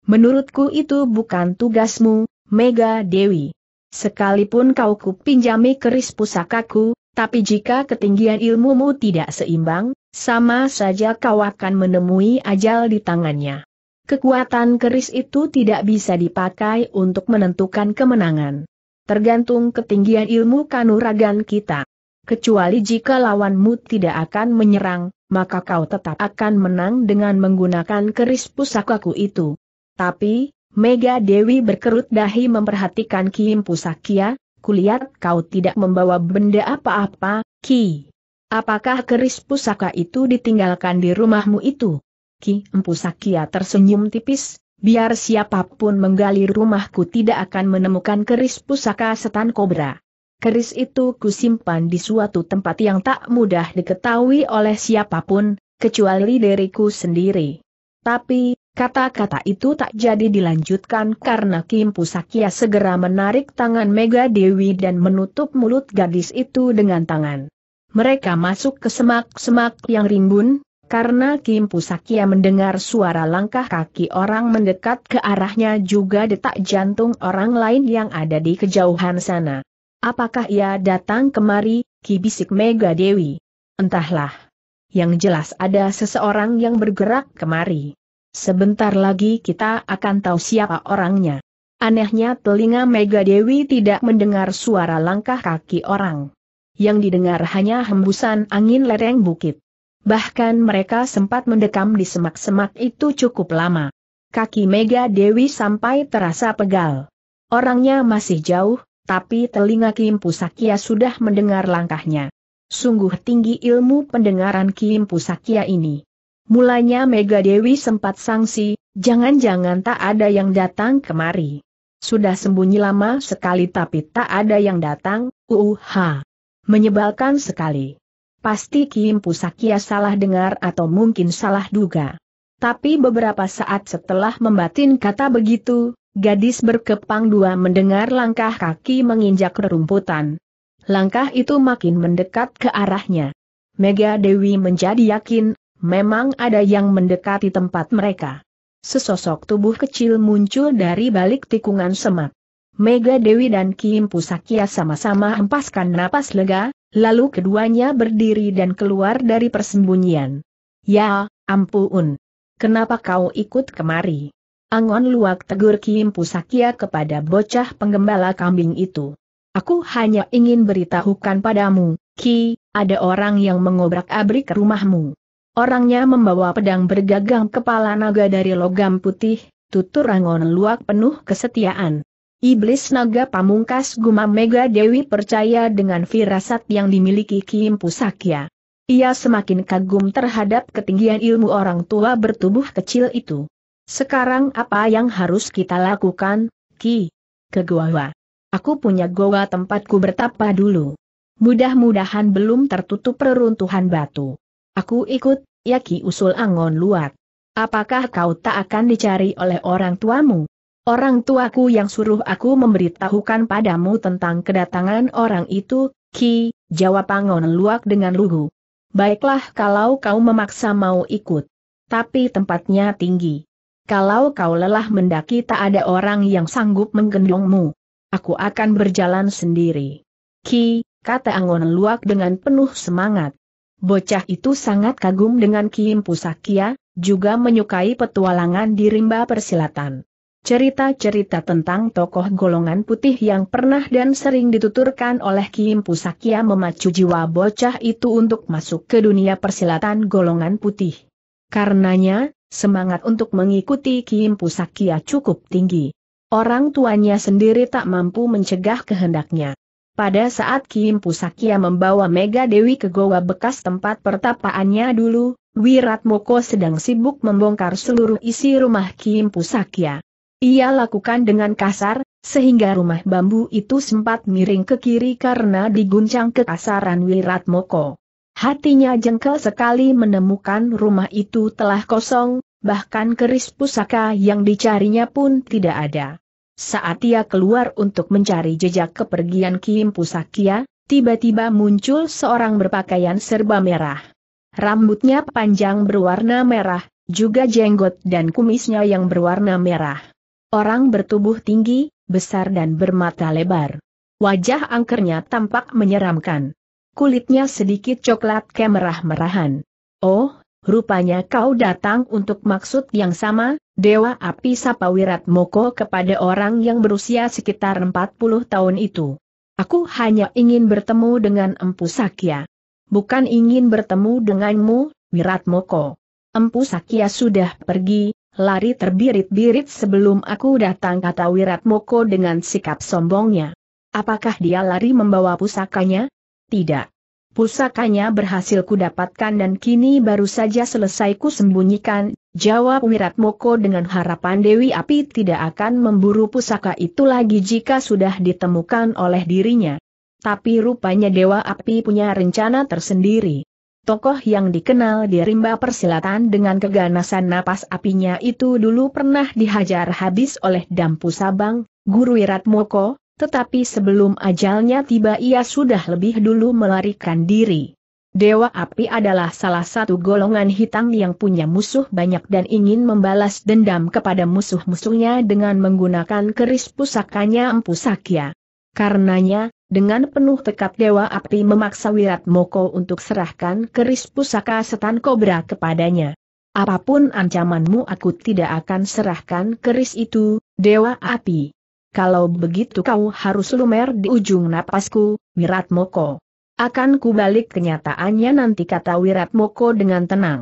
Menurutku itu bukan tugasmu, Mega Dewi. Sekalipun kau kupinjami keris pusakaku, tapi jika ketinggian ilmumu tidak seimbang, sama saja kau akan menemui ajal di tangannya. Kekuatan keris itu tidak bisa dipakai untuk menentukan kemenangan. Tergantung ketinggian ilmu kanuragan kita. Kecuali jika lawanmu tidak akan menyerang, maka kau tetap akan menang dengan menggunakan keris pusakaku itu. Tapi, Mega Dewi berkerut dahi memperhatikan Kim Pusakia, kulihat kau tidak membawa benda apa-apa, Ki. Apakah keris pusaka itu ditinggalkan di rumahmu itu? Ki Empu Sakia ya tersenyum tipis, biar siapapun menggali rumahku tidak akan menemukan keris pusaka setan kobra. Keris itu kusimpan di suatu tempat yang tak mudah diketahui oleh siapapun, kecuali diriku sendiri. Tapi, kata-kata itu tak jadi dilanjutkan karena Kim Pusakia ya segera menarik tangan Mega Dewi dan menutup mulut gadis itu dengan tangan mereka masuk ke semak-semak yang rimbun, karena Kim Pusakia mendengar suara langkah kaki orang mendekat ke arahnya juga detak jantung orang lain yang ada di kejauhan sana. Apakah ia datang kemari, Ki bisik Mega Dewi? Entahlah. Yang jelas ada seseorang yang bergerak kemari. Sebentar lagi kita akan tahu siapa orangnya. Anehnya telinga Mega Dewi tidak mendengar suara langkah kaki orang yang didengar hanya hembusan angin lereng bukit. Bahkan mereka sempat mendekam di semak-semak itu cukup lama. Kaki Mega Dewi sampai terasa pegal. Orangnya masih jauh, tapi telinga Kim Pusakia sudah mendengar langkahnya. Sungguh tinggi ilmu pendengaran Kim Pusakia ini. Mulanya Mega Dewi sempat sangsi, jangan-jangan tak ada yang datang kemari. Sudah sembunyi lama sekali tapi tak ada yang datang, uuh. Menyebalkan sekali. Pasti Kim Pusakia salah dengar atau mungkin salah duga. Tapi beberapa saat setelah membatin kata begitu, gadis berkepang dua mendengar langkah kaki menginjak rerumputan. Langkah itu makin mendekat ke arahnya. Mega Dewi menjadi yakin, memang ada yang mendekati tempat mereka. Sesosok tubuh kecil muncul dari balik tikungan semak. Mega Dewi dan Kim Pusakia sama-sama hempaskan napas lega, lalu keduanya berdiri dan keluar dari persembunyian. Ya, ampun. Kenapa kau ikut kemari? Angon luak tegur Kim Pusakia kepada bocah penggembala kambing itu. Aku hanya ingin beritahukan padamu, Ki, ada orang yang mengobrak-abrik rumahmu. Orangnya membawa pedang bergagang kepala naga dari logam putih, tutur Angon luak penuh kesetiaan. Iblis naga pamungkas Guma Mega Dewi percaya dengan firasat yang dimiliki Kim Pusakya. Ia semakin kagum terhadap ketinggian ilmu orang tua bertubuh kecil itu. Sekarang apa yang harus kita lakukan, Ki? Ke goa. Aku punya goa tempatku bertapa dulu. Mudah-mudahan belum tertutup reruntuhan batu. Aku ikut, ya Ki usul Angon Luat. Apakah kau tak akan dicari oleh orang tuamu? Orang tuaku yang suruh aku memberitahukan padamu tentang kedatangan orang itu, Ki, jawab Pangon Luak dengan lugu. Baiklah kalau kau memaksa mau ikut. Tapi tempatnya tinggi. Kalau kau lelah mendaki tak ada orang yang sanggup menggendongmu. Aku akan berjalan sendiri. Ki, kata Angon Luak dengan penuh semangat. Bocah itu sangat kagum dengan Kim Pusakia, juga menyukai petualangan di rimba persilatan. Cerita-cerita tentang tokoh golongan putih yang pernah dan sering dituturkan oleh Kim Pusakia memacu jiwa bocah itu untuk masuk ke dunia persilatan golongan putih. Karenanya, semangat untuk mengikuti Kim Pusakia cukup tinggi. Orang tuanya sendiri tak mampu mencegah kehendaknya. Pada saat Kim Pusakia membawa Mega Dewi ke goa bekas tempat pertapaannya dulu, Wiratmoko sedang sibuk membongkar seluruh isi rumah Kim Pusakia. Ia lakukan dengan kasar, sehingga rumah bambu itu sempat miring ke kiri karena diguncang kekasaran Wirat Moko. Hatinya jengkel sekali menemukan rumah itu telah kosong, bahkan keris pusaka yang dicarinya pun tidak ada. Saat ia keluar untuk mencari jejak kepergian Kim Pusakia, tiba-tiba muncul seorang berpakaian serba merah. Rambutnya panjang berwarna merah, juga jenggot dan kumisnya yang berwarna merah. Orang bertubuh tinggi, besar dan bermata lebar. Wajah angkernya tampak menyeramkan. Kulitnya sedikit coklat kemerah-merahan. Oh, rupanya kau datang untuk maksud yang sama, Dewa Api Sapa Wirat Moko kepada orang yang berusia sekitar 40 tahun itu. Aku hanya ingin bertemu dengan Empu Sakya. Bukan ingin bertemu denganmu, Wirat Moko. Empu Sakya sudah pergi, Lari terbirit-birit sebelum aku datang kata Wiratmoko dengan sikap sombongnya. Apakah dia lari membawa pusakanya? Tidak. Pusakanya berhasil kudapatkan dan kini baru saja selesai ku sembunyikan, jawab Wiratmoko dengan harapan Dewi Api tidak akan memburu pusaka itu lagi jika sudah ditemukan oleh dirinya. Tapi rupanya Dewa Api punya rencana tersendiri. Tokoh yang dikenal di rimba persilatan dengan keganasan napas apinya itu dulu pernah dihajar habis oleh Dampu Sabang, Guru Wirat Moko, tetapi sebelum ajalnya tiba ia sudah lebih dulu melarikan diri. Dewa Api adalah salah satu golongan hitam yang punya musuh banyak dan ingin membalas dendam kepada musuh-musuhnya dengan menggunakan keris pusakanya Empu Sakya. Karenanya, dengan penuh tekad Dewa Api memaksa Wirat Moko untuk serahkan keris pusaka setan kobra kepadanya. Apapun ancamanmu aku tidak akan serahkan keris itu, Dewa Api. Kalau begitu kau harus lumer di ujung napasku, Wirat Moko. Akan kubalik kenyataannya nanti kata Wirat Moko dengan tenang.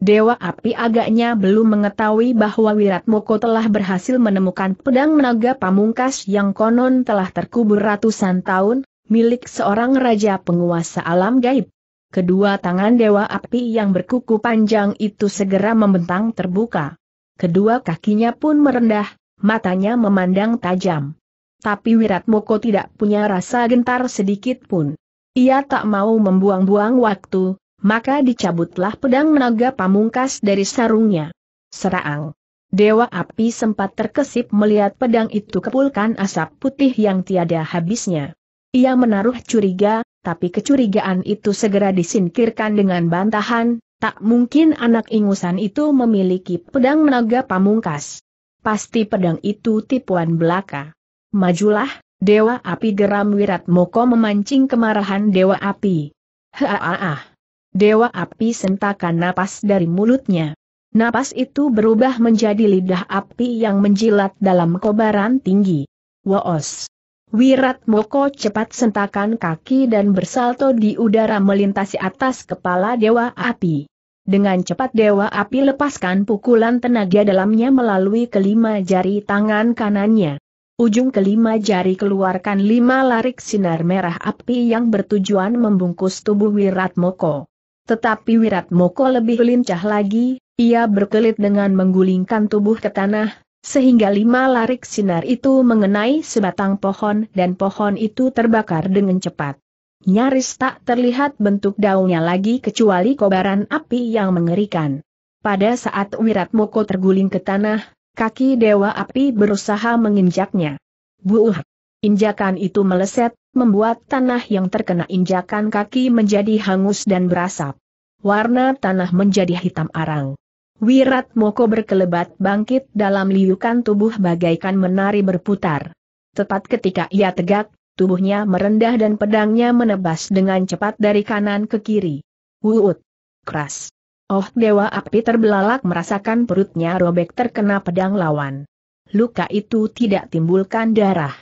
Dewa Api agaknya belum mengetahui bahwa Wiratmoko telah berhasil menemukan pedang naga pamungkas yang konon telah terkubur ratusan tahun, milik seorang raja penguasa alam gaib. Kedua tangan Dewa Api yang berkuku panjang itu segera membentang terbuka. Kedua kakinya pun merendah, matanya memandang tajam. Tapi Wiratmoko tidak punya rasa gentar sedikit pun. Ia tak mau membuang-buang waktu, maka dicabutlah pedang naga pamungkas dari sarungnya. Serang! Dewa api sempat terkesip melihat pedang itu kepulkan asap putih yang tiada habisnya. Ia menaruh curiga, tapi kecurigaan itu segera disingkirkan dengan bantahan, tak mungkin anak ingusan itu memiliki pedang naga pamungkas. Pasti pedang itu tipuan belaka. Majulah, Dewa Api geram Wiratmoko memancing kemarahan Dewa Api. Haaah! Dewa api sentakan napas dari mulutnya. Napas itu berubah menjadi lidah api yang menjilat dalam kobaran tinggi. Woos! Wirat Moko cepat sentakan kaki dan bersalto di udara melintasi atas kepala Dewa Api. Dengan cepat Dewa Api lepaskan pukulan tenaga dalamnya melalui kelima jari tangan kanannya. Ujung kelima jari keluarkan lima larik sinar merah api yang bertujuan membungkus tubuh Wirat Moko. Tetapi Wirat Moko lebih lincah lagi, ia berkelit dengan menggulingkan tubuh ke tanah, sehingga lima larik sinar itu mengenai sebatang pohon dan pohon itu terbakar dengan cepat. Nyaris tak terlihat bentuk daunnya lagi kecuali kobaran api yang mengerikan. Pada saat Wirat Moko terguling ke tanah, kaki Dewa Api berusaha menginjaknya. Buuh! Injakan itu meleset, membuat tanah yang terkena injakan kaki menjadi hangus dan berasap warna tanah menjadi hitam arang. Wirat Moko berkelebat bangkit dalam liukan tubuh bagaikan menari berputar. Tepat ketika ia tegak, tubuhnya merendah dan pedangnya menebas dengan cepat dari kanan ke kiri. Wuut! Keras! Oh Dewa Api terbelalak merasakan perutnya robek terkena pedang lawan. Luka itu tidak timbulkan darah.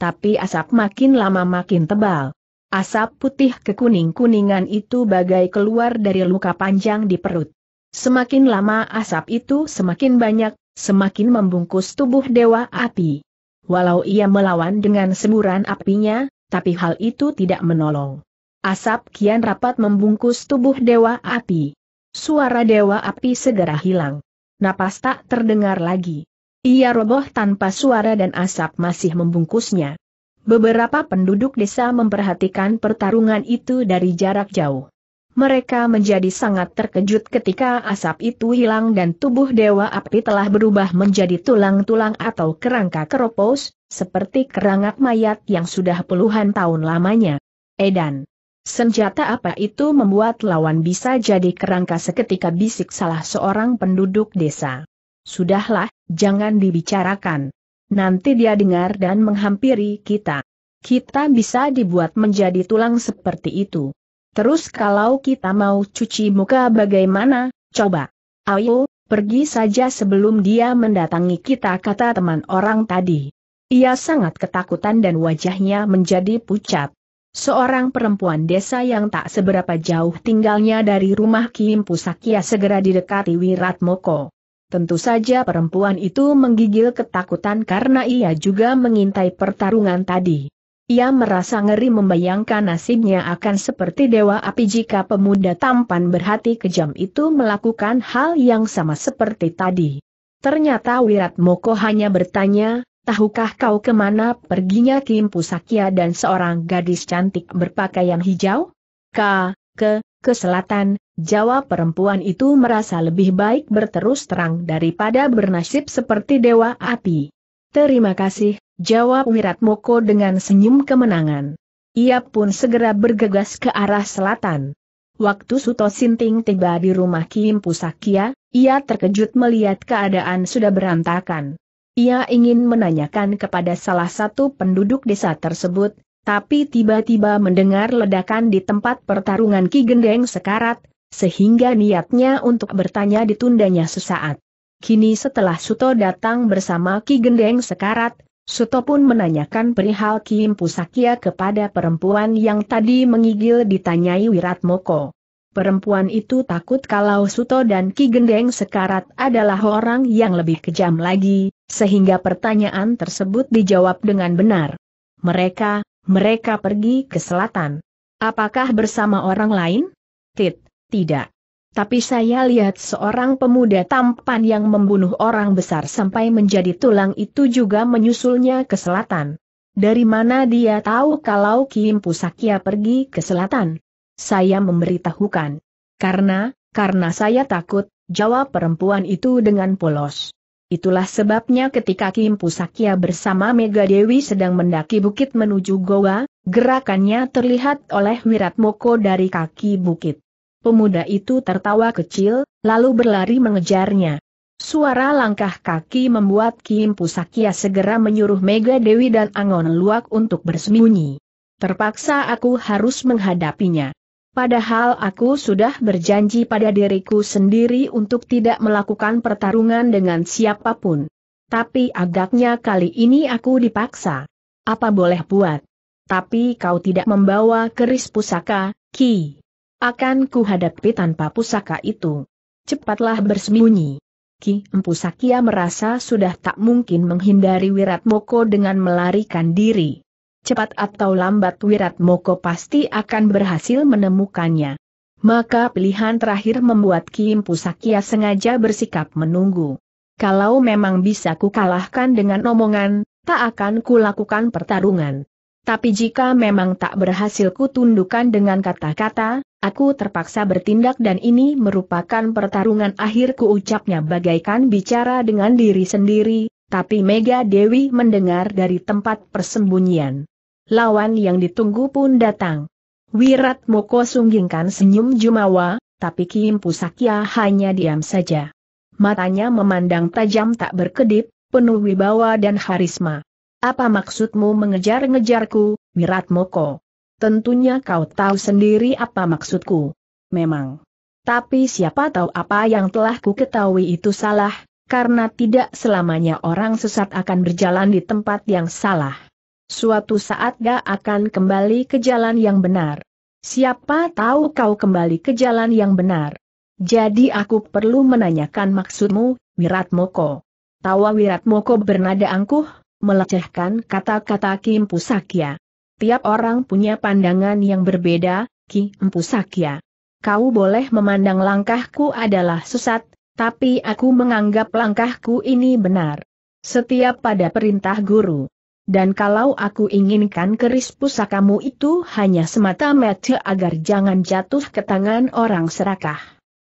Tapi asap makin lama makin tebal. Asap putih kekuning-kuningan itu bagai keluar dari luka panjang di perut. Semakin lama asap itu semakin banyak, semakin membungkus tubuh Dewa Api. Walau ia melawan dengan semburan apinya, tapi hal itu tidak menolong. Asap kian rapat membungkus tubuh Dewa Api. Suara Dewa Api segera hilang. Napas tak terdengar lagi. Ia roboh tanpa suara dan asap masih membungkusnya. Beberapa penduduk desa memperhatikan pertarungan itu dari jarak jauh. Mereka menjadi sangat terkejut ketika asap itu hilang dan tubuh Dewa Api telah berubah menjadi tulang-tulang atau kerangka keropos, seperti kerangak mayat yang sudah puluhan tahun lamanya. Edan. Senjata apa itu membuat lawan bisa jadi kerangka seketika bisik salah seorang penduduk desa. Sudahlah, jangan dibicarakan nanti dia dengar dan menghampiri kita. Kita bisa dibuat menjadi tulang seperti itu. Terus kalau kita mau cuci muka bagaimana, coba. Ayo, pergi saja sebelum dia mendatangi kita kata teman orang tadi. Ia sangat ketakutan dan wajahnya menjadi pucat. Seorang perempuan desa yang tak seberapa jauh tinggalnya dari rumah Kim Pusakia segera didekati Wiratmoko. Tentu saja perempuan itu menggigil ketakutan karena ia juga mengintai pertarungan tadi. Ia merasa ngeri membayangkan nasibnya akan seperti dewa api jika pemuda tampan berhati kejam itu melakukan hal yang sama seperti tadi. Ternyata Wirat Moko hanya bertanya, Tahukah kau kemana perginya Kim Pusakya dan seorang gadis cantik berpakaian hijau? Ka, ke, ke selatan, jawab perempuan itu merasa lebih baik berterus terang daripada bernasib seperti dewa api. Terima kasih, jawab Wiratmoko dengan senyum kemenangan. Ia pun segera bergegas ke arah selatan. Waktu Suto Sinting tiba di rumah Kim Pusakia, ia terkejut melihat keadaan sudah berantakan. Ia ingin menanyakan kepada salah satu penduduk desa tersebut, tapi tiba-tiba mendengar ledakan di tempat pertarungan Ki Gendeng sekarat, sehingga niatnya untuk bertanya ditundanya sesaat. Kini setelah Suto datang bersama Ki Gendeng sekarat, Suto pun menanyakan perihal Kim Pusakya kepada perempuan yang tadi mengigil ditanyai Wiratmoko. Perempuan itu takut kalau Suto dan Ki Gendeng sekarat adalah orang yang lebih kejam lagi, sehingga pertanyaan tersebut dijawab dengan benar. Mereka, mereka pergi ke selatan. Apakah bersama orang lain? Tit, tidak. Tapi saya lihat seorang pemuda tampan yang membunuh orang besar sampai menjadi tulang itu juga menyusulnya ke selatan. Dari mana dia tahu kalau Kim Pusakya pergi ke selatan? Saya memberitahukan. Karena, karena saya takut, jawab perempuan itu dengan polos. Itulah sebabnya ketika Kim Pusakya bersama Mega Dewi sedang mendaki bukit menuju Goa, gerakannya terlihat oleh Wiratmoko dari kaki bukit. Pemuda itu tertawa kecil, lalu berlari mengejarnya. Suara langkah kaki membuat Kim Pusakya segera menyuruh Mega Dewi dan Angon Luak untuk bersembunyi. Terpaksa aku harus menghadapinya. Padahal aku sudah berjanji pada diriku sendiri untuk tidak melakukan pertarungan dengan siapapun. Tapi agaknya kali ini aku dipaksa. Apa boleh buat? Tapi kau tidak membawa keris pusaka, Ki. Akan kuhadapi tanpa pusaka itu. Cepatlah bersembunyi. Ki Empu Sakya merasa sudah tak mungkin menghindari Wiratmoko dengan melarikan diri cepat atau lambat Wiratmoko pasti akan berhasil menemukannya. Maka pilihan terakhir membuat Kim Pusakia sengaja bersikap menunggu. Kalau memang bisa ku kalahkan dengan omongan, tak akan kulakukan pertarungan. Tapi jika memang tak berhasil kutundukkan dengan kata-kata, aku terpaksa bertindak dan ini merupakan pertarungan akhir ku ucapnya bagaikan bicara dengan diri sendiri, tapi Mega Dewi mendengar dari tempat persembunyian. Lawan yang ditunggu pun datang. Wirat Moko sunggingkan senyum Jumawa, tapi Kim Pusakya hanya diam saja. Matanya memandang tajam tak berkedip, penuh wibawa dan harisma. Apa maksudmu mengejar-ngejarku, Wirat Moko? Tentunya kau tahu sendiri apa maksudku. Memang. Tapi siapa tahu apa yang telah ku ketahui itu salah, karena tidak selamanya orang sesat akan berjalan di tempat yang salah. Suatu saat dia akan kembali ke jalan yang benar. Siapa tahu kau kembali ke jalan yang benar. Jadi aku perlu menanyakan maksudmu, Wirat Moko. Tawa Wirat Moko bernada angkuh, melecehkan kata-kata Kim Pusakya. Tiap orang punya pandangan yang berbeda, Kim Pusakya. Kau boleh memandang langkahku adalah sesat, tapi aku menganggap langkahku ini benar. Setiap pada perintah guru. Dan kalau aku inginkan keris pusakamu itu hanya semata-mata agar jangan jatuh ke tangan orang serakah.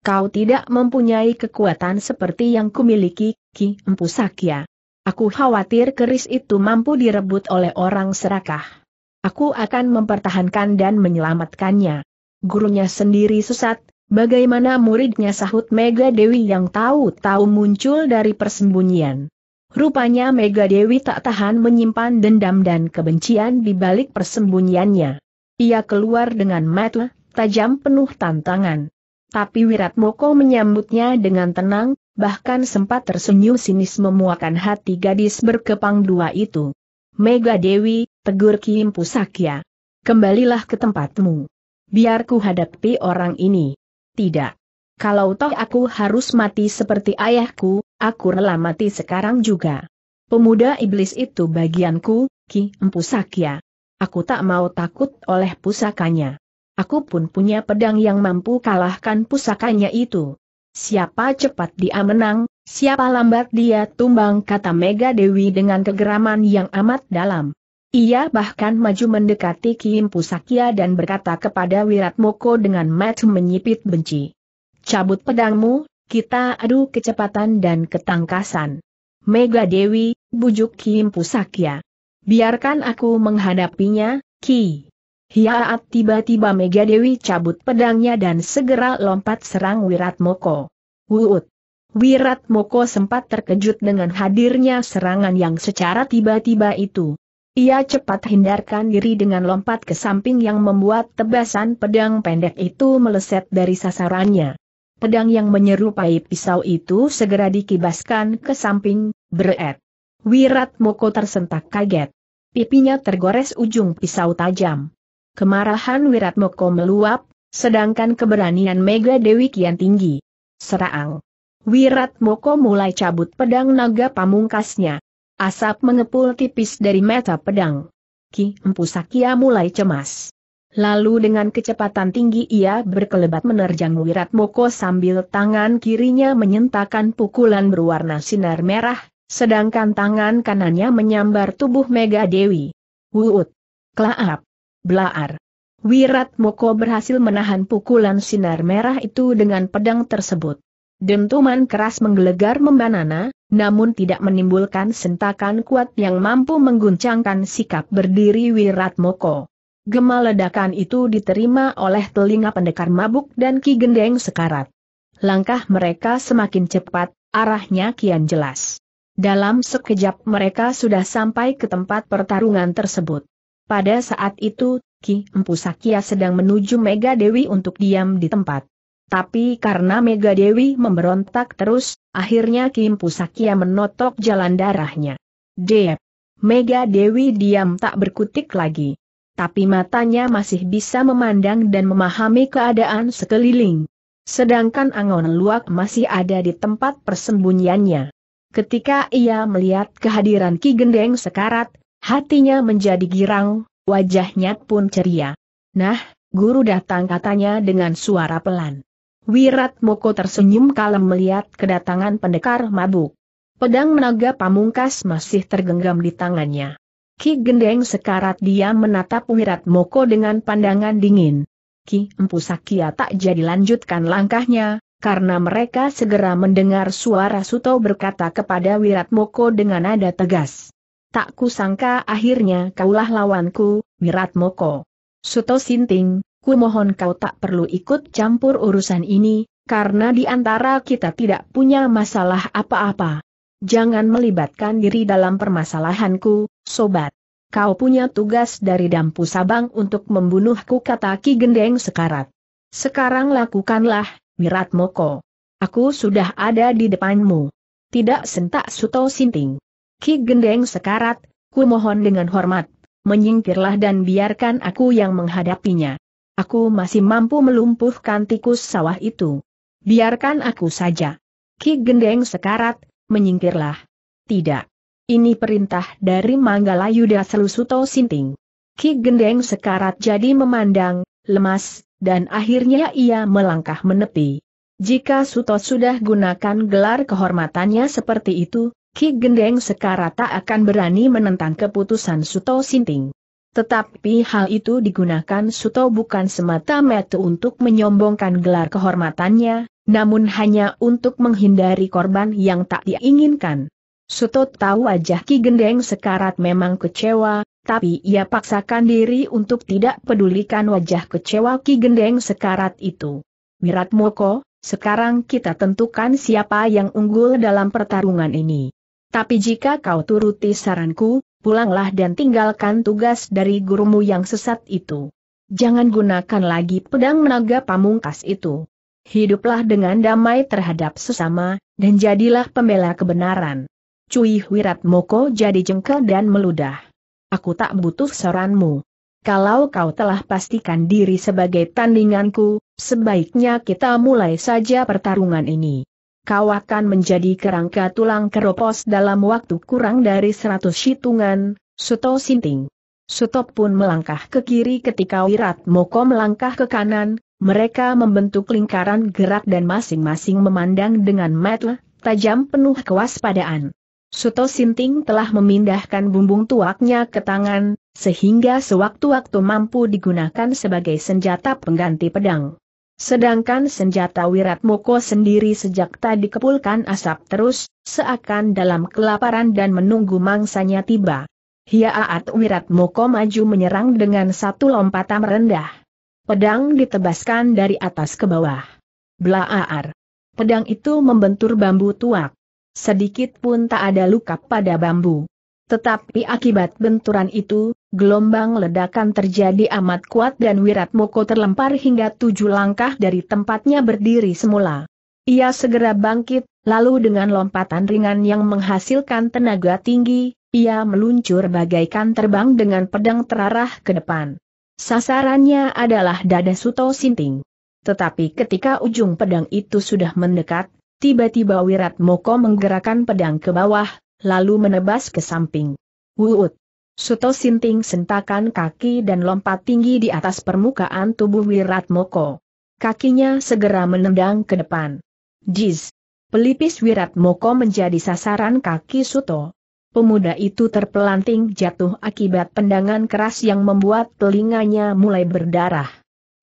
Kau tidak mempunyai kekuatan seperti yang kumiliki, Ki Empu Sakya. Aku khawatir keris itu mampu direbut oleh orang serakah. Aku akan mempertahankan dan menyelamatkannya. Gurunya sendiri sesat, Bagaimana muridnya sahut Mega Dewi yang tahu-tahu muncul dari persembunyian. Rupanya Mega Dewi tak tahan menyimpan dendam dan kebencian di balik persembunyiannya. Ia keluar dengan mata tajam penuh tantangan. Tapi Wiratmoko menyambutnya dengan tenang, bahkan sempat tersenyum sinis memuakan hati gadis berkepang dua itu. Mega Dewi, tegur Kim Pusakya. Kembalilah ke tempatmu. Biar ku hadapi orang ini. Tidak. Kalau toh aku harus mati seperti ayahku, aku rela mati sekarang juga. Pemuda iblis itu bagianku, Ki Empu Sakya. Aku tak mau takut oleh pusakanya. Aku pun punya pedang yang mampu kalahkan pusakanya itu. Siapa cepat dia menang, siapa lambat dia tumbang kata Mega Dewi dengan kegeraman yang amat dalam. Ia bahkan maju mendekati Kim Pusakya dan berkata kepada Wiratmoko dengan mat menyipit benci. Cabut pedangmu, kita adu kecepatan dan ketangkasan. Mega Dewi, bujuk Kim Pusakya. Biarkan aku menghadapinya, Ki. Hiaat tiba-tiba Mega Dewi cabut pedangnya dan segera lompat serang Wiratmoko. Wuut. Wiratmoko sempat terkejut dengan hadirnya serangan yang secara tiba-tiba itu. Ia cepat hindarkan diri dengan lompat ke samping yang membuat tebasan pedang pendek itu meleset dari sasarannya. Pedang yang menyerupai pisau itu segera dikibaskan ke samping, beret. Wirat Moko tersentak kaget. Pipinya tergores ujung pisau tajam. Kemarahan Wirat Moko meluap, sedangkan keberanian Mega Dewi kian tinggi. Serang. Wirat Moko mulai cabut pedang naga pamungkasnya. Asap mengepul tipis dari mata pedang. Ki Empu Sakya mulai cemas. Lalu dengan kecepatan tinggi ia berkelebat menerjang Wirat Moko sambil tangan kirinya menyentakan pukulan berwarna sinar merah, sedangkan tangan kanannya menyambar tubuh Mega Dewi. Wuut! Klaap! Blaar! Wirat Moko berhasil menahan pukulan sinar merah itu dengan pedang tersebut. Dentuman keras menggelegar membanana, namun tidak menimbulkan sentakan kuat yang mampu mengguncangkan sikap berdiri Wiratmoko. Gemal ledakan itu diterima oleh telinga pendekar mabuk dan Ki Gendeng sekarat. Langkah mereka semakin cepat, arahnya kian jelas. Dalam sekejap mereka sudah sampai ke tempat pertarungan tersebut. Pada saat itu, Ki Empu Empusakia sedang menuju Mega Dewi untuk diam di tempat. Tapi karena Mega Dewi memberontak terus, akhirnya Kim Pusakia menotok jalan darahnya. Dep. Mega Dewi diam tak berkutik lagi. Tapi matanya masih bisa memandang dan memahami keadaan sekeliling. Sedangkan Angon Luak masih ada di tempat persembunyiannya. Ketika ia melihat kehadiran Ki Gendeng sekarat, hatinya menjadi girang, wajahnya pun ceria. Nah, guru datang katanya dengan suara pelan. Wirat Moko tersenyum kalem melihat kedatangan pendekar mabuk. Pedang menaga pamungkas masih tergenggam di tangannya. Ki Gendeng sekarat dia menatap Wirat Moko dengan pandangan dingin. Ki Empu Sakya tak jadi lanjutkan langkahnya, karena mereka segera mendengar suara Suto berkata kepada Wirat Moko dengan nada tegas. Tak kusangka akhirnya kaulah lawanku, Wirat Moko. Suto Sinting, Ku mohon kau tak perlu ikut campur urusan ini, karena di antara kita tidak punya masalah apa-apa. Jangan melibatkan diri dalam permasalahanku, sobat. Kau punya tugas dari Dampu Sabang untuk membunuhku kata Ki Gendeng sekarat. Sekarang lakukanlah, Mirat Moko. Aku sudah ada di depanmu. Tidak sentak Suto Sinting. Ki Gendeng sekarat, ku mohon dengan hormat, menyingkirlah dan biarkan aku yang menghadapinya. Aku masih mampu melumpuhkan tikus sawah itu. Biarkan aku saja. Ki Gendeng sekarat, menyingkirlah. Tidak. Ini perintah dari Manggala Yuda Selusuto Sinting. Ki Gendeng sekarat jadi memandang, lemas, dan akhirnya ia melangkah menepi. Jika Suto sudah gunakan gelar kehormatannya seperti itu, Ki Gendeng sekarat tak akan berani menentang keputusan Suto Sinting. Tetapi hal itu digunakan Suto bukan semata-mata untuk menyombongkan gelar kehormatannya, namun hanya untuk menghindari korban yang tak diinginkan. Suto tahu wajah Ki Gendeng sekarat memang kecewa, tapi ia paksakan diri untuk tidak pedulikan wajah kecewa Ki Gendeng sekarat itu. Mirat Moko, sekarang kita tentukan siapa yang unggul dalam pertarungan ini. Tapi jika kau turuti saranku, pulanglah dan tinggalkan tugas dari gurumu yang sesat itu. Jangan gunakan lagi pedang menaga pamungkas itu. Hiduplah dengan damai terhadap sesama, dan jadilah pembela kebenaran. Cui Wirat Moko jadi jengkel dan meludah. Aku tak butuh saranmu. Kalau kau telah pastikan diri sebagai tandinganku, sebaiknya kita mulai saja pertarungan ini kau akan menjadi kerangka tulang keropos dalam waktu kurang dari seratus hitungan, Suto Sinting. Suto pun melangkah ke kiri ketika Wirat Moko melangkah ke kanan, mereka membentuk lingkaran gerak dan masing-masing memandang dengan mata tajam penuh kewaspadaan. Suto Sinting telah memindahkan bumbung tuaknya ke tangan, sehingga sewaktu-waktu mampu digunakan sebagai senjata pengganti pedang. Sedangkan senjata Wirat Moko sendiri sejak tadi kepulkan asap terus, seakan dalam kelaparan dan menunggu mangsanya tiba. Hiaat Moko maju menyerang dengan satu lompatan rendah. Pedang ditebaskan dari atas ke bawah. Blaaar. Pedang itu membentur bambu tuak. Sedikit pun tak ada luka pada bambu. Tetapi akibat benturan itu, gelombang ledakan terjadi amat kuat dan Wirat Moko terlempar hingga tujuh langkah dari tempatnya berdiri semula. Ia segera bangkit, lalu dengan lompatan ringan yang menghasilkan tenaga tinggi, ia meluncur bagaikan terbang dengan pedang terarah ke depan. Sasarannya adalah dada Suto Sinting. Tetapi ketika ujung pedang itu sudah mendekat, tiba-tiba Wirat Moko menggerakkan pedang ke bawah, lalu menebas ke samping. Wuut! Suto Sinting sentakan kaki dan lompat tinggi di atas permukaan tubuh Wiratmoko. Kakinya segera menendang ke depan. Jiz! Pelipis Wiratmoko menjadi sasaran kaki Suto. Pemuda itu terpelanting jatuh akibat pendangan keras yang membuat telinganya mulai berdarah.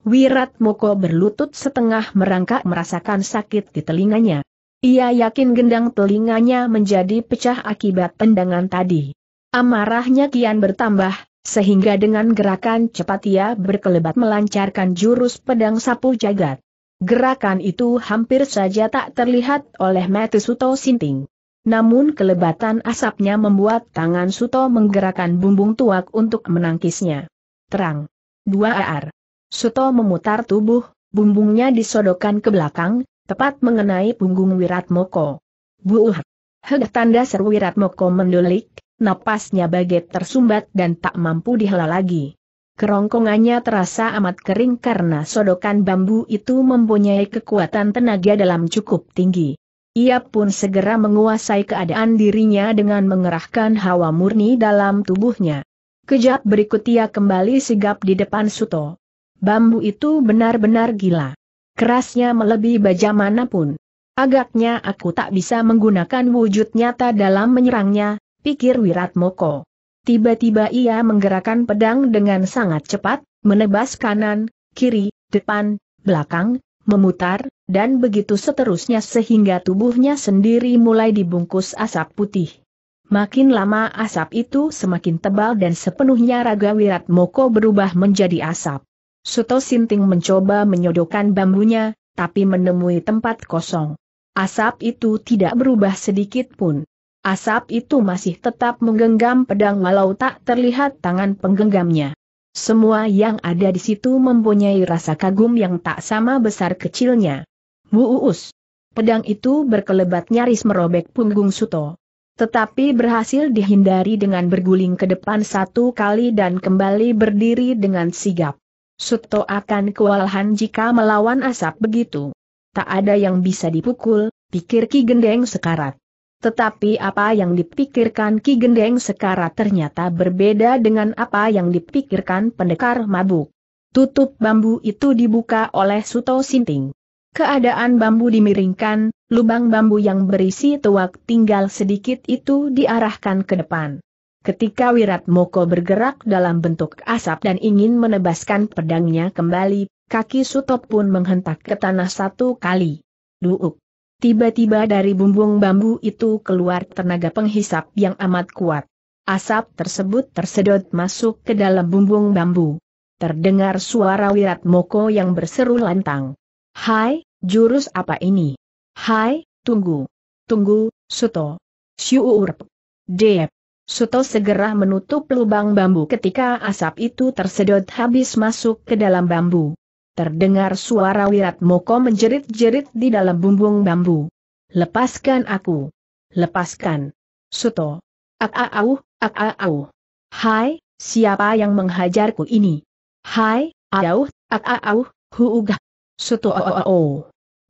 Wiratmoko berlutut setengah merangkak merasakan sakit di telinganya. Ia yakin gendang telinganya menjadi pecah akibat tendangan tadi. Amarahnya kian bertambah, sehingga dengan gerakan cepat ia berkelebat melancarkan jurus pedang sapu jagat. Gerakan itu hampir saja tak terlihat oleh Metusuto Sinting. Namun kelebatan asapnya membuat tangan Suto menggerakkan bumbung tuak untuk menangkisnya. Terang. Dua ar. Suto memutar tubuh, bumbungnya disodokan ke belakang, tepat mengenai punggung Wiratmoko. Buuh! Heg tanda seru Wiratmoko mendulik, napasnya bagai tersumbat dan tak mampu dihela lagi. Kerongkongannya terasa amat kering karena sodokan bambu itu mempunyai kekuatan tenaga dalam cukup tinggi. Ia pun segera menguasai keadaan dirinya dengan mengerahkan hawa murni dalam tubuhnya. Kejap berikut ia kembali sigap di depan Suto. Bambu itu benar-benar gila. Kerasnya melebihi baja manapun. Agaknya aku tak bisa menggunakan wujud nyata dalam menyerangnya, pikir Wiratmoko. Tiba-tiba ia menggerakkan pedang dengan sangat cepat, menebas kanan, kiri, depan, belakang, memutar, dan begitu seterusnya sehingga tubuhnya sendiri mulai dibungkus asap putih. Makin lama asap itu semakin tebal dan sepenuhnya raga Wiratmoko berubah menjadi asap. Suto Sinting mencoba menyodokkan bambunya, tapi menemui tempat kosong. Asap itu tidak berubah sedikit pun. Asap itu masih tetap menggenggam pedang walau tak terlihat tangan penggenggamnya. Semua yang ada di situ mempunyai rasa kagum yang tak sama besar kecilnya. Bu Uus. Pedang itu berkelebat nyaris merobek punggung Suto. Tetapi berhasil dihindari dengan berguling ke depan satu kali dan kembali berdiri dengan sigap. Suto akan kewalahan jika melawan asap begitu. Tak ada yang bisa dipukul, pikir Ki Gendeng sekarat. Tetapi apa yang dipikirkan Ki Gendeng sekarat ternyata berbeda dengan apa yang dipikirkan pendekar mabuk. Tutup bambu itu dibuka oleh Suto Sinting. Keadaan bambu dimiringkan, lubang bambu yang berisi tuak tinggal sedikit itu diarahkan ke depan. Ketika Wirat Moko bergerak dalam bentuk asap dan ingin menebaskan pedangnya kembali, kaki Sutop pun menghentak ke tanah satu kali. Duuk! Tiba-tiba dari bumbung bambu itu keluar tenaga penghisap yang amat kuat. Asap tersebut tersedot masuk ke dalam bumbung bambu. Terdengar suara Wirat Moko yang berseru lantang. Hai, jurus apa ini? Hai, tunggu. Tunggu, Suto. Syuurp. Dep. Suto segera menutup lubang bambu ketika asap itu tersedot habis masuk ke dalam bambu. Terdengar suara Wirat Moko menjerit-jerit di dalam bumbung bambu. Lepaskan aku. Lepaskan. Suto. Ak-au, ak-au. Hai, siapa yang menghajarku ini? Hai, auh, ak-au, huugah. Suto o, -o, -o.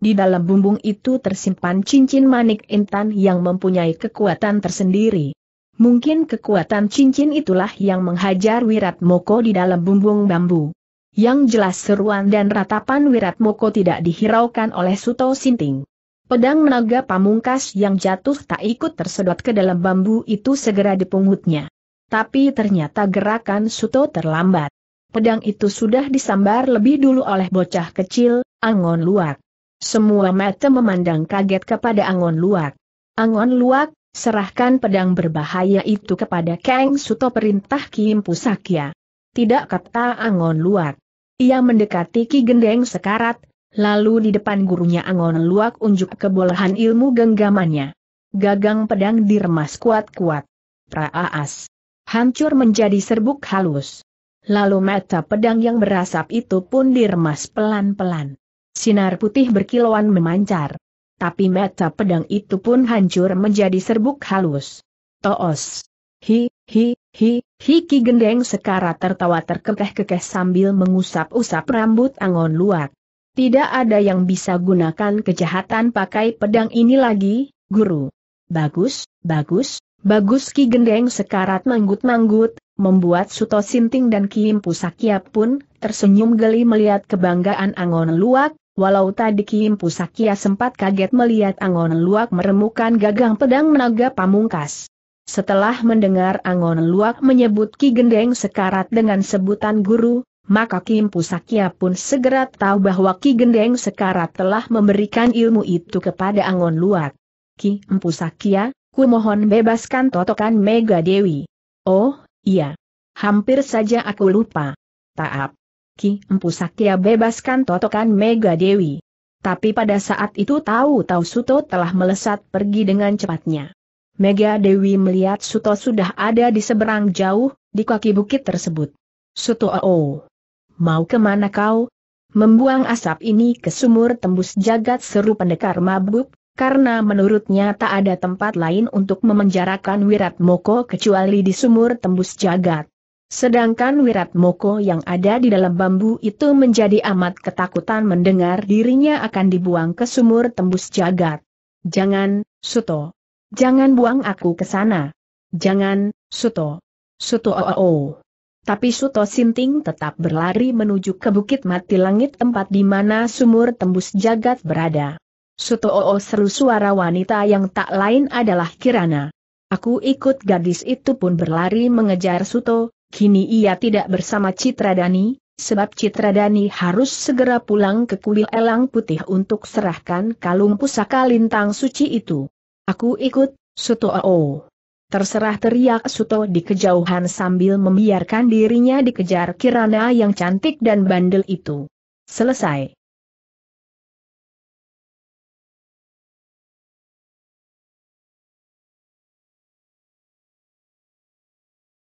Di dalam bumbung itu tersimpan cincin manik intan yang mempunyai kekuatan tersendiri. Mungkin kekuatan cincin itulah yang menghajar Wirat Moko di dalam bumbung bambu. Yang jelas seruan dan ratapan Wirat Moko tidak dihiraukan oleh Suto Sinting. Pedang naga pamungkas yang jatuh tak ikut tersedot ke dalam bambu itu segera dipungutnya. Tapi ternyata gerakan Suto terlambat. Pedang itu sudah disambar lebih dulu oleh bocah kecil, Angon Luak. Semua mata memandang kaget kepada Angon Luak. Angon Luak, Serahkan pedang berbahaya itu kepada Kang Suto perintah Kim Pusakya. Tidak kata Angon Luak. Ia mendekati Ki Gendeng Sekarat, lalu di depan gurunya Angon Luak unjuk kebolehan ilmu genggamannya. Gagang pedang diremas kuat-kuat. Praaas. Hancur menjadi serbuk halus. Lalu mata pedang yang berasap itu pun diremas pelan-pelan. Sinar putih berkilauan memancar tapi mata pedang itu pun hancur menjadi serbuk halus. Toos. Hi, hi, hi, hi Ki Gendeng Sekarat tertawa terkekeh-kekeh sambil mengusap-usap rambut Angon Luak. Tidak ada yang bisa gunakan kejahatan pakai pedang ini lagi, guru. Bagus, bagus, bagus Ki Gendeng Sekarat manggut-manggut, membuat Suto Sinting dan Ki Pusakia pun tersenyum geli melihat kebanggaan Angon Luak, Walau tadi Kim Pusakia sempat kaget melihat Angon Luak meremukan gagang pedang naga pamungkas. Setelah mendengar Angon Luak menyebut Ki Gendeng Sekarat dengan sebutan guru, maka Kim Pusakia pun segera tahu bahwa Ki Gendeng Sekarat telah memberikan ilmu itu kepada Angon Luak. Ki Pusakia, ku mohon bebaskan totokan Mega Dewi. Oh, iya. Hampir saja aku lupa. Taap. Ki Empu Sakya bebaskan totokan Mega Dewi. Tapi pada saat itu tahu-tahu Suto telah melesat pergi dengan cepatnya. Mega Dewi melihat Suto sudah ada di seberang jauh, di kaki bukit tersebut. Suto oh, oh. Mau kemana kau? Membuang asap ini ke sumur tembus jagat seru pendekar mabuk, karena menurutnya tak ada tempat lain untuk memenjarakan Wirat Moko kecuali di sumur tembus jagat. Sedangkan Wirat Moko yang ada di dalam bambu itu menjadi amat ketakutan mendengar dirinya akan dibuang ke sumur tembus jagat. Jangan, Suto. Jangan buang aku ke sana. Jangan, Suto. Suto oh, oh, oh. Tapi Suto Sinting tetap berlari menuju ke bukit mati langit tempat di mana sumur tembus jagat berada. Suto oh, oh seru suara wanita yang tak lain adalah Kirana. Aku ikut gadis itu pun berlari mengejar Suto, Kini ia tidak bersama Citradani, sebab Citradani harus segera pulang ke kuil Elang Putih untuk serahkan kalung pusaka lintang suci itu. Aku ikut, Suto Oo. Terserah teriak Suto di kejauhan sambil membiarkan dirinya dikejar Kirana yang cantik dan bandel itu. Selesai.